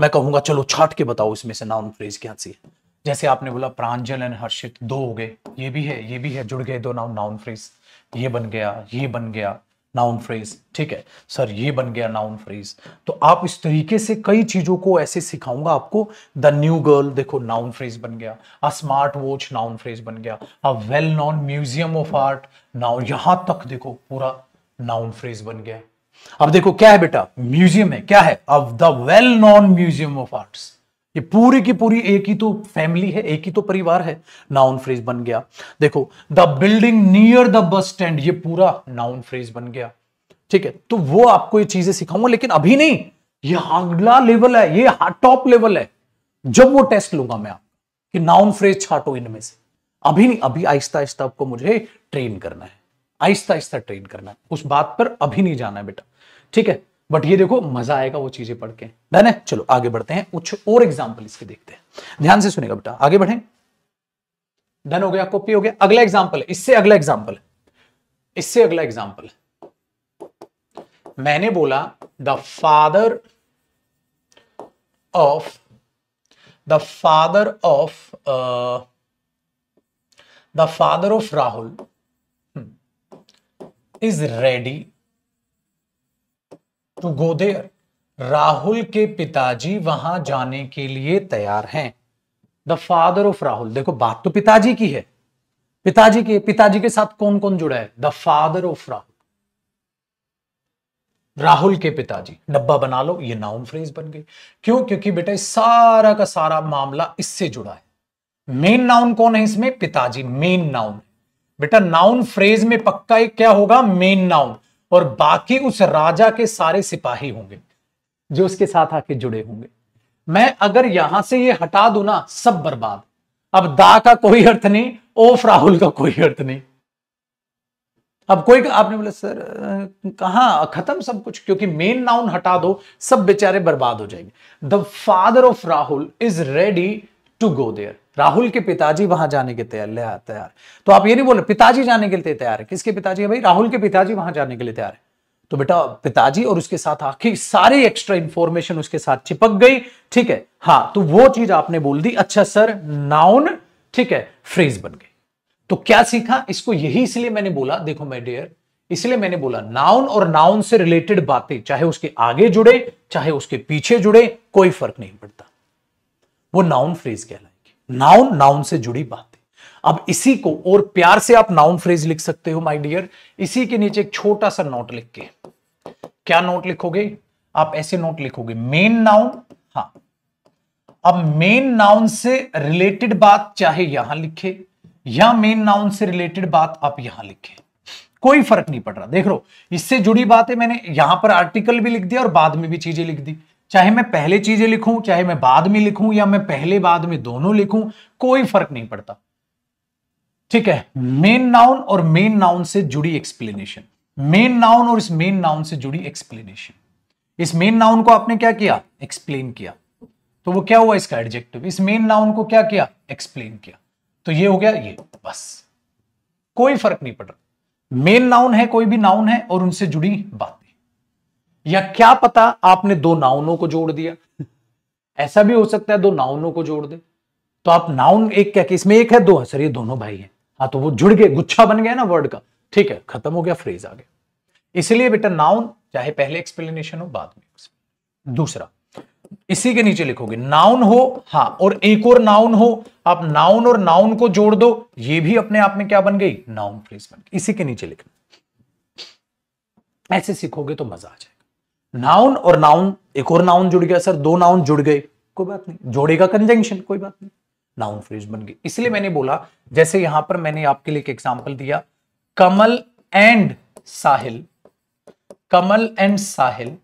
मैं कहूंगा चलो छाट के बताओ इसमें से नाउन फ्रेज क्या सी है जैसे आपने बोला प्रांजल एंड हर्षित दो हो गए ये भी है ये भी है जुड़ गए दो नाउन नाउन फ्रेज ये बन गया ये बन गया नाउन फ्रेज ठीक है सर ये बन गया नाउन फ्रेज तो आप इस तरीके से कई चीजों को ऐसे सिखाऊंगा आपको द न्यू गर्ल देखो नाउन फ्रेज बन गया a smart watch noun phrase बन गया a well known museum of art now यहां तक देखो पूरा नाउन फ्रेज बन गया अब देखो क्या है बेटा म्यूजियम है क्या है अब the well known museum of arts ये पूरी की पूरी एक ही तो फैमिली है एक ही तो परिवार है नाउन फ्रेज बन गया देखो the building near the bus stand ये पूरा नाउन फ्रेज बन गया ठीक है तो वो आपको ये चीजें सिखाऊंगा लेकिन अभी नहीं ये अगला लेवल है ये टॉप लेवल है जब वो टेस्ट लूंगा मैं आप कि नाउन फ्रेज छाटो इनमें से अभी नहीं अभी आहिस्ता आहिस्ता आपको मुझे ट्रेन करना है आहिस्ता आहिस्ता ट्रेन करना है उस बात पर अभी नहीं जाना है बेटा ठीक है बट ये देखो मजा आएगा वो चीजें पढ़ के डन है चलो आगे बढ़ते हैं कुछ और एग्जाम्पल इसके देखते हैं ध्यान से सुनेगा बेटा आगे बढ़े डन हो गया कॉपी हो गया अगला एग्जाम्पल इससे अगला एग्जाम्पल इससे अगला एग्जाम्पल मैंने बोला the father of the father of the father of Rahul is ready to go there Rahul के पिताजी वहां जाने के लिए तैयार हैं द फादर ऑफ राहुल देखो बात तो पिताजी की है पिताजी के पिताजी के साथ कौन कौन जुड़ा है the father of Rahul Rahul के पिताजी डब्बा बना लो ये नाउन फ्रेज बन गई क्यों क्योंकि बेटा सारा का सारा मामला इससे जुड़ा है मेन नाउन कौन है इसमें पिताजी मेन नाउन बेटा नाउन फ्रेज में पक्का एक क्या होगा मेन नाउन और बाकी उस राजा के सारे सिपाही होंगे जो उसके साथ आके जुड़े होंगे मैं अगर यहां से ये हटा दू ना सब बर्बाद अब दा का कोई अर्थ नहीं ओफ राहुल का कोई अर्थ नहीं अब कोई आपने बोला सर कहा खत्म सब कुछ क्योंकि मेन नाउन हटा दो सब बेचारे बर्बाद हो जाएंगे the father of Rahul is ready to go there Rahul के पिताजी वहां जाने के तैयार तैयार तो आप ये नहीं बोल रहे पिताजी जाने के लिए तैयार है किसके पिताजी है भाई राहुल के पिताजी वहां जाने के लिए तैयार है तो बेटा पिताजी और उसके साथ आखिर सारी एक्स्ट्रा इंफॉर्मेशन उसके साथ चिपक गई ठीक है हाँ तो वो चीज आपने बोल दी अच्छा सर नाउन ठीक है फ्रेज बन गई तो क्या सीखा इसको यही इसलिए मैंने बोला देखो मैं डियर इसलिए मैंने बोला नाउन और नाउन से रिलेटेड बातें चाहे उसके आगे जुड़े चाहे उसके पीछे जुड़े कोई फर्क नहीं पड़ता वो नाउन फ्रेज कहलाएगी नाउन नाउन से जुड़ी बात अब इसी को और प्यार से आप नाउन फ्रेज लिख सकते हो माय डियर इसी के नीचे एक छोटा सा नोट लिख के क्या नोट लिखोगे आप ऐसे नोट लिखोगे मेन नाउन हाँ अब मेन नाउन से रिलेटेड बात चाहे यहां लिखे या मेन नाउन से रिलेटेड बात आप यहां लिखे कोई फर्क नहीं पड़ रहा देख लो इससे जुड़ी बात है मैंने यहां पर आर्टिकल भी लिख दिया और बाद में भी चीजें लिख दी चाहे मैं पहले चीजें लिखूं चाहे मैं बाद में लिखूं या मैं पहले बाद में दोनों लिखूं कोई फर्क नहीं पड़ता ठीक है मेन नाउन और मेन नाउन से जुड़ी एक्सप्लेनेशन मेन नाउन और इस मेन नाउन से जुड़ी एक्सप्लेनेशन इस मेन नाउन को आपने क्या किया एक्सप्लेन किया तो वो क्या हुआ इसका एडजेक्टिव इस मेन नाउन को क्या किया एक्सप्लेन किया तो ये हो गया ये बस कोई फर्क नहीं पड़ रहा मेन नाउन है कोई भी नाउन है और उनसे जुड़ी बात या क्या पता आपने दो नाउनों को जोड़ दिया ऐसा भी हो सकता है दो नाउनों को जोड़ दे तो आप नाउन एक क्या कि इसमें एक है दो है सर ये दोनों भाई हैं हाँ तो वो जुड़ गए गुच्छा बन गया ना वर्ड का ठीक है खत्म हो गया फ्रेज आ गया इसलिए बेटा नाउन चाहे पहले एक्सप्लेनेशन हो बाद में दूसरा इसी के नीचे लिखोगे नाउन हो हाँ और एक और नाउन हो आप नाउन और नाउन को जोड़ दो ये भी अपने आप में क्या बन गई नाउन फ्रेज बन गई इसी के नीचे लिखना ऐसे सीखोगे तो मजा आ जाए नाउन और नाउन एक और नाउन जुड़ गया सर दो नाउन जुड़ गए कोई बात नहीं जोड़ेगा कंजंक्शन कोई बात नहीं नाउन फ्रेज बन गई इसलिए मैंने बोला जैसे यहां पर मैंने आपके लिए एक एग्जाम्पल दिया Kamal and Sahil Kamal and Sahil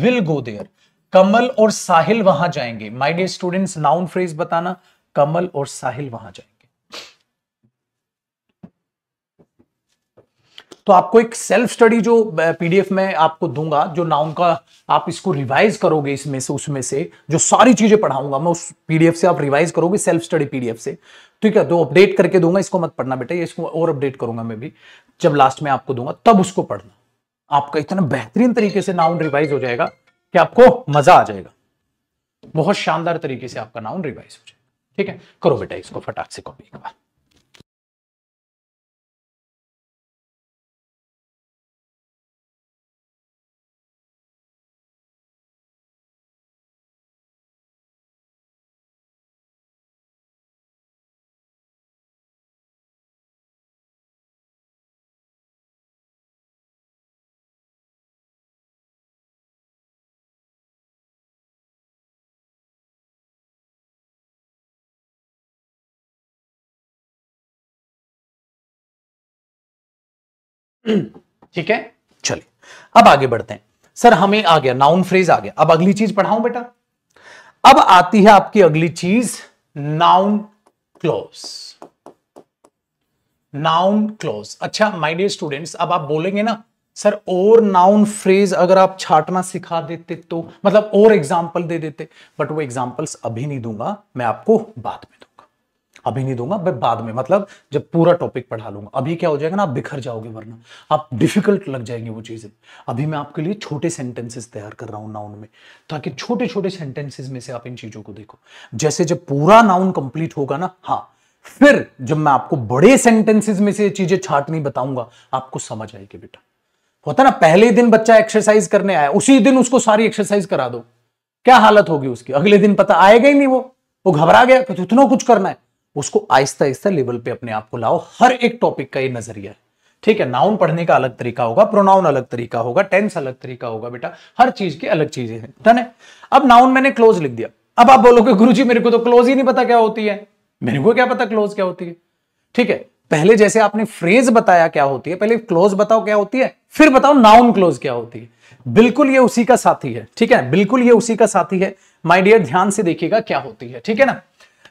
will go there Kamal और साहिल वहां जाएंगे my dear students noun phrase बताना कमल और साहिल वहां जाएंगे तो आपको एक सेल्फ स्टडी जो पीडीएफ में आपको दूंगा जो नाउन का आप इसको रिवाइज करोगे इसमें से उसमें से जो सारी चीजें पढ़ाऊंगा मैं उस पीडीएफ से आप रिवाइज करोगे सेल्फ स्टडी पीडीएफ से ठीक है तो अपडेट करके दूंगा इसको मत पढ़ना बेटा ये इसको और अपडेट करूंगा मैं भी जब लास्ट में आपको दूंगा तब उसको पढ़ना आपका इतना बेहतरीन तरीके से नाउन रिवाइज हो जाएगा कि आपको मजा आ जाएगा बहुत शानदार तरीके से आपका नाउन रिवाइज हो जाएगा ठीक है करो बेटा इसको फटाक से कॉपी एक बार ठीक है चलिए अब आगे बढ़ते हैं सर हमें आ गया नाउन फ्रेज आ गया अब अगली चीज पढ़ाऊं बेटा अब आती है आपकी अगली चीज नाउन क्लोज नाउन क्लोज अच्छा माय डियर स्टूडेंट्स अब आप बोलेंगे ना सर और नाउन फ्रेज अगर आप छाटना सिखा देते तो मतलब और एग्जाम्पल दे देते बट वो एग्जांपल्स अभी नहीं दूंगा मैं आपको बाद में दूंगा अभी नहीं दूंगा मैं बाद में मतलब जब पूरा टॉपिक पढ़ा लूंगा अभी क्या हो जाएगा ना आप बिखर जाओगे वरना आप डिफिकल्ट लग जाएंगे वो चीज़ें अभी मैं आपके लिए छोटे सेंटेंसेस तैयार कर रहा हूं नाउन में ताकि छोटे छोटे सेंटेंसेस में से आप इन चीज़ों को देखो जैसे जब पूरा नाउन कंप्लीट होगा ना हाँ फिर जब मैं आपको बड़े सेंटेंसेस में से चीज़ें छाटनी बताऊंगा आपको समझ आएगी बेटा होता ना पहले दिन बच्चा एक्सरसाइज करने आया उसी दिन उसको सारी एक्सरसाइज करा दो क्या हालत होगी उसकी अगले दिन पता आएगा ही नहीं वो वो घबरा गया इतना कुछ करना है उसको आहिस्ता आहिस्ता लेवल पे अपने आप को लाओ हर एक टॉपिक का ये नजरिया है ठीक है नाउन पढ़ने का अलग तरीका होगा प्रोनाउन अलग तरीका होगा टेंस अलग तरीका होगा बेटा हर चीज की अलग चीजें हैं डन है अब नाउन मैंने क्लोज लिख दिया अब आप बोलोगे गुरु जी मेरे को तो क्लोज ही नहीं पता क्या होती है मेरे को क्या पता क्लोज क्या होती है ठीक है पहले जैसे आपने फ्रेज बताया क्या होती है पहले क्लोज बताओ क्या होती है फिर बताओ नाउन क्लोज क्या होती है बिल्कुल ये उसी का साथी है ठीक है बिल्कुल ये उसी का साथी है माय डियर ध्यान से देखिएगा क्या होती है ठीक है ना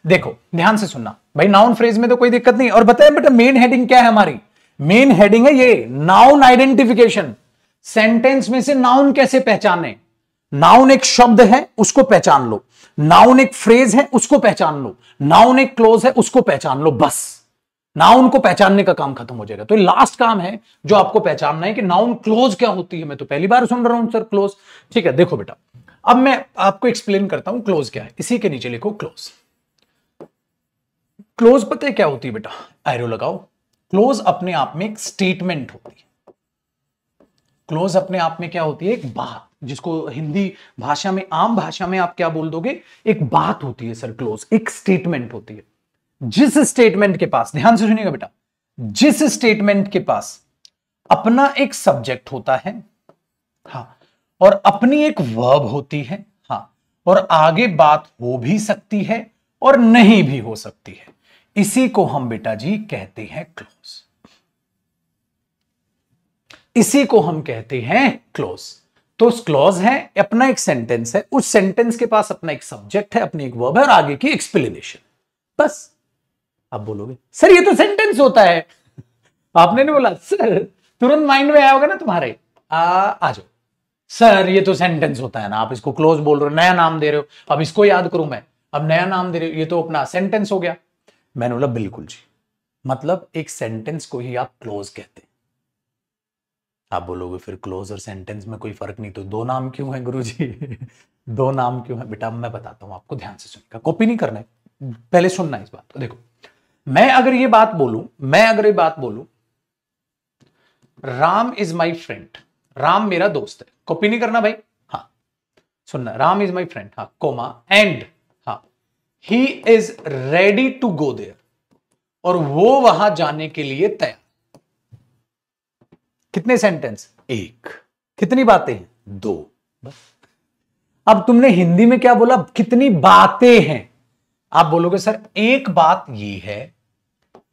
देखो ध्यान से सुनना भाई नाउन फ्रेज में तो कोई दिक्कत नहीं और बताए बेटा मेन हेडिंग क्या है हमारी मेन हेडिंग है ये नाउन आइडेंटिफिकेशन सेंटेंस में से नाउन कैसे पहचाने नाउन एक शब्द है उसको पहचान लो नाउन एक फ्रेज है उसको पहचान लो नाउन एक क्लोज है उसको पहचान लो बस नाउन को पहचानने का काम खत्म हो जाएगा तो ये लास्ट काम है जो आपको पहचानना है कि नाउन क्लोज क्या होती है मैं तो पहली बार सुन रहा हूं सर क्लोज ठीक है देखो बेटा अब मैं आपको एक्सप्लेन करता हूं क्लोज क्या है इसी के नीचे लिखो क्लोज क्लोज पते क्या होती है बेटा एरो लगाओ क्लोज अपने आप में एक स्टेटमेंट होती है क्लोज अपने आप में क्या होती है एक बात जिसको हिंदी भाषा में आम भाषा में आप क्या बोल दोगे एक बात होती है सर क्लोज एक स्टेटमेंट होती है जिस स्टेटमेंट के पास ध्यान से सुनिएगा बेटा जिस स्टेटमेंट के पास अपना एक सब्जेक्ट होता है हा और अपनी एक वर्ब होती है हा और आगे बात हो भी सकती है और नहीं भी हो सकती है इसी को हम बेटा जी कहते हैं क्लोज इसी को हम कहते हैं क्लोज तो क्लॉज है अपना एक सेंटेंस है उस सेंटेंस के पास अपना एक सब्जेक्ट है अपनी एक वर्ब है और आगे की एक्सप्लेनेशन बस आप बोलोगे सर ये तो सेंटेंस होता है आपने नहीं बोला सर तुरंत माइंड में आया होगा ना तुम्हारे आ, आ जाओ सर ये तो सेंटेंस होता है ना आप इसको क्लोज बोल रहे हो नया नाम दे रहे हो अब इसको याद करूं मैं अब नया नाम दे रहे हो ये तो अपना सेंटेंस हो गया मैंने बोला बिल्कुल जी मतलब एक सेंटेंस को ही आप क्लोज कहते हैं आप बोलोगे फिर क्लोज और सेंटेंस में कोई फर्क नहीं तो दो नाम क्यों है गुरु जी दो नाम क्यों है बेटा मैं बताता हूं आपको ध्यान से सुनकर कॉपी नहीं करना है पहले सुनना इस बात को देखो मैं अगर ये बात बोलू मैं अगर ये बात बोलू Ram is my friend Ram मेरा दोस्त है कॉपी नहीं करना भाई हाँ सुनना राम इज माई फ्रेंड हाँ comma and he is ready to go there और वो वहां जाने के लिए तैयार कितने सेंटेंस एक कितनी बातें हैं दो बस अब तुमने हिंदी में क्या बोला कितनी बातें हैं आप बोलोगे सर एक बात ये है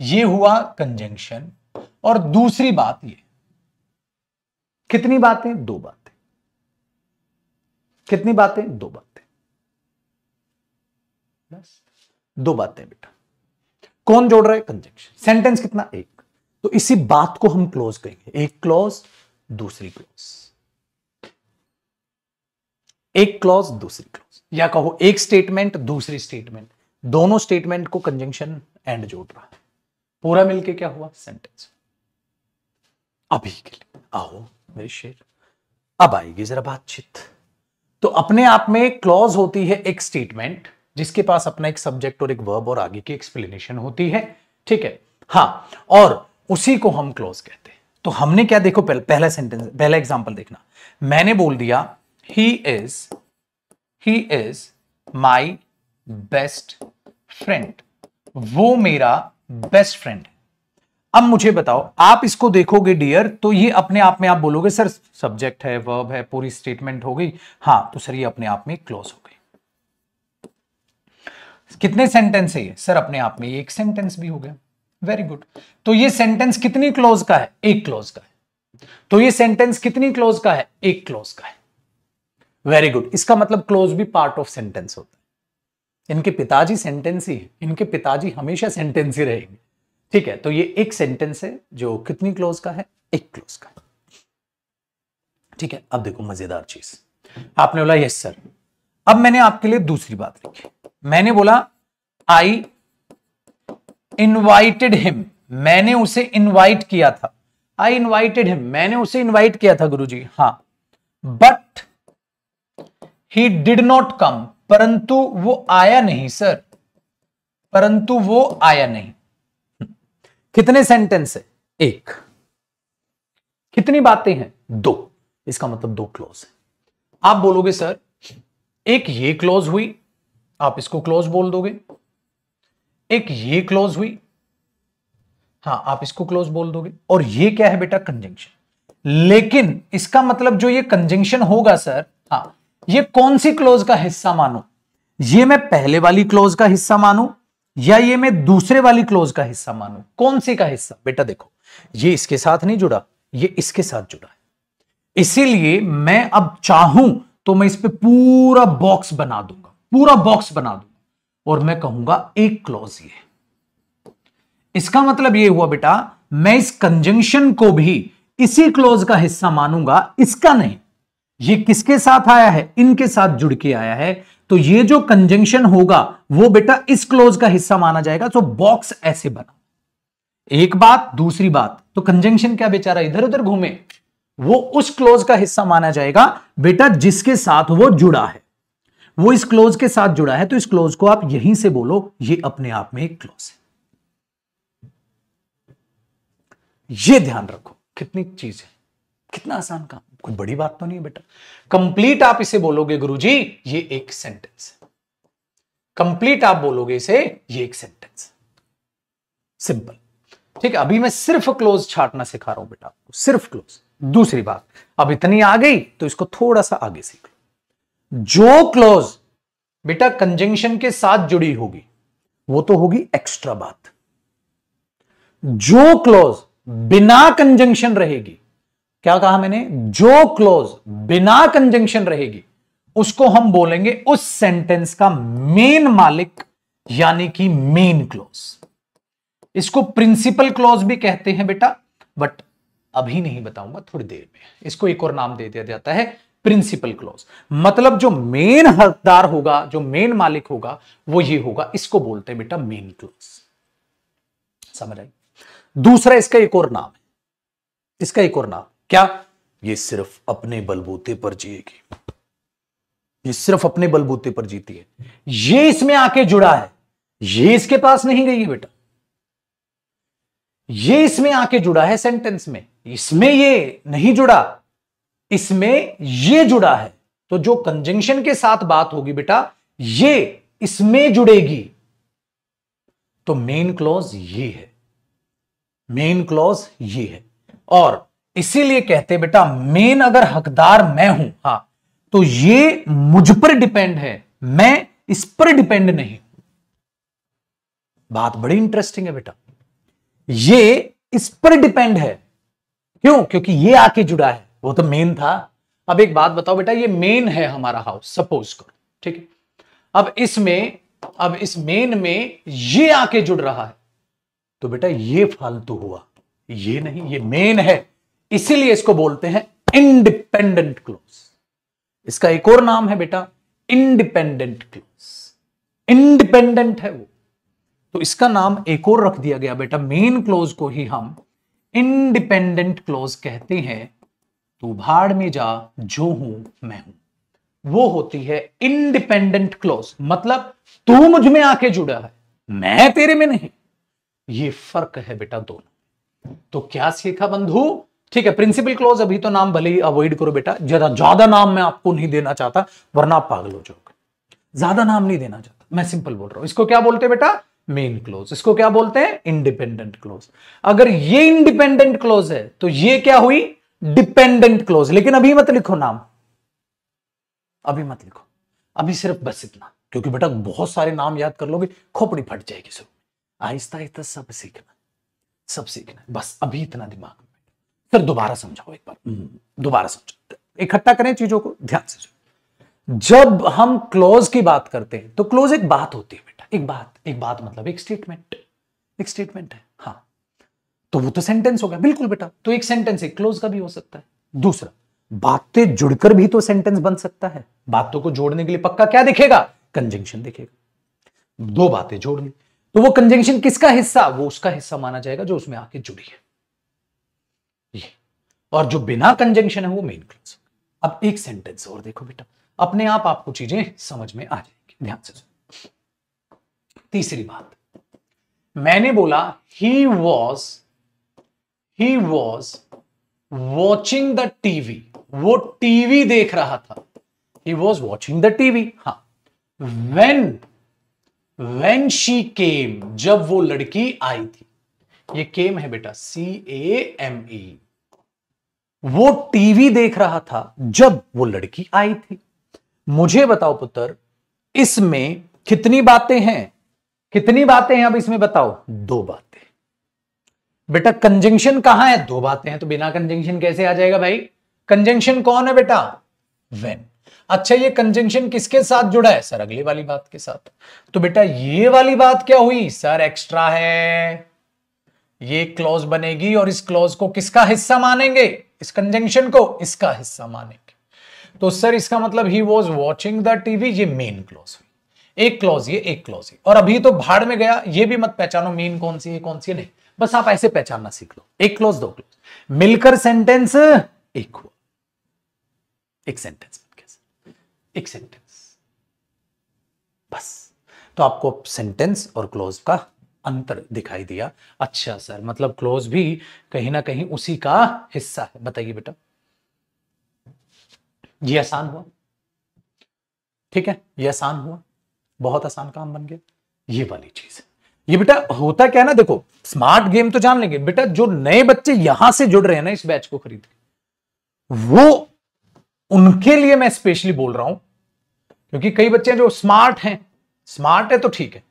ये हुआ कंजंक्शन और दूसरी बात ये कितनी बातें दो बातें कितनी बातें दो बातें प्लस दो बातें बेटा कौन जोड़ रहा है कंजक्शन सेंटेंस कितना एक तो इसी बात को हम क्लोज करेंगे एक क्लॉज दूसरी क्लॉज एक क्लॉज दूसरी क्लॉज या कहो एक स्टेटमेंट दूसरी स्टेटमेंट दोनों स्टेटमेंट को कंजंक्शन एंड जोड़ रहा है पूरा मिलके क्या हुआ सेंटेंस अभी के लिए आओ मेरे शेर अब आएगी जरा बातचीत तो अपने आप में क्लॉज होती है एक स्टेटमेंट जिसके पास अपना एक सब्जेक्ट और एक वर्ब और आगे की एक्सप्लेनेशन होती है ठीक है हाँ और उसी को हम क्लोज कहते हैं तो हमने क्या देखो पहला, पहला सेंटेंस पहला एग्जाम्पल देखना मैंने बोल दिया he is he is my best friend वो मेरा बेस्ट फ्रेंड अब मुझे बताओ आप इसको देखोगे डियर तो ये अपने आप में आप बोलोगे सर सब्जेक्ट है वर्ब है पूरी स्टेटमेंट हो गई हाँ तो सर ये अपने आप में क्लोज हो कितने सेंटेंस है ये सर अपने आप में ये एक सेंटेंस भी हो गया वेरी गुड तो ये सेंटेंस कितनी क्लोज का है एक क्लोज का है तो ये सेंटेंस कितनी क्लोज का है एक क्लोज का है वेरी गुड इसका मतलब क्लोज भी पार्ट ऑफ सेंटेंस होता है इनके पिताजी सेंटेंस ही इनके पिताजी हमेशा सेंटेंस ही रहेंगे ठीक है तो ये एक सेंटेंस है जो कितनी क्लोज का है एक क्लोज का ठीक है अब देखो मजेदार चीज आपने बोला यस सर अब मैंने आपके लिए दूसरी बात लिखी मैंने बोला आई इनवाइटेड हिम मैंने उसे इनवाइट किया था आई इनवाइटेड हिम मैंने उसे इनवाइट किया था गुरुजी हाँ but he did not come परंतु वो आया नहीं सर परंतु वो आया नहीं कितने सेंटेंस है एक कितनी बातें हैं दो इसका मतलब दो क्लोज है आप बोलोगे सर एक ये क्लोज हुई आप इसको क्लोज बोल दोगे एक ये क्लोज हुई हाँ आप इसको क्लोज बोल दोगे और ये क्या है बेटा कंजंक्शन लेकिन इसका मतलब जो ये कंजंक्शन होगा सर हाँ ये कौन सी क्लोज का हिस्सा मानू ये मैं पहले वाली क्लोज का हिस्सा मानू या ये मैं दूसरे वाली क्लोज का हिस्सा मानू कौन सी का हिस्सा बेटा देखो ये इसके साथ नहीं जुड़ा ये इसके साथ जुड़ा है इसीलिए मैं अब चाहूं तो मैं इस पर पूरा बॉक्स बना दू पूरा बॉक्स बना दू और मैं कहूंगा एक क्लॉज ये इसका मतलब ये हुआ बेटा मैं इस कंजंक्शन को भी इसी क्लॉज का हिस्सा मानूंगा इसका नहीं ये किसके साथ आया है इनके साथ जुड़ के आया है तो ये जो कंजंक्शन होगा वो बेटा इस क्लोज का हिस्सा माना जाएगा तो बॉक्स ऐसे बना एक बात दूसरी बात तो कंजंक्शन क्या बेचारा इधर उधर घूमे वो उस क्लोज का हिस्सा माना जाएगा बेटा जिसके साथ वो जुड़ा है वो इस क्लोज के साथ जुड़ा है तो इस क्लोज को आप यहीं से बोलो ये अपने आप में एक क्लोज है ये ध्यान रखो कितनी चीज है कितना आसान काम कोई बड़ी बात तो नहीं है बेटा कंप्लीट आप इसे बोलोगे गुरुजी ये एक सेंटेंस है कंप्लीट आप बोलोगे इसे ये एक सेंटेंस सिंपल ठीक है अभी मैं सिर्फ क्लोज छाटना सिखा रहा हूं बेटा आपको सिर्फ क्लोज दूसरी बात अब इतनी आ गई तो इसको थोड़ा सा आगे सीख लो जो क्लोज बेटा कंजंक्शन के साथ जुड़ी होगी वो तो होगी एक्स्ट्रा बात जो क्लोज बिना कंजंक्शन रहेगी क्या कहा मैंने जो क्लोज बिना कंजंक्शन रहेगी उसको हम बोलेंगे उस सेंटेंस का मेन मालिक यानी कि मेन क्लोज इसको प्रिंसिपल क्लोज भी कहते हैं बेटा बट अभी नहीं बताऊंगा थोड़ी देर में इसको एक और नाम दे दिया जाता है प्रिंसिपल क्लॉज मतलब जो मेन हकदार होगा जो मेन मालिक होगा वो ये होगा इसको बोलते हैं बेटा मेन क्लॉज समझ आई दूसरा इसका एक और नाम है इसका एक और नाम क्या ये सिर्फ अपने बलबूते पर जिएगी ये सिर्फ अपने बलबूते पर जीती है ये इसमें आके जुड़ा है ये इसके पास नहीं गई है बेटा ये इसमें आके जुड़ा है सेंटेंस में इसमें ये नहीं जुड़ा इसमें ये जुड़ा है तो जो कंजंक्शन के साथ बात होगी बेटा ये इसमें जुड़ेगी तो मेन क्लॉज ये है मेन क्लॉज ये है और इसीलिए कहते बेटा मेन अगर हकदार मैं हूं हा तो ये मुझ पर डिपेंड है मैं इस पर डिपेंड नहीं बात बड़ी इंटरेस्टिंग है बेटा ये इस पर डिपेंड है क्यों क्योंकि ये आके जुड़ा है वो तो मेन था अब एक बात बताओ बेटा ये मेन है हमारा हाउस सपोज करो ठीक है अब इसमें अब इस मेन में ये आके जुड़ रहा है तो बेटा ये फालतू हुआ ये नहीं ये मेन है इसीलिए इसको बोलते हैं इंडिपेंडेंट क्लोज इसका एक और नाम है बेटा इंडिपेंडेंट क्लोज इंडिपेंडेंट है वो तो इसका नाम एक और रख दिया गया बेटा मेन क्लोज को ही हम इंडिपेंडेंट क्लोज कहते हैं तू भाड़ में जा जो हूं मैं हूं वो होती है इंडिपेंडेंट क्लोज मतलब तू मुझ में आके जुड़ा है मैं तेरे में नहीं ये फर्क है बेटा दोनों तो क्या सीखा बंधु ठीक है प्रिंसिपल क्लोज अभी तो नाम भले ही अवॉइड करो बेटा ज्यादा ज्यादा नाम मैं आपको नहीं देना चाहता वरना पागल हो जाओगे ज्यादा नाम नहीं देना चाहता मैं सिंपल बोल रहा हूं इसको क्या बोलते हैं बेटा मेन क्लोज इसको क्या बोलते हैं इंडिपेंडेंट क्लोज अगर ये इंडिपेंडेंट क्लोज है तो ये क्या हुई डिपेंडेंट क्लोज लेकिन अभी मत लिखो नाम अभी मत लिखो अभी सिर्फ बस इतना क्योंकि बेटा बहुत सारे नाम याद कर लोगे खोपड़ी फट जाएगी शुरू आहिस्ता आहिस्ता सब सीखना सब सीखना बस अभी इतना दिमाग में फिर दोबारा समझाओ एक बार हम्म। दोबारा समझो इकट्ठा करें चीजों को ध्यान से जब हम क्लोज की बात करते हैं तो क्लोज एक बात होती है बेटा एक बात एक बात मतलब एक स्टेटमेंट एक स्टेटमेंट है तो वो तो सेंटेंस हो गया बिल्कुल बेटा तो एक सेंटेंस एक क्लोज का भी हो सकता है दूसरा बातें जुड़कर भी तो सेंटेंस बन सकता है बातों को जोड़ने के लिए पक्का क्या दिखेगा कंजेंशन दिखेगा दो बातें जोड़ ली तो वो कंजेंशन किसका हिस्सा वो उसका हिस्सा माना जाएगा जो उसमें आके जुड़ी है ये और जो बिना कंजेंशन है वो मेन क्लोज अब एक सेंटेंस और देखो बेटा अपने आप आपको चीजें समझ में आ जाएंगी ध्यान से तीसरी बात मैंने बोला he was he was watching the TV वो टीवी देख रहा था he was watching the TV हा वेन वेन शी केम जब वो लड़की आई थी ये केम है बेटा सी ए एम ई वो टीवी देख रहा था जब वो लड़की आई थी मुझे बताओ पुत्र इसमें कितनी बातें हैं कितनी बातें हैं अब इसमें बताओ दो बात बेटा कंजंक्शन कहां है दो बातें हैं तो बिना कंजंक्शन कैसे आ जाएगा भाई कंजंक्शन कौन है बेटा वेन अच्छा ये कंजंक्शन किसके साथ जुड़ा है सर अगली वाली बात के साथ तो बेटा ये वाली बात क्या हुई सर एक्स्ट्रा है ये क्लॉज बनेगी और इस क्लॉज को किसका हिस्सा मानेंगे इस कंजंक्शन को इसका हिस्सा मानेंगे तो सर इसका मतलब he was watching the TV ये मेन क्लॉज हुई एक क्लॉज ये एक क्लॉज और अभी तो भाड़ में गया ये भी मत पहचानो मेन कौन सी है कौन सी है नहीं बस आप ऐसे पहचानना सीख लो एक क्लोज दो क्लोज मिलकर सेंटेंस एक हुआ एक सेंटेंस एक सेंटेंस बस तो आपको सेंटेंस और क्लोज का अंतर दिखाई दिया अच्छा सर मतलब क्लोज भी कहीं ना कहीं उसी का हिस्सा है बताइए बेटा ये आसान हुआ ठीक है ये आसान हुआ बहुत आसान काम बन गया ये वाली चीज है ये बेटा होता क्या ना देखो स्मार्ट गेम तो जान लेंगे बेटा जो नए बच्चे यहां से जुड़ रहे हैं ना इस बैच को खरीद के वो उनके लिए मैं स्पेशली बोल रहा हूं क्योंकि कई बच्चे हैं जो स्मार्ट हैं स्मार्ट है तो ठीक है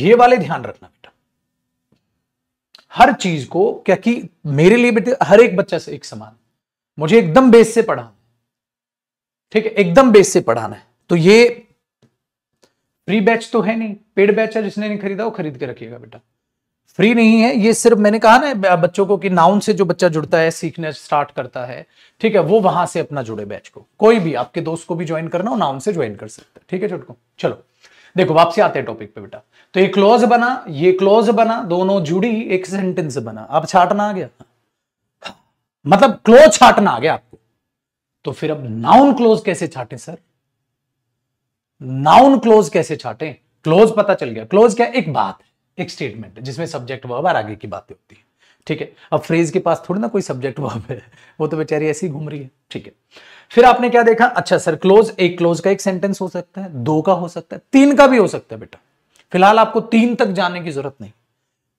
ये वाले ध्यान रखना बेटा हर चीज को क्या कि मेरे लिए बेटे हर एक बच्चा से एक समान मुझे एकदम बेस से पढ़ाना ठीक है एकदम बेस से पढ़ाना है तो ये फ्री बैच तो है नहीं पेड बैच है जिसने नहीं खरीदा वो खरीद के रखिएगा बेटा फ्री नहीं है ये सिर्फ मैंने कहा ना बच्चों को कि नाउन से जो बच्चा जुड़ता है सीखने स्टार्ट करता है ठीक है वो वहां से अपना जुड़े बैच को कोई भी आपके दोस्त को भी ज्वाइन करना हो नाउन से ज्वाइन कर सकता है ठीक है छोटको चलो देखो वापसी आते हैं टॉपिक पे बेटा तो ये क्लोज बना ये क्लोज बना दोनों जुड़ी एक सेंटेंस बना अब छाटना आ गया हाँ। मतलब क्लोज छाटना आ गया आपको तो फिर अब नाउन क्लोज कैसे छाटे सर नाउन क्लोज कैसे छाटे क्लोज पता चल गया क्लोज क्या एक बात एक स्टेटमेंट जिसमें सब्जेक्ट वर्ब और आगे की बातें होती है ठीक है अब फ्रेज के पास थोड़ी ना कोई सब्जेक्ट वर्ब है वो तो बेचारी ऐसी घूम रही है ठीक है फिर आपने क्या देखा अच्छा सर क्लोज एक क्लोज का एक सेंटेंस हो सकता है दो का हो सकता है तीन का भी हो सकता है बेटा फिलहाल आपको तीन तक जाने की जरूरत नहीं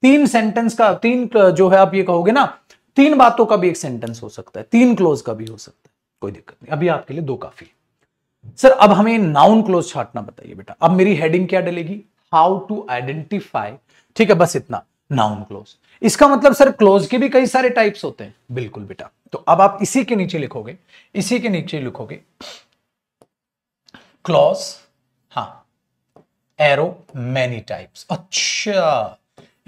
तीन सेंटेंस का तीन जो है आप ये कहोगे ना तीन बातों का भी एक सेंटेंस हो सकता है तीन क्लोज का भी हो सकता है कोई दिक्कत नहीं अभी आपके लिए दो काफी है सर अब हमें नाउन क्लोज छाटना बताइए बेटा अब मेरी हेडिंग क्या डलेगी हाउ टू आइडेंटिफाई ठीक है बस इतना नाउन क्लोज इसका मतलब सर क्लोज के भी कई सारे टाइप्स होते हैं बिल्कुल बेटा तो अब आप इसी के नीचे लिखोगे इसी के नीचे लिखोगे क्लॉज हा एरो मैनी टाइप्स अच्छा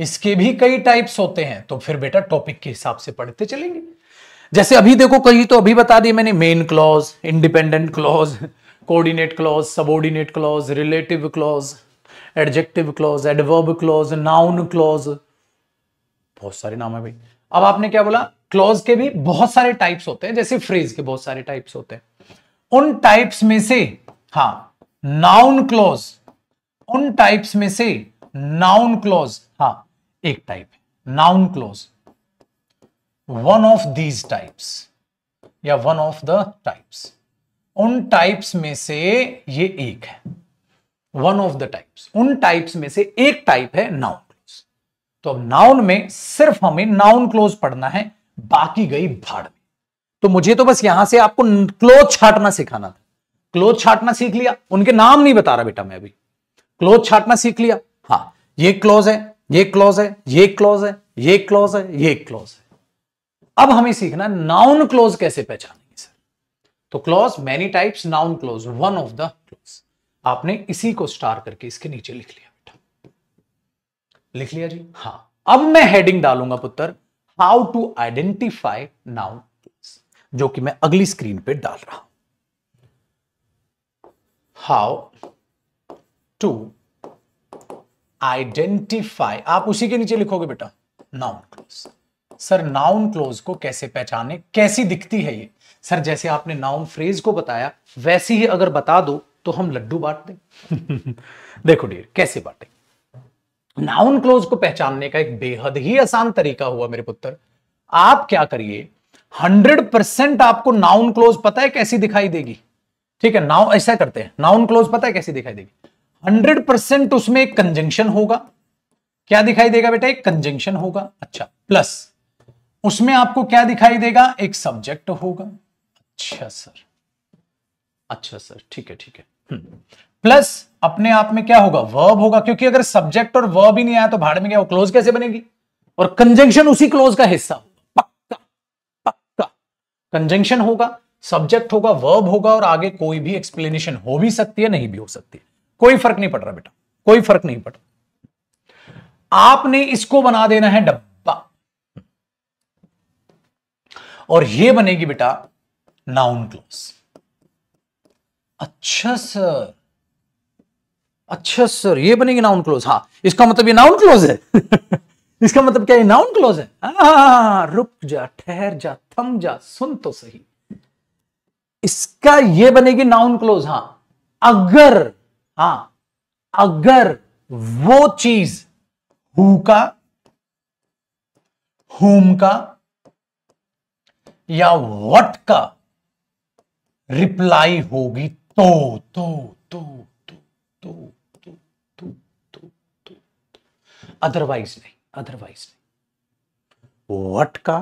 इसके भी कई टाइप्स होते हैं तो फिर बेटा टॉपिक के हिसाब से पढ़ते चलेंगे जैसे अभी देखो कहीं तो अभी बता दिए मैंने main clause independent clause coordinate clause subordinate clause relative clause adjective clause adverb clause noun clause बहुत सारे नाम है भाई अब आपने क्या बोला क्लॉज के भी बहुत सारे टाइप्स होते हैं जैसे फ्रेज के बहुत सारे टाइप्स होते हैं उन टाइप्स में से हा नाउन क्लॉज उन टाइप्स में से नाउन क्लॉज हा एक type noun clause one of these types या वन ऑफ द टाइप्स उन टाइप्स में से ये एक है वन ऑफ द टाइप्स उन टाइप्स में से एक टाइप है नाउन क्लोज तो अब नाउन में सिर्फ हमें नाउन क्लोज पढ़ना है बाकी गई भाड़ में तो मुझे तो बस यहां से आपको क्लोज छाटना सिखाना था क्लोज छाटना सीख लिया उनके नाम नहीं बता रहा बेटा मैं अभी क्लोज छाटना सीख लिया हाँ ये क्लोज है ये क्लोज है ये क्लोज है ये क्लोज है ये क्लोज है अब हमें सीखना नाउन क्लोज कैसे पहचाने तो clause many types noun clause one of the clause आपने इसी को स्टार करके इसके नीचे लिख लिया बेटा लिख लिया जी हाँ अब मैं हेडिंग डालूंगा पुत्र how to identify noun clause जो कि मैं अगली स्क्रीन पे डाल रहा हूं हाउ टू आइडेंटिफाई आप उसी के नीचे लिखोगे बेटा noun clause sir noun clause को कैसे पहचाने कैसी दिखती है ये सर जैसे आपने नाउन फ्रेज को बताया वैसे ही अगर बता दो तो हम लड्डू बांट दें देखो डियर कैसे बांटें नाउन क्लोज को पहचानने का एक बेहद ही आसान तरीका हुआ मेरे पुत्र आप क्या करिए हंड्रेड परसेंट आपको नाउन क्लोज पता है कैसी दिखाई देगी ठीक है नाउ ऐसा करते हैं नाउन क्लोज पता है कैसी दिखाई देगी हंड्रेड परसेंट उसमें एक कंजंक्शन होगा क्या दिखाई देगा बेटा एक कंजंक्शन होगा अच्छा प्लस उसमें आपको क्या दिखाई देगा एक सब्जेक्ट होगा अच्छा सर अच्छा सर ठीक है ठीक है प्लस हम्म। अपने आप में क्या होगा वर्ब होगा क्योंकि अगर सब्जेक्ट और वर्ब ही नहीं आया तो भाड़ में क्या वो क्लोज कैसे बनेगी और कंजंक्शन उसी क्लोज का हिस्सा पक्का पक्का कंजंक्शन होगा सब्जेक्ट होगा वर्ब होगा और आगे कोई भी एक्सप्लेनेशन हो भी सकती है नहीं भी हो सकती है कोई फर्क नहीं पड़ रहा बेटा कोई फर्क नहीं पड़ रहा आपने इसको बना देना है डब्बा और ये बनेगी बेटा नाउन क्लॉज अच्छा सर अच्छा सर ये बनेगी नाउन क्लोज हाँ इसका मतलब ये नाउन क्लोज है इसका मतलब क्या ये नाउन क्लोज है आ, हाँ, हाँ, हाँ, रुक जा ठहर जा थम जा सुन तो सही इसका ये बनेगी नाउन क्लोज हाँ अगर हाँ अगर वो चीज हु का हुम का या वट का रिप्लाई होगी तो तो तो तो तो तो तो तो तो अदरवाइज नहीं अदरवाइज नहीं वट का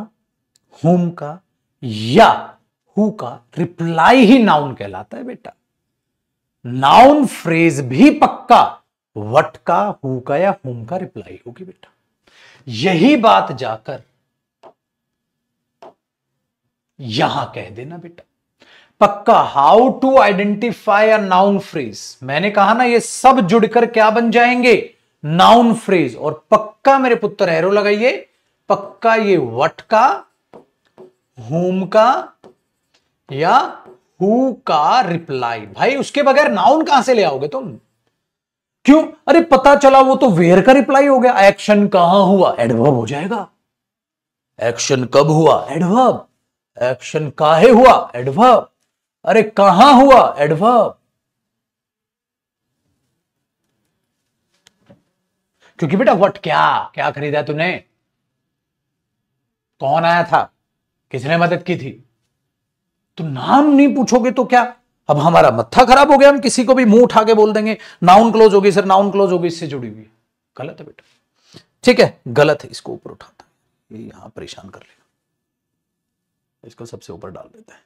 हुम का या हु का रिप्लाई ही नाउन कहलाता है बेटा नाउन फ्रेज भी पक्का वट का हु का या हुम का रिप्लाई होगी बेटा यही बात जाकर यहां कह देना बेटा पक्का how to identify a noun phrase मैंने कहा ना ये सब जुड़कर क्या बन जाएंगे नाउन फ्रेज और पक्का मेरे पुत्र एरो लगाइए पक्का ये वट का हुम का या हु का रिप्लाई भाई उसके बगैर नाउन कहां से ले आओगे तुम क्यों अरे पता चला वो तो वेयर का रिप्लाई हो गया एक्शन कहां हुआ एडवर्ब हो जाएगा एक्शन कब हुआ एडवर्ब एक्शन काहे हुआ एडवर्ब अरे कहां हुआ एडवर्ब क्योंकि बेटा व्हाट क्या क्या खरीदा तूने कौन आया था किसने मदद की थी तू नाम नहीं पूछोगे तो क्या अब हमारा मत्था खराब हो गया हम किसी को भी मुंह उठा के बोल देंगे नाउन क्लोज होगी सर नाउन क्लोज होगी इससे जुड़ी हुई गलत है बेटा ठीक है गलत है इसको ऊपर उठाता है यहां परेशान कर लिया इसको सबसे ऊपर डाल देता है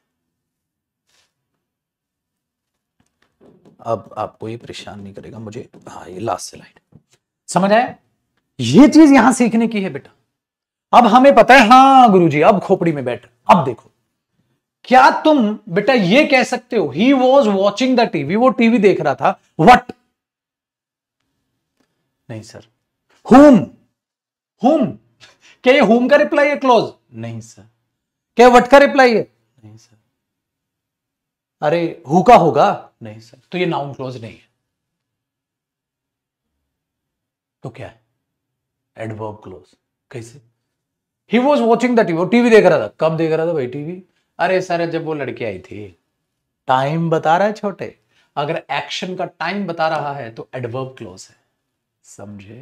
अब आपको ये परेशान नहीं करेगा मुझे हाँ ये लास्ट स्लाइड समझ आया ये चीज यहां सीखने की है बेटा अब हमें पता है हाँ गुरुजी अब खोपड़ी में बैठ अब देखो क्या तुम बेटा ये कह सकते हो he was watching the TV वो टीवी देख रहा था वट नहीं सर हुम हुम क्या ये होम का रिप्लाई है क्लोज नहीं सर क्या वट का रिप्लाई है नहीं सर अरे हु का होगा नहीं सर तो ये नाउन क्लोज नहीं है तो क्या है एडवर्ब क्लोज कैसे he was watching the TV TV देख रहा था कब देख रहा था भाई टीवी अरे सर जब वो लड़की आई थी टाइम बता रहा है छोटे अगर एक्शन का टाइम बता रहा है तो एडवर्ब क्लोज है समझे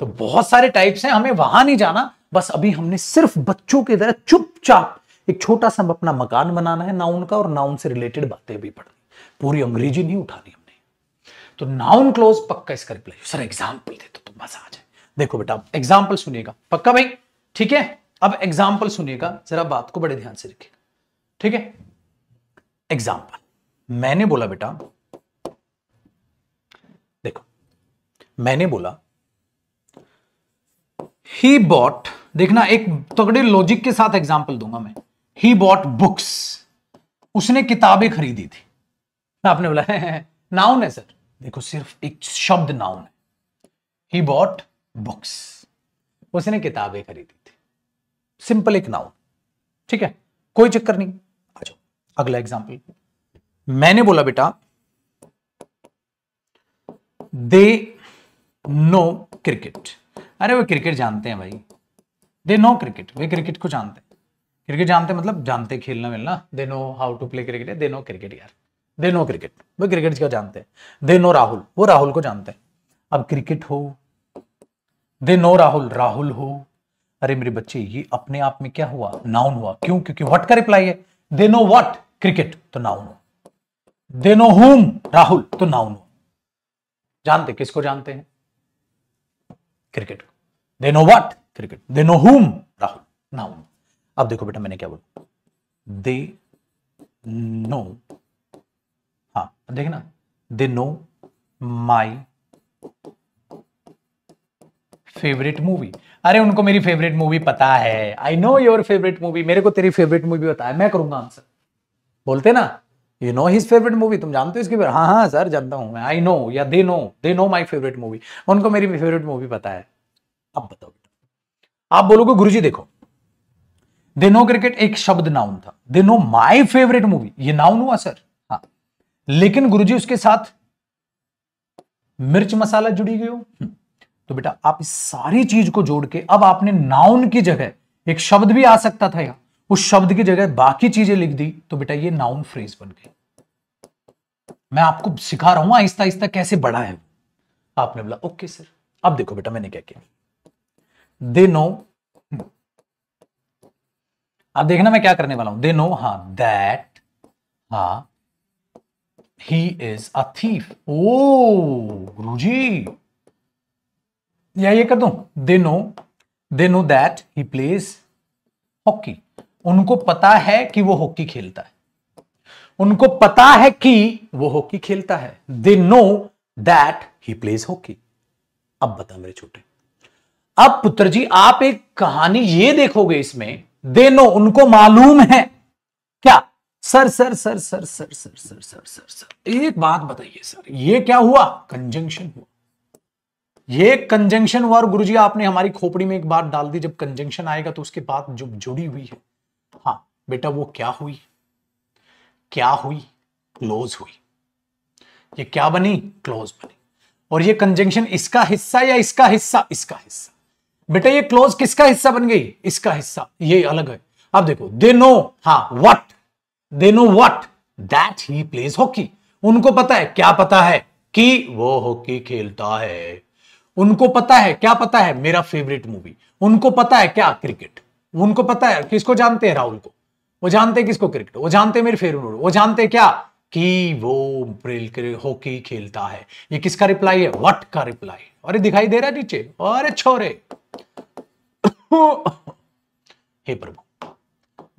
तो बहुत सारे टाइप्स हैं हमें वहां नहीं जाना बस अभी हमने सिर्फ बच्चों की तरह चुपचाप एक छोटा सा अपना मकान बनाना है नाउन का और नाउन से रिलेटेड बातें भी पढ़नी पूरी अंग्रेजी नहीं उठानी हमने तो नाउन क्लोज पक्का इसका रिप्लाई सर एग्जाम्पल दे तो, तो मजा आ जाए देखो बेटा एग्जाम्पल सुनिएगा पक्का भाई ठीक है अब एग्जाम्पल सुनिएगा जरा बात को बड़े ध्यान से रखिएगा ठीक है एग्जाम्पल मैंने बोला बेटा देखो मैंने बोला ही बॉट देखना एक तगड़े लॉजिक के साथ एग्जाम्पल दूंगा मैं ही बॉट बुक्स उसने किताबें खरीदी थी आपने बोला नाउन है सर देखो सिर्फ एक शब्द नाउन है ही बॉट बुक्स उसने किताबें खरीदी थी सिंपल एक नाउन ठीक है कोई चक्कर नहीं आ जाओ अगला एग्जाम्पल मैंने बोला बेटा दे नो क्रिकेट अरे वो क्रिकेट जानते हैं भाई दे नो क्रिकेट वे क्रिकेट को जानते हैं क्रिकेट जानते मतलब जानते खेलना मिलना they know how to play cricket they know cricket यार दे नो क्रिकेट वो क्रिकेट क्या जानते हैं दे नो राहुल वो राहुल को जानते हैं अब क्रिकेट हो दे नो राहुल राहुल हो अरे मेरे बच्चे ये अपने आप में क्या हुआ नाउन हुआ क्यों क्योंकि व्हाट का रिप्लाई है दे नो व्हाट क्रिकेट तो नाउन हो दे नो हुम राहुल तो नाउन हो जानते किसको जानते हैं cricket they know what cricket they know whom Rahul noun अब देखो बेटा मैंने क्या बोला दे नो हाँ देखे ना they know my favourite movie अरे उनको मेरी फेवरेट मूवी पता है I know your favourite movie मेरे को तेरी फेवरेट मूवी पता है मैं करूंगा आंसर बोलते ना you know his favourite movie तुम जानते हो इसके हाँ हाँ सर जानता हूँ मैं आई नो या they know they know my favourite movie उनको मेरी फेवरेट मूवी पता है अब बताओ आप बोलोगे गुरुजी देखो दिनो क्रिकेट एक शब्द नाउन था दिनो माय फेवरेट मूवी ये नाउन हुआ सर हाँ लेकिन गुरुजी उसके साथ मिर्च मसाला जुड़ी गई हो हम्म। तो बेटा आप इस सारी चीज को जोड़ के अब आपने नाउन की जगह एक शब्द भी आ सकता था यहां उस शब्द की जगह बाकी चीजें लिख दी तो बेटा ये नाउन फ्रेज बन गई मैं आपको सिखा रहा हूं आहिस्ता आहिस्ता कैसे बढ़ा है आपने बोला ओके सर अब देखो बेटा मैंने क्या किया दे नो अब देखना मैं क्या करने वाला हूं दे नो हा दैट हा ही इज अ थीफ ओ गुरु जी या ये कर दू they know they know that he plays hockey उनको पता है कि वो हॉकी खेलता है उनको पता है कि वो हॉकी खेलता है they know that he plays hockey अब बता मेरे छोटे अब पुत्र जी आप एक कहानी ये देखोगे इसमें देनो उनको मालूम है क्या sir sir sir sir sir sir sir sir sir sir एक बात बताइए सर ये क्या हुआ कंजंक्शन हुआ ये कंजंक्शन हुआ और गुरुजी आपने हमारी खोपड़ी में एक बात डाल दी जब कंजंक्शन आएगा तो उसके बाद जो जुड़ी हुई है हाँ बेटा वो क्या हुई क्या हुई क्लोज हुई ये क्या बनी क्लोज बनी और ये कंजंक्शन इसका हिस्सा या इसका हिस्सा इसका हिस्सा बेटा ये क्लोज किसका हिस्सा बन गई इसका हिस्सा ये अलग है अब देखो दे नो हाँ what they know what that he plays hockey उनको पता है क्या पता है कि वो हॉकी खेलता है उनको पता है क्या पता है मेरा फेवरेट मूवी उनको पता है क्या क्रिकेट उनको पता है किसको जानते हैं राहुल को वो जानते हैं किसको क्रिकेट वो जानते हैं मेरे फेवरेट वो जानते हैं क्या कि वो हॉकी खेलता है ये किसका रिप्लाई है वट का रिप्लाई अरे दिखाई दे रहा है नीचे अरे छोरे हे प्रभु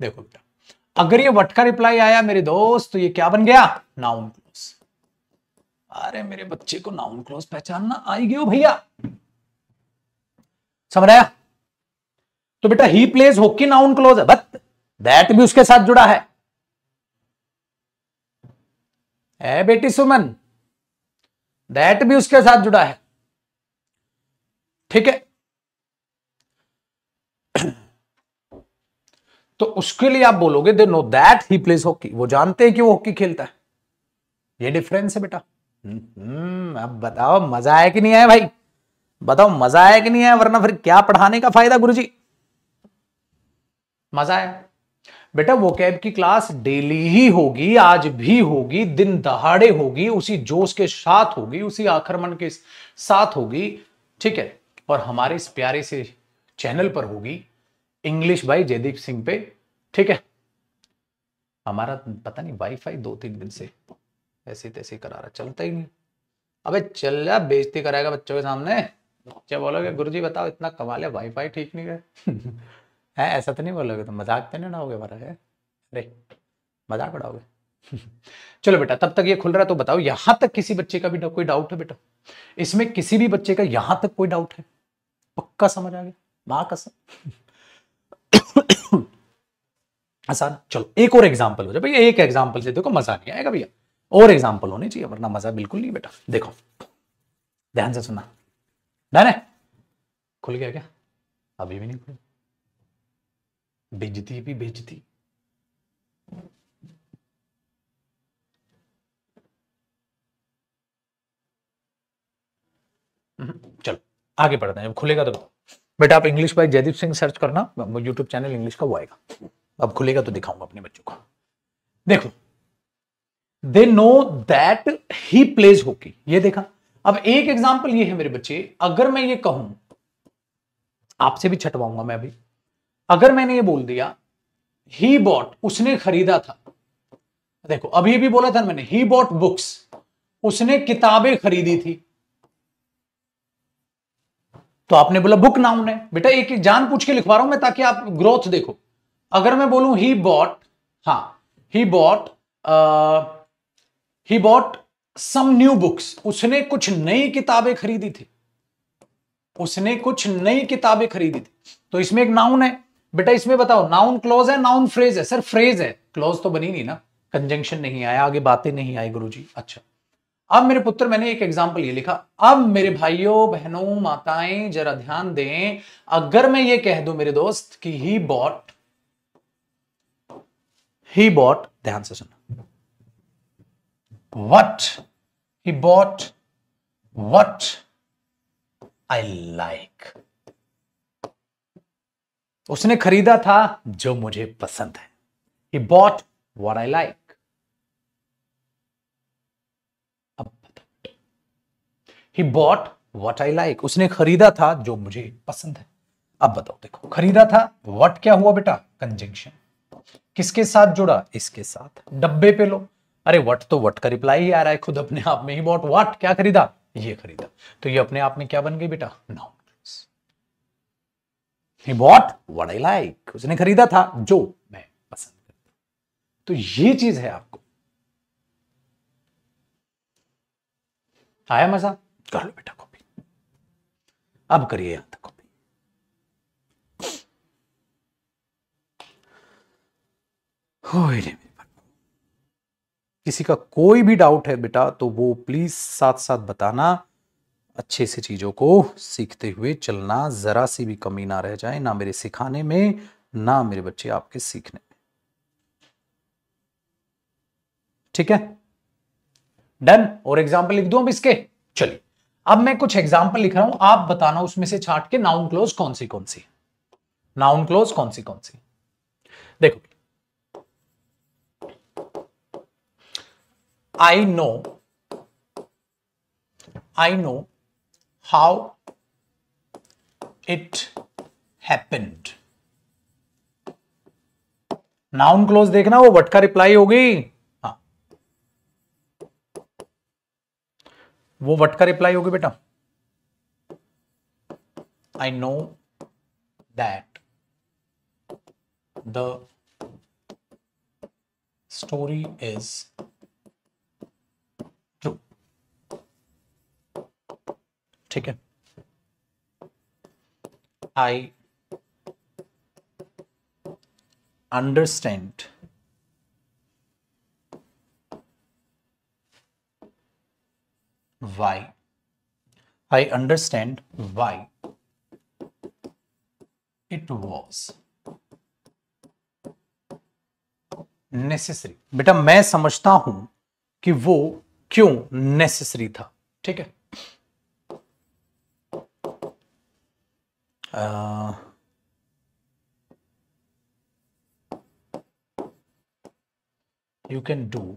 देखो बेटा अगर ये वट का रिप्लाई आया मेरे दोस्त तो ये क्या बन गया नाउन क्लोज अरे मेरे बच्चे को नाउन क्लोज पहचानना आई गयो भैया समझ आया तो बेटा he plays hockey noun clause है बट दैट भी उसके साथ जुड़ा है है बेटी सुमन दैट भी उसके साथ जुड़ा है ठीक है तो उसके लिए आप बोलोगे they know that he plays hockey वो जानते हैं कि वो हॉकी खेलता है ये डिफरेंस है बेटा हम्म, अब बताओ मजा आया कि नहीं आया भाई बताओ मजा आया कि नहीं आया वरना फिर क्या पढ़ाने का फायदा गुरु जी मजा आया बेटा वो कैब की क्लास डेली ही होगी आज भी होगी दिन दहाड़े होगी उसी जोश के साथ होगी उसी आक्रमण के साथ होगी ठीक है और हमारे इस प्यारे से चैनल पर होगी इंग्लिश बाई जयदीप सिंह पे ठीक है हमारा पता नहीं वाईफाई दो तीन दिन से ऐसे तैसे करा रहा चलता ही नहीं अबे चल जा बेजती कराएगा बच्चों के सामने बच्चे बोलोगे गुरु जी बताओ इतना कमाल है वाईफाई ठीक नहीं है है ऐसा तो नहीं बोलोगे तो मजाक तो नहीं उड़ाओगे हमारा है अरे मजाक उड़ाओगे चलो बेटा तब तक ये खुल रहा है तो बताओ यहां तक किसी बच्चे का भी डा, कोई डाउट है बेटा इसमें किसी भी बच्चे का यहां तक कोई डाउट है पक्का समझ आ गया माँ कसम आसान चलो एक और एग्जाम्पल हो जाए भैया एक एग्जाम्पल से देखो मजा नहीं आएगा भैया और एग्जाम्पल होने चाहिए वरना मजा बिल्कुल नहीं बेटा देखो ध्यान से सुनना डन है खुल गया क्या अभी भी नहीं खुल बेजती भी बेजती हम्म, चलो आगे बढ़ते हैं जब खुलेगा तो बट आप English by Jaideep Singh search करना यूट्यूब चैनल इंग्लिश का वो आएगा अब खुलेगा तो दिखाऊंगा अपने बच्चों को देखो they know that he plays hockey ये देखा अब एक एग्जाम्पल ये है मेरे बच्चे अगर मैं ये कहूं आपसे भी छटवाऊंगा मैं अभी अगर मैंने ये बोल दिया ही बॉट उसने खरीदा था देखो अभी भी बोला था मैंने ही बॉट बुक्स उसने किताबें खरीदी थी तो आपने बोला बुक नाउन है बेटा एक एक जान पूछ के लिखवा रहा हूं मैं ताकि आप ग्रोथ देखो अगर मैं बोलूं ही बॉट हाँ he bought he bought some new books उसने कुछ नई किताबें खरीदी थी उसने कुछ नई किताबें खरीदी थी तो इसमें एक नाउन है बेटा इसमें बताओ नाउन क्लोज है नाउन फ्रेज है सर फ्रेज है क्लोज तो बनी नहीं ना कंजंक्शन नहीं आया आगे बातें नहीं आई गुरुजी अच्छा अब मेरे पुत्र मैंने एक एग्जाम्पल ये लिखा अब मेरे भाइयों बहनों माताएं जरा ध्यान दें अगर मैं ये कह दूं मेरे दोस्त कि ही बॉट ही बॉट ध्यान से सुनो what he bought what I like उसने खरीदा था जो मुझे पसंद है he bought what I like he bought what I like उसने खरीदा था जो मुझे पसंद है अब बताओ देखो खरीदा था वट क्या हुआ बेटा कंजेंशन किसके साथ जुड़ा इसके साथ डब्बे पे लो अरे वट तो वट का रिप्लाई ही आ रहा है खुद अपने आप में ही बॉट वट क्या खरीदा ये खरीदा तो ये अपने आप में क्या बन गई बेटा noun he bought what I like उसने खरीदा था जो मैं पसंद करता तो ये चीज है आपको आया मजा कर लो बेटा कॉपी अब करिए यहां तक कॉपी किसी का कोई भी डाउट है बेटा तो वो प्लीज साथ साथ बताना अच्छे से चीजों को सीखते हुए चलना जरा सी भी कमी ना रह जाए ना मेरे सिखाने में ना मेरे बच्चे आपके सीखने में ठीक है डन और एग्जाम्पल लिख दू अब इसके चलिए अब मैं कुछ एग्जाम्पल लिख रहा हूं आप बताना उसमें से छाट के नाउन क्लोज कौन सी कौन सी नाउन क्लोज कौन सी कौन सी देखो I know I know how it happened noun clause देखना वो वट का रिप्लाई होगी वो वट का रिप्लाई होगी बेटा I know that the story is true ठीक है I understand why. I understand why it was necessary beta मैं samajhta hu ki wo क्यों necessary tha theek hai ah, you can do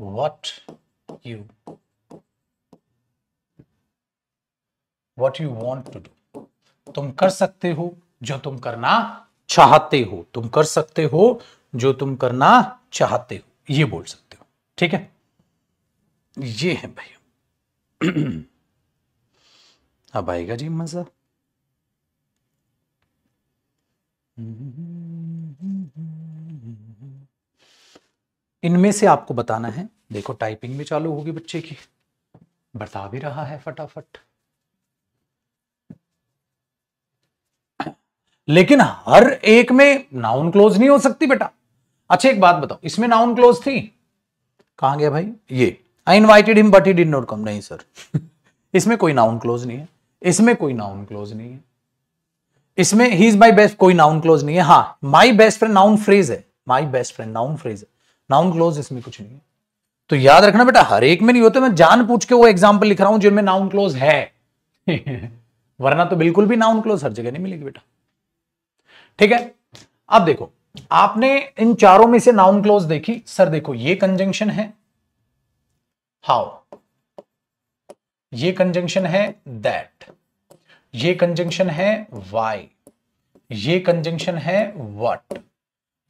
what you what you want to do तुम कर सकते हो जो तुम करना चाहते हो तुम कर सकते हो जो तुम करना चाहते हो ये बोल सकते हो ठीक है ये है भाई अब आएगा जी मजा इनमें से आपको बताना है देखो टाइपिंग भी चालू होगी बच्चे की बता भी रहा है फटाफट लेकिन हर एक में नाउन क्लोज नहीं हो सकती बेटा अच्छा एक बात बताओ इसमें नाउन क्लोज थी कहा गया भाई ये I invited him but he did not come नहीं सर इसमें कोई नाउन क्लोज नहीं है इसमें कोई नाउन क्लोज नहीं है इसमें ही इज माई बेस्ट कोई नाउन क्लोज नहीं है हाँ my best friend noun phrase है my best friend noun phrase है नाउन क्लोज इसमें कुछ नहीं है तो याद रखना बेटा हर एक में नहीं होते मैं जान पूछ के वो एग्जाम्पल लिख रहा हूं जिनमें नाउन क्लोज है वरना तो बिल्कुल भी नाउन क्लोज हर जगह नहीं मिलेगी बेटा ठीक है अब देखो आपने इन चारों में से नाउन क्लोज देखी सर देखो ये कंजंक्शन है हाउ ये कंजंक्शन है दैट ये कंजंक्शन है वाई ये कंजंक्शन है वट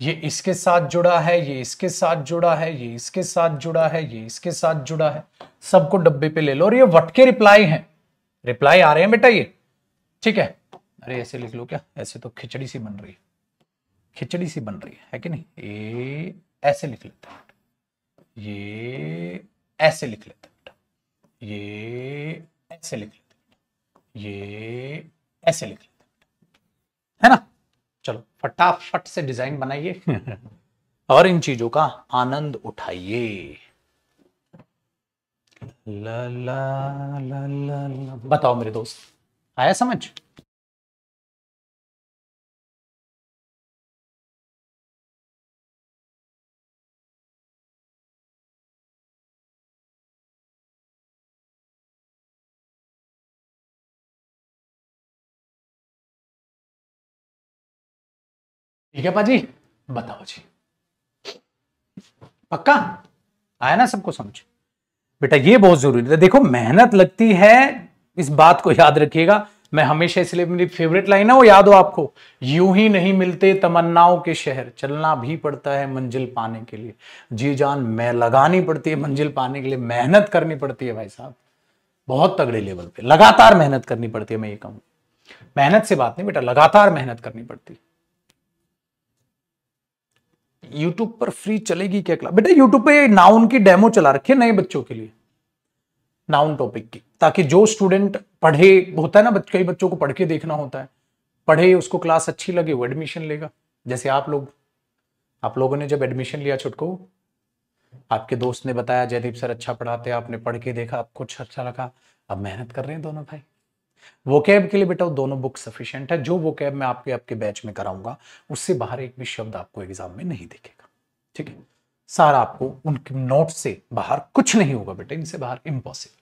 ये इसके साथ जुड़ा है ये इसके साथ जुड़ा है ये इसके साथ जुड़ा है ये इसके साथ जुड़ा है सबको डब्बे पे ले लो और ये वटके रिप्लाई हैं रिप्लाई आ रहे हैं बेटा ये ठीक है अरे ऐसे लिख लो क्या ऐसे तो खिचड़ी सी बन रही है खिचड़ी सी बन रही है, है कि नहीं ये ऐसे लिख लेते हैं ये ऐसे लिख लेते हैं बेटा ये ऐसे लिख लेते हैं ये ऐसे लिख लेते हैं है ना फटाफट से डिजाइन बनाइए और इन चीजों का आनंद उठाइए बताओ मेरे दोस्त आया समझ ठीक है पाजी बताओ जी पक्का आया ना सबको समझ बेटा ये बहुत जरूरी है देखो मेहनत लगती है इस बात को याद रखिएगा मैं हमेशा इसलिए मेरी फेवरेट लाइन है वो याद हो आपको यूं ही नहीं मिलते तमन्नाओं के शहर चलना भी पड़ता है मंजिल पाने के लिए जी जान मैं लगानी पड़ती है मंजिल पाने के लिए मेहनत करनी पड़ती है भाई साहब बहुत तगड़े लेवल पे लगातार मेहनत करनी पड़ती है मैं ये कहूँ मेहनत से बात नहीं बेटा लगातार मेहनत करनी पड़ती है YouTube पर फ्री चलेगी क्या क्लास बेटा YouTube पे नाउन की डेमो चला रखी है नए बच्चों के लिए नाउन टॉपिक की ताकि जो स्टूडेंट पढ़े होता है ना कई बच्चों को पढ़ के देखना होता है पढ़े उसको क्लास अच्छी लगे वो एडमिशन लेगा जैसे आप लोग आप लोगों ने जब एडमिशन लिया छुटको आपके दोस्त ने बताया जयदीप सर अच्छा पढ़ाते आपने पढ़ के देखा आपको अच्छा लगा अब मेहनत कर रहे हैं दोनों भाई वोकैब के लिए बेटा वो दोनों बुक सफिशियंट है जो वोकैब मैं आपके आपके बैच में कराऊंगा उससे बाहर एक भी शब्द आपको एग्जाम में नहीं दिखेगा ठीक है सारा आपको उनके नोट से बाहर कुछ नहीं होगा बेटा इनसे बाहर इम्पॉसिबल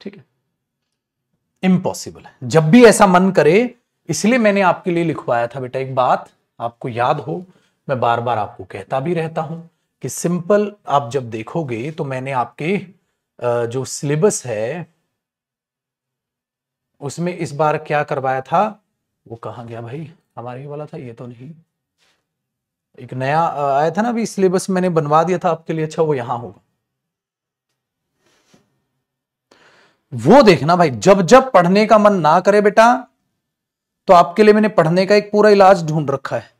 ठीक है इम्पॉसिबल है जब भी ऐसा मन करे इसलिए मैंने आपके लिए लिखवाया था बेटा एक बात आपको याद हो मैं बार बार आपको कहता भी रहता हूं कि सिंपल आप जब देखोगे तो मैंने आपके जो सिलेबस है उसमें इस बार क्या करवाया था वो कहा गया भाई हमारे ही वाला था ये तो नहीं एक नया आया था ना अभी सिलेबस मैंने बनवा दिया था आपके लिए अच्छा वो यहां होगा वो देखना भाई जब जब पढ़ने का मन ना करे बेटा तो आपके लिए मैंने पढ़ने का एक पूरा इलाज ढूंढ रखा है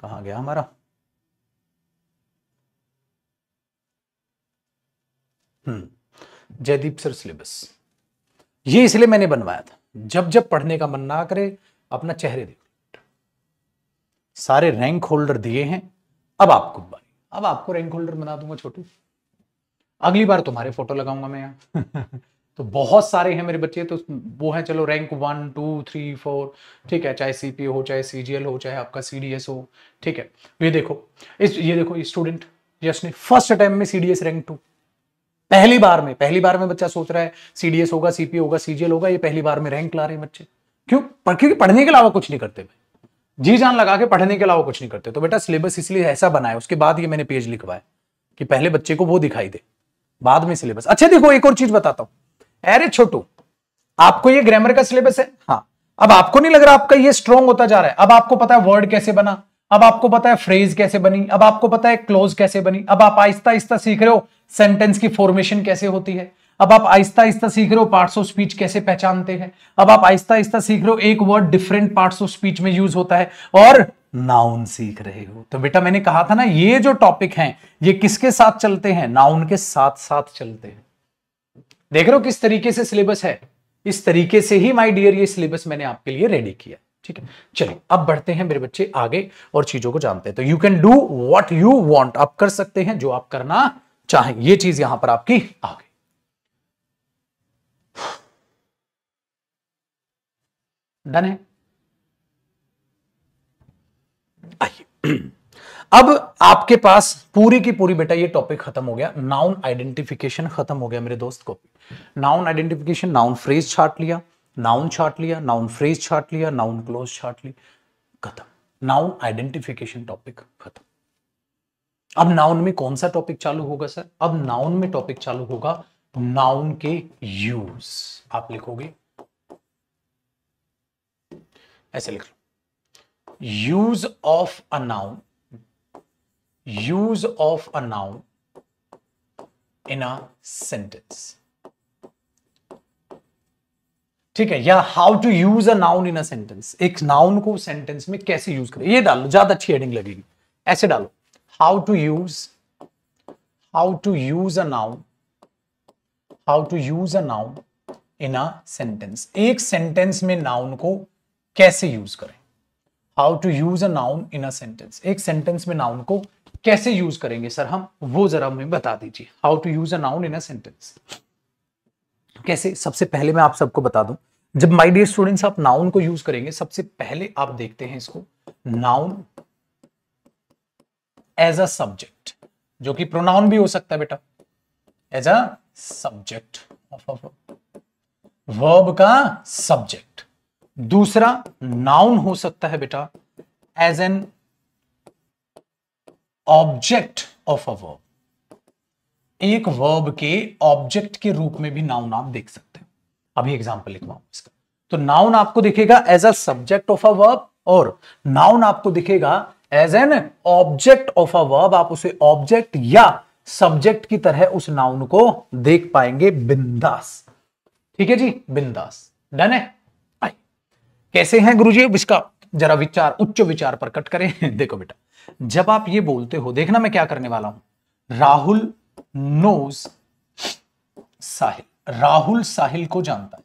कहा गया हमारा हम्म जयदीप सर सिलेबस ये इसलिए मैंने बनवाया था जब जब पढ़ने का मन ना करे अपना चेहरे देखो सारे रैंक होल्डर दिए हैं अब आपको अब आपको रैंक होल्डर बना दूंगा छोटू अगली बार तुम्हारे फोटो लगाऊंगा मैं यहाँ तो बहुत सारे हैं मेरे बच्चे तो वो है चलो rank one two three four ठीक है चाहे सीपीओ हो चाहे सीजीएल हो चाहे आपका सीडीएस हो ठीक है ये देखो इस ये देखो स्टूडेंट जस्ट ने फर्स्ट अटैम्प में सीडीएस रैंक टू पहली बार में पहली बार में बच्चा सोच रहा है सीडीएस होगा सीपी होगा सीजीएल होगा ये पहली बार में रैंक ला रहे हैं बच्चे क्यों क्योंकि पढ़ने के अलावा कुछ नहीं करते जी जान लगा के पढ़ने के अलावा कुछ नहीं करते तो बेटा सिलेबस इसलिए ऐसा बनाया उसके बाद ये मैंने पेज लिखवाया कि पहले बच्चे को वो दिखाई दे बाद में सिलेबस अच्छा देखो एक और चीज बताता हूं अरे छोटू आपको ये ग्रामर का सिलेबस है हाँ अब आपको नहीं लग रहा आपका ये स्ट्रॉन्ग होता जा रहा है अब आपको पता है वर्ड कैसे बना अब आपको पता है फ्रेज कैसे बनी अब आपको पता है क्लोज कैसे बनी अब आप आहिस्ता आहिस्ता सीख रहे हो सेंटेंस की फॉर्मेशन कैसे होती है अब आप आहिस्ता आहिस्ता सीख रहे हो पार्ट्स ऑफ स्पीच कैसे पहचानते हैं अब आप आहिस्ता आहिस्ता सीख रहे हो एक word different parts of speech में यूज होता है और नाउन सीख रहे हो तो बेटा मैंने कहा था ना ये जो टॉपिक हैं ये किसके साथ चलते हैं नाउन के साथ साथ चलते हैं देख रहे हो किस तरीके से सिलेबस है इस तरीके से ही माय डियर ये सिलेबस मैंने आपके लिए रेडी किया ठीक है चलिए अब बढ़ते हैं मेरे बच्चे आगे और चीजों को जानते हैं तो you can do what you want आप कर सकते हैं जो आप करना चाहें ये चीज यहां पर आपकी आ गई डन है आइए अब आपके पास पूरी की पूरी बेटा ये टॉपिक खत्म हो गया नाउन आइडेंटिफिकेशन खत्म हो गया मेरे दोस्त को नाउन आइडेंटिफिकेशन नाउन फ्रेज छाट लिया नाउन छाट लिया नाउन फ्रेज छाट लिया नाउन क्लोज छाट ली खत्म नाउन आइडेंटिफिकेशन टॉपिक खत्म अब नाउन में कौन सा टॉपिक चालू होगा सर अब नाउन में टॉपिक चालू होगा नाउन के यूज आप लिखोगे ऐसे लिख लो use of a noun use of a noun in a sentence ठीक है या how to use a noun in a sentence एक नाउन को सेंटेंस में कैसे यूज करें ये डालो ज्यादा अच्छी हेडिंग लगेगी ऐसे डालो how to use how to use a noun how to use a noun in a sentence एक सेंटेंस में नाउन को कैसे यूज करें how to use a noun in a sentence एक सेंटेंस में नाउन को कैसे यूज करेंगे सर हम वो जरा हमें बता दीजिए how to use a in sentence कैसे सबसे पहले मैं आप सबको बता दूं जब माय डियर स्टूडेंट्स आप नाउन को यूज करेंगे सबसे पहले आप देखते हैं इसको नाउन एज अ सब्जेक्ट जो कि प्रोनाउन भी हो सकता है बेटा एज अ सब्जेक्ट वर्ब का सब्जेक्ट दूसरा नाउन हो सकता है बेटा as an object of a verb एक वर्ब के ऑब्जेक्ट के रूप में भी नाउन आप देख सकते हैं अभी एग्जांपल लिखवाऊं इसका तो नाउन आपको दिखेगा as a subject of a verb और नाउन आपको दिखेगा as an object of a verb आप उसे ऑब्जेक्ट या सब्जेक्ट की तरह उस नाउन को देख पाएंगे बिंदास ठीक है जी बिंदास डन है आई कैसे हैं गुरुजी इसका जरा विचार उच्च विचार पर कट करें देखो बेटा जब आप ये बोलते हो देखना मैं क्या करने वाला हूं राहुल नोज साहिल राहुल साहिल को जानता है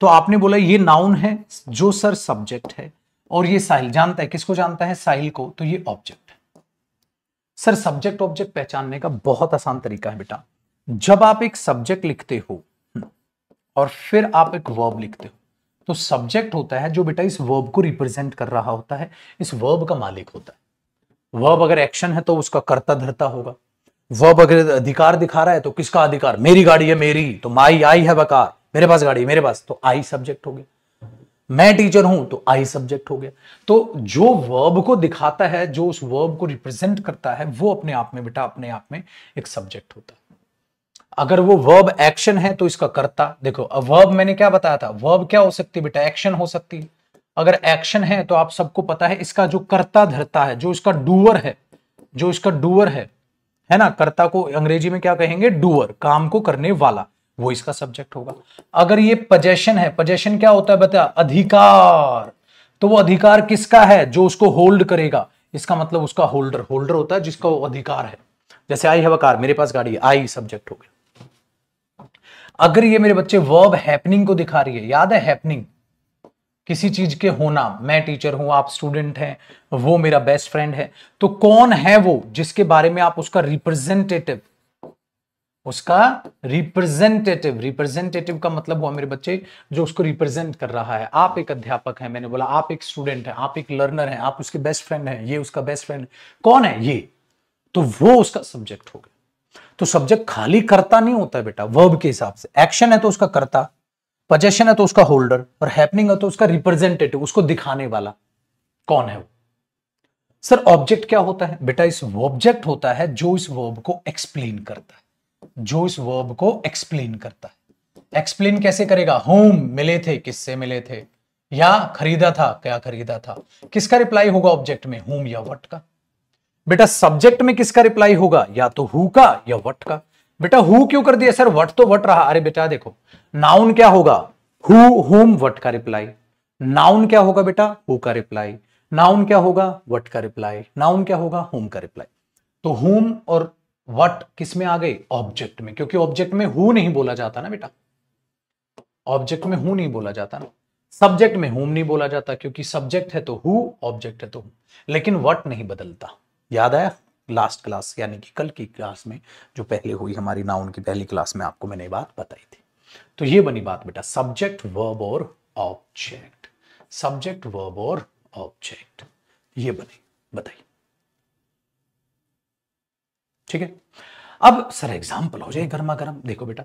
तो आपने बोला ये नाउन है जो सर सब्जेक्ट है और ये साहिल जानता है किसको जानता है साहिल को तो ये ऑब्जेक्ट सर सब्जेक्ट ऑब्जेक्ट पहचानने का बहुत आसान तरीका है बेटा जब आप एक सब्जेक्ट लिखते हो हम्म, और फिर आप एक वर्ब लिखते हो तो सब्जेक्ट होता है जो बेटा इस वर्ब को रिप्रेजेंट कर रहा होता है इस वर्ब का मालिक होता है वर्ब अगर एक्शन है तो उसका कर्ता धरता होगा वर्ब अगर अधिकार दिखा रहा है तो किसका अधिकार मेरी गाड़ी है मेरी तो माई आई है बकार मेरे पास गाड़ी मेरे पास तो आई सब्जेक्ट हो गया मैं टीचर हूं तो आई सब्जेक्ट हो गया तो जो वर्ब को दिखाता है जो उस वर्ब को रिप्रेजेंट करता है वो अपने आप में बेटा अपने आप में एक सब्जेक्ट होता है अगर वो वर्ब एक्शन है तो इसका कर्ता देखो अब वर्ब मैंने क्या बताया था वर्ब क्या हो सकती है बेटा एक्शन हो सकती है अगर एक्शन है तो आप सबको पता है इसका जो कर्ता धरता है जो इसका डूअर है जो इसका डूअर है है ना कर्ता को अंग्रेजी में क्या कहेंगे डूअर काम को करने वाला वो इसका सब्जेक्ट होगा अगर ये पजेशन है पजेशन क्या होता है बता अधिकार तो वो अधिकार किसका है जो उसको होल्ड करेगा इसका मतलब उसका होल्डर होल्डर होता है जिसका वो अधिकार है जैसे आई है कार मेरे पास गाड़ी है आई सब्जेक्ट हो गया अगर ये मेरे बच्चे वर्ब हैपनिंग को दिखा रही है याद है हैपनिंग किसी चीज के होना मैं टीचर हूं आप स्टूडेंट हैं वो मेरा बेस्ट फ्रेंड है तो कौन है वो जिसके बारे में आप उसका रिप्रेजेंटेटिव उसका रिप्रेजेंटेटिव रिप्रेजेंटेटिव का मतलब हुआ मेरे बच्चे जो उसको रिप्रेजेंट कर रहा है आप एक अध्यापक है मैंने बोला आप एक स्टूडेंट है आप एक लर्नर है आप उसके बेस्ट फ्रेंड है ये उसका बेस्ट फ्रेंड कौन है ये तो वो उसका सब्जेक्ट हो गया तो सब्जेक्ट खाली करता नहीं होता बेटा वर्ब के हिसाब से एक्शन है तो उसका करता पजेशन है तो उसका होल्डर और हैपनिंग है तो उसका रिप्रेजेंटेटिव उसको दिखाने वाला कौन है वो सर ऑब्जेक्ट क्या होता है बेटा इस ऑब्जेक्ट होता है जो इस वर्ब को एक्सप्लेन करता है जो इस वर्ब को एक्सप्लेन करता है एक्सप्लेन कैसे करेगा होम मिले थे किससे मिले थे या खरीदा था क्या खरीदा था किसका रिप्लाई होगा ऑब्जेक्ट में होम या वट का बेटा सब्जेक्ट में किसका रिप्लाई होगा या तो हु का या वट का बेटा हु क्यों कर दिया सर वट तो वट रहा अरे बेटा देखो नाउन क्या होगा हु होम वट का रिप्लाई नाउन क्या होगा बेटा हु का रिप्लाई नाउन क्या होगा वट का रिप्लाई नाउन क्या होगा होम का रिप्लाई तो होम और वट किस में आ गई ऑब्जेक्ट में क्योंकि ऑब्जेक्ट में हु नहीं बोला जाता ना बेटा ऑब्जेक्ट में हु नहीं बोला जाता ना सब्जेक्ट में हुम नहीं बोला जाता क्योंकि सब्जेक्ट है तो हु ऑब्जेक्ट है तो लेकिन वट नहीं बदलता याद आया लास्ट क्लास यानी कि कल की क्लास में जो पहले हुई हमारी नाउन की पहली क्लास में आपको मैंने बात बताई थी तो ये बनी बात बेटा सब्जेक्ट वर्ब और ऑब्जेक्ट सब्जेक्ट वर्ब और ऑब्जेक्ट ये बनी बताइए ठीक है अब सर एग्जाम्पल हो जाए गर्मा गर्म देखो बेटा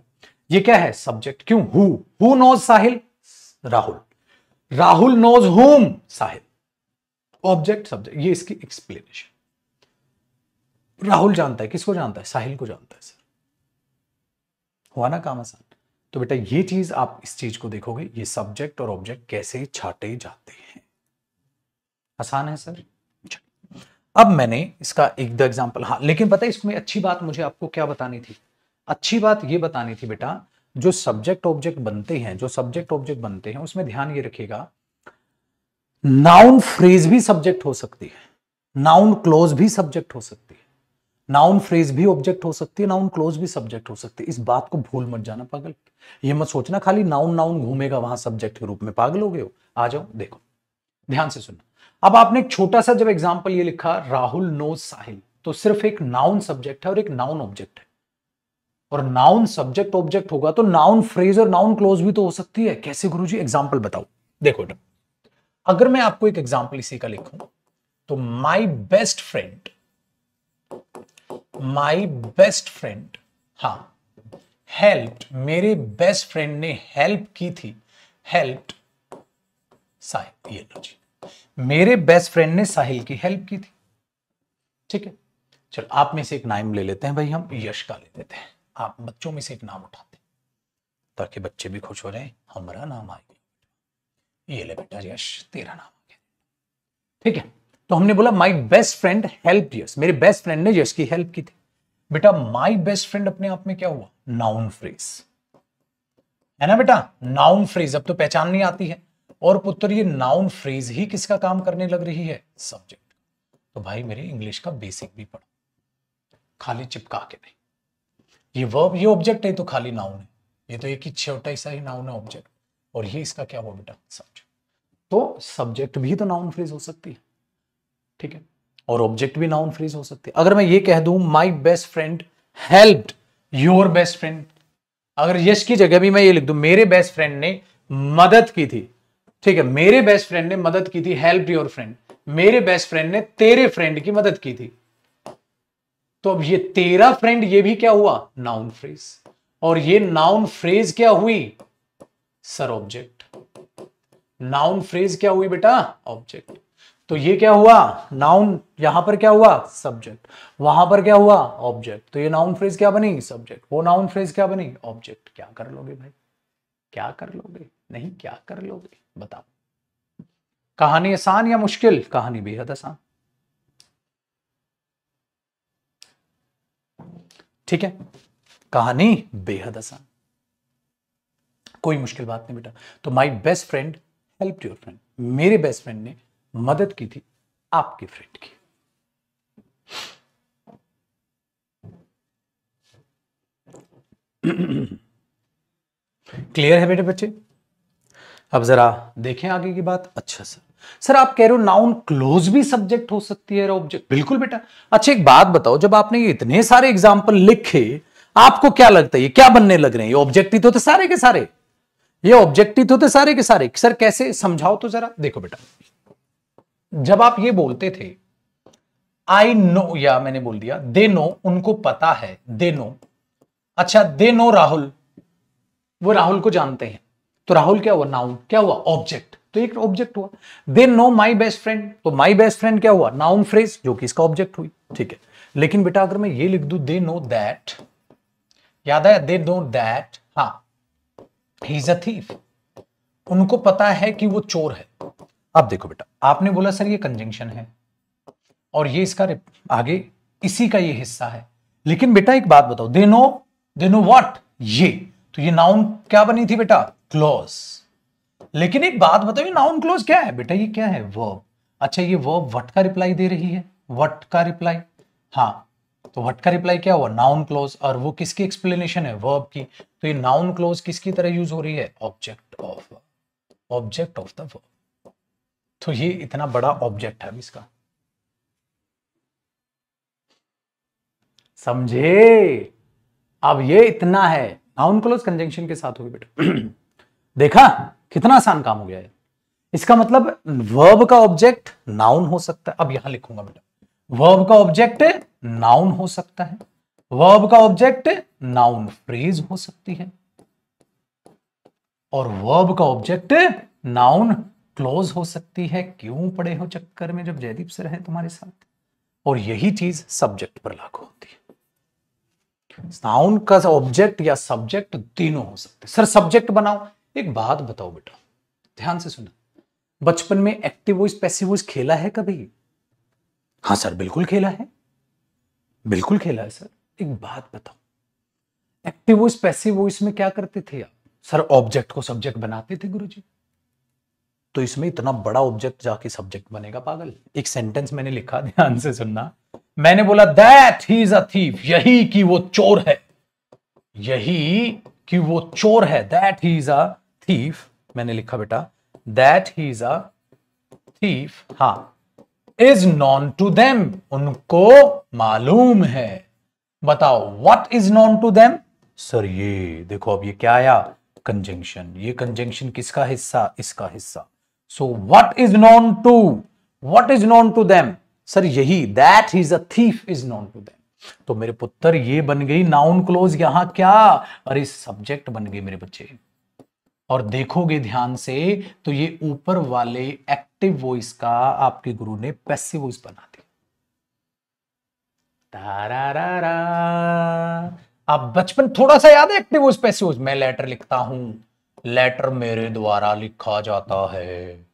ये क्या है सब्जेक्ट क्यों who knows Sahil Rahul Rahul knows whom Sahil object subject ये इसकी एक्सप्लेनेशन राहुल जानता है किसको जानता है साहिल को जानता है सर हुआ ना काम आसान तो बेटा ये चीज आप इस चीज को देखोगे ये सब्जेक्ट और ऑब्जेक्ट कैसे छाटे जाते हैं आसान है सर अब मैंने इसका एक दो एग्जाम्पल हाँ लेकिन पता है इसमें अच्छी बात मुझे आपको क्या बतानी थी अच्छी बात ये बतानी थी बेटा जो सब्जेक्ट ऑब्जेक्ट बनते हैं जो सब्जेक्ट ऑब्जेक्ट बनते हैं उसमें ध्यान ये रखिएगा नाउन फ्रेज भी सब्जेक्ट हो सकती है नाउन क्लोज भी सब्जेक्ट हो सकती है नाउन फ्रेज भी ऑब्जेक्ट हो सकती है नाउन क्लोज भी सब्जेक्ट हो सकती है इस बात को भूल मत जाना पागल ये मत सोचना खाली नाउन नाउन घूमेगा वहां सब्जेक्ट के रूप में पागल हो गए हो आ जाओ देखो ध्यान से सुनना अब आपने एक छोटा सा जब एग्जाम्पल ये लिखा राहुल नो साहिल तो सिर्फ एक नाउन सब्जेक्ट है और एक नाउन ऑब्जेक्ट है और नाउन सब्जेक्ट ऑब्जेक्ट होगा तो नाउन फ्रेज और नाउन क्लोज भी तो हो सकती है कैसे गुरु जी एग्जाम्पल बताओ देखो बेटा अगर मैं आपको एक एग्जाम्पल इसी का लिखूं तो my best friend my best friend हाँ हेल्प मेरे बेस्ट फ्रेंड ने हेल्प की थी हेल्प साहिब ये लो जी मेरे बेस्ट फ्रेंड ने साहिल की हेल्प की थी ठीक है चलो आप में से एक नाम ले लेते हैं भाई हम यश का ले लेते हैं आप बच्चों में से एक नाम उठाते हैं ताकि बच्चे भी खुश हो जाए हमारा नाम आ गया ये ले बेटा यश तेरा नाम आ गया ठीक है तो हमने बोला my best friend help Yash मेरे बेस्ट फ्रेंड ने यश की हेल्प की थी बेटा माई बेस्ट फ्रेंड अपने आप में क्या हुआ नाउन फ्रेज है ना बेटा नाउन फ्रेज अब तो पहचान नहीं आती है और पुत्र ये नाउन फ्रेज ही किसका काम करने लग रही है सब्जेक्ट तो भाई मेरे इंग्लिश का बेसिक भी पढ़ो खाली चिपका के नहीं ये वर्ब ये ऑब्जेक्ट है तो खाली नाउन है ये तो एक ही छोटा ऐसा ही नाउन है ऑब्जेक्ट और ये इसका क्या हुआ बेटा सब्जेक्ट तो सब्जेक्ट भी तो नाउन फ्रेज हो सकती है ठीक है और ऑब्जेक्ट भी नाउन फ्रेज हो सकती है अगर मैं ये कह दू my best friend help your best friend अगर यश की जगह भी मैं ये लिख दू मेरे बेस्ट फ्रेंड ने मदद की थी ठीक है मेरे बेस्ट फ्रेंड ने मदद की थी हेल्प योर फ्रेंड मेरे बेस्ट फ्रेंड ने तेरे फ्रेंड की मदद की थी तो अब ये तेरा फ्रेंड ये भी क्या हुआ नाउन फ्रेज और ये नाउन फ्रेज क्या हुई सर ऑब्जेक्ट नाउन फ्रेज क्या हुई बेटा ऑब्जेक्ट तो ये क्या हुआ नाउन यहां पर क्या हुआ सब्जेक्ट वहां पर क्या हुआ ऑब्जेक्ट तो ये नाउन फ्रेज क्या बनी सब्जेक्ट वो नाउन फ्रेज क्या बनी ऑब्जेक्ट क्या कर लोगे भाई क्या कर लोगे नहीं क्या कर लोगे बताओ कहानी आसान या मुश्किल कहानी बेहद आसान ठीक है कहानी बेहद आसान कोई मुश्किल बात नहीं बेटा तो my best friend help your friend मेरे बेस्ट फ्रेंड ने मदद की थी आपके फ्रेंड की क्लियर है बेटे बच्चे अब जरा देखें आगे की बात अच्छा सर सर आप कह रहे हो नाउन क्लोज भी सब्जेक्ट हो सकती है ऑब्जेक्ट बिल्कुल बेटा अच्छा एक बात बताओ जब आपने ये इतने सारे एग्जाम्पल लिखे आपको क्या लगता है ये क्या बनने लग रहे हैं ये ऑब्जेक्ट ही तो थे सारे के सारे ये ऑब्जेक्ट ही तो थे सारे के सारे सर कैसे समझाओ तो जरा देखो बेटा जब आप ये बोलते थे आई नो या मैंने बोल दिया दे नो उनको पता है दे नो अच्छा दे नो राहुल वो राहुल को जानते हैं तो राहुल क्या हुआ नाउन क्या हुआ ऑब्जेक्ट तो एक ऑब्जेक्ट हुआ they know my best friend तो माई बेस्ट फ्रेंड क्या हुआ नाउन फ्रेज जो कि इसका ऑब्जेक्ट हुई ठीक है लेकिन बेटा अगर मैं ये लिख दू दे नो दैट याद है they know that he is a thief उनको पता है कि वो चोर है अब देखो बेटा आपने बोला सर ये कंजंक्शन है और ये इसका आगे इसी का ये हिस्सा है लेकिन बेटा एक बात बताओ they know they know what ये तो ये नाउन क्या बनी थी बेटा क्लोज लेकिन एक बात बताइए नाउन क्लोज क्या है बेटा ये क्या है वर्ब अच्छा ये वर्ब वट का रिप्लाई दे रही है वट का रिप्लाई हाँ तो वट का रिप्लाई क्या हुआ नाउन क्लोज और वो किसकी एक्सप्लेनेशन है वर्ब की तो ये नाउन क्लोज किसकी तरह यूज हो रही है object of object of the verb तो ये इतना बड़ा ऑब्जेक्ट है इसका समझे अब ये इतना है नाउन क्लोज कंजंक्शन के साथ होगी बेटा देखा कितना आसान काम हो गया है इसका मतलब वर्ब का ऑब्जेक्ट नाउन हो सकता है अब यहां लिखूंगा बेटा वर्ब का ऑब्जेक्ट नाउन हो सकता है वर्ब का ऑब्जेक्ट नाउन फ्रेज हो सकती है और वर्ब का ऑब्जेक्ट नाउन क्लोज हो सकती है क्यों पड़े हो चक्कर में जब जयदीप सर है तुम्हारे साथ और यही चीज सब्जेक्ट पर लागू होती है नाउन का ऑब्जेक्ट या सब्जेक्ट तीनों हो सकते सर सब्जेक्ट बनाओ एक बात बताओ बेटा ध्यान से सुना बचपन में एक्टिव वॉइस पैसिव वॉइस खेला है कभी हाँ सर बिल्कुल खेला है बिल्कुल खेला है सर एक बात बताओ एक्टिव वॉइस पैसिव वॉइस में क्या करते थे आप सर ऑब्जेक्ट को सब्जेक्ट बनाते थे गुरुजी तो इसमें इतना बड़ा ऑब्जेक्ट जाके सब्जेक्ट बनेगा पागल एक सेंटेंस मैंने लिखा ध्यान से सुनना मैंने बोला that he is a thief यही कि वो चोर है यही कि वो चोर है that he is a thief मैंने लिखा बेटा that he is a thief he is known to them उनको मालूम है बताओ what is known to them sir ये देखो अब ये क्या आया कंजंक्शन ये कंजंक्शन किसका हिस्सा इसका हिस्सा so what is known to what is known to them sir यही that is a thief is known to them तो मेरे पुत्र ये बन गई नाउन क्लोज यहां क्या अरे सब्जेक्ट बन गई मेरे बच्चे और देखोगे ध्यान से तो ये ऊपर वाले एक्टिव वॉइस का आपके गुरु ने पैसिव वॉइस बना दिया तारा आप बचपन थोड़ा सा याद है एक्टिव वॉइस पैसिव वॉइस मैं लेटर लिखता हूं लेटर मेरे द्वारा लिखा जाता है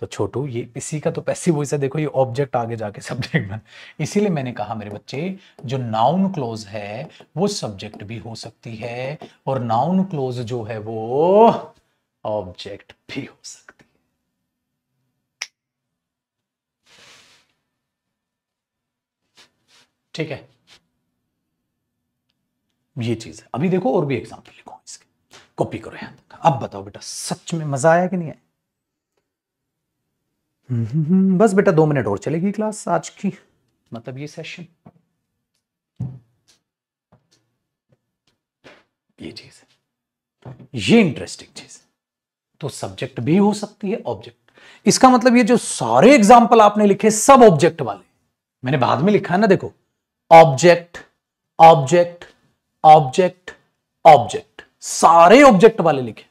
तो छोटू ये इसी का तो पैसिव वॉइस है देखो ये ऑब्जेक्ट आगे जाके सब्जेक्ट बन इसीलिए मैंने कहा मेरे बच्चे जो नाउन क्लोज है वो सब्जेक्ट भी हो सकती है और नाउन क्लोज जो है वो ऑब्जेक्ट भी हो सकती है ठीक है ये चीज है अभी देखो और भी एग्जाम्पल लिखो इसके कॉपी करो यहां अब बताओ बेटा सच में मजा आया कि नहीं आया हम्म, बस बेटा दो मिनट और चलेगी क्लास आज की मतलब ये सेशन ये चीज है ये इंटरेस्टिंग चीज तो सब्जेक्ट भी हो सकती है ऑब्जेक्ट इसका मतलब ये जो सारे एग्जाम्पल आपने लिखे सब ऑब्जेक्ट वाले मैंने बाद में लिखा है ना देखो ऑब्जेक्ट ऑब्जेक्ट ऑब्जेक्ट ऑब्जेक्ट सारे ऑब्जेक्ट वाले लिखे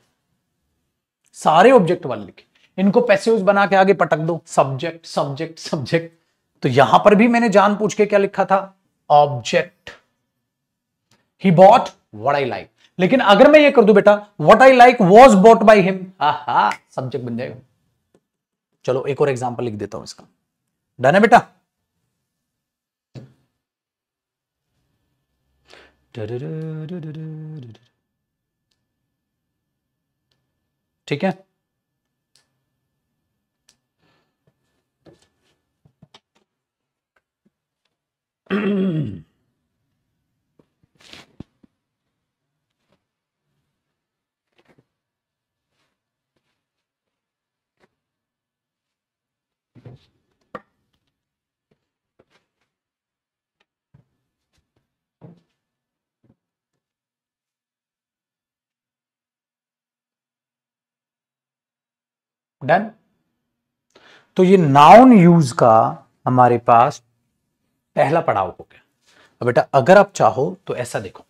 सारे ऑब्जेक्ट वाले लिखे इनको पैसिव्स बना के आगे पटक दो सब्जेक्ट सब्जेक्ट सब्जेक्ट तो यहां पर भी मैंने जान पूछ के क्या लिखा था object he bought what I like लेकिन अगर मैं ये कर दू बेटा what I like was bought by him he subject बन जाएगा चलो एक और एग्जाम्पल लिख देता हूं इसका डन है बेटा ठीक है डन तो ये नाउन यूज का हमारे पास पहला पड़ाव हो गया अब बेटा अगर आप चाहो तो ऐसा देखो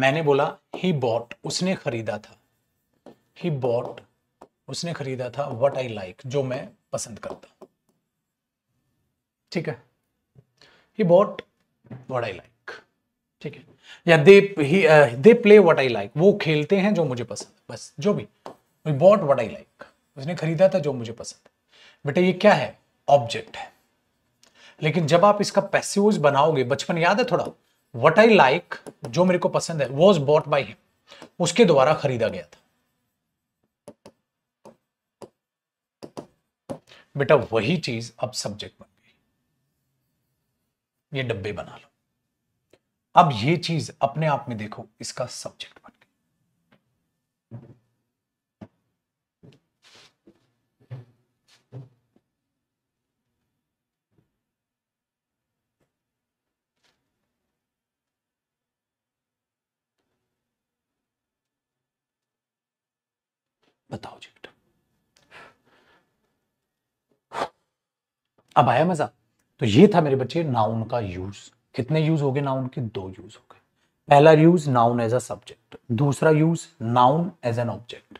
मैंने बोला ही बॉट उसने खरीदा था ही बॉट उसने खरीदा था वट आई लाइक जो मैं पसंद करता ठीक है he bought what I like ठीक है या they he they play what I like वो खेलते हैं जो मुझे पसंद बस जो भी बॉट वट आई लाइक उसने खरीदा था जो मुझे पसंद बेटा ये क्या है ऑब्जेक्ट है लेकिन जब आप इसका पैसिवज बनाओगे बचपन याद है थोड़ा वट आई लाइक जो मेरे को पसंद है वॉज बॉट बाई हिम उसके द्वारा खरीदा गया था बेटा वही चीज अब सब्जेक्ट बन गई ये डब्बे बना लो अब ये चीज अपने आप में देखो इसका सब्जेक्ट बताओ जी बेटा अब आया मजा तो ये था मेरे बच्चे नाउन का यूज कितने यूज हो गए नाउन के दो यूज हो गए पहला use noun as a subject दूसरा use noun as an object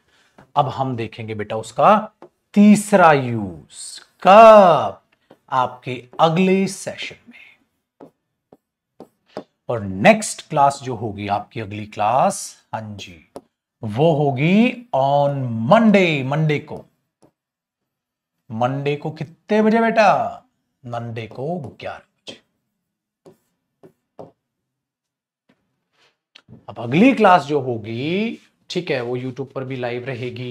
अब हम देखेंगे बेटा उसका तीसरा यूज कब आपके अगले सेशन में और नेक्स्ट क्लास जो होगी आपकी अगली क्लास हां जी वो होगी ऑन मंडे मंडे को मंडे को कितने बजे बेटा मंडे को ग्यारह बजे अब अगली क्लास जो होगी ठीक है वो यूट्यूब पर भी लाइव रहेगी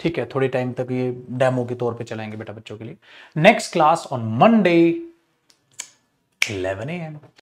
ठीक है थोड़े टाइम तक ये डेमो के तौर पे चलाएंगे बेटा बच्चों के लिए next class on Monday 11 M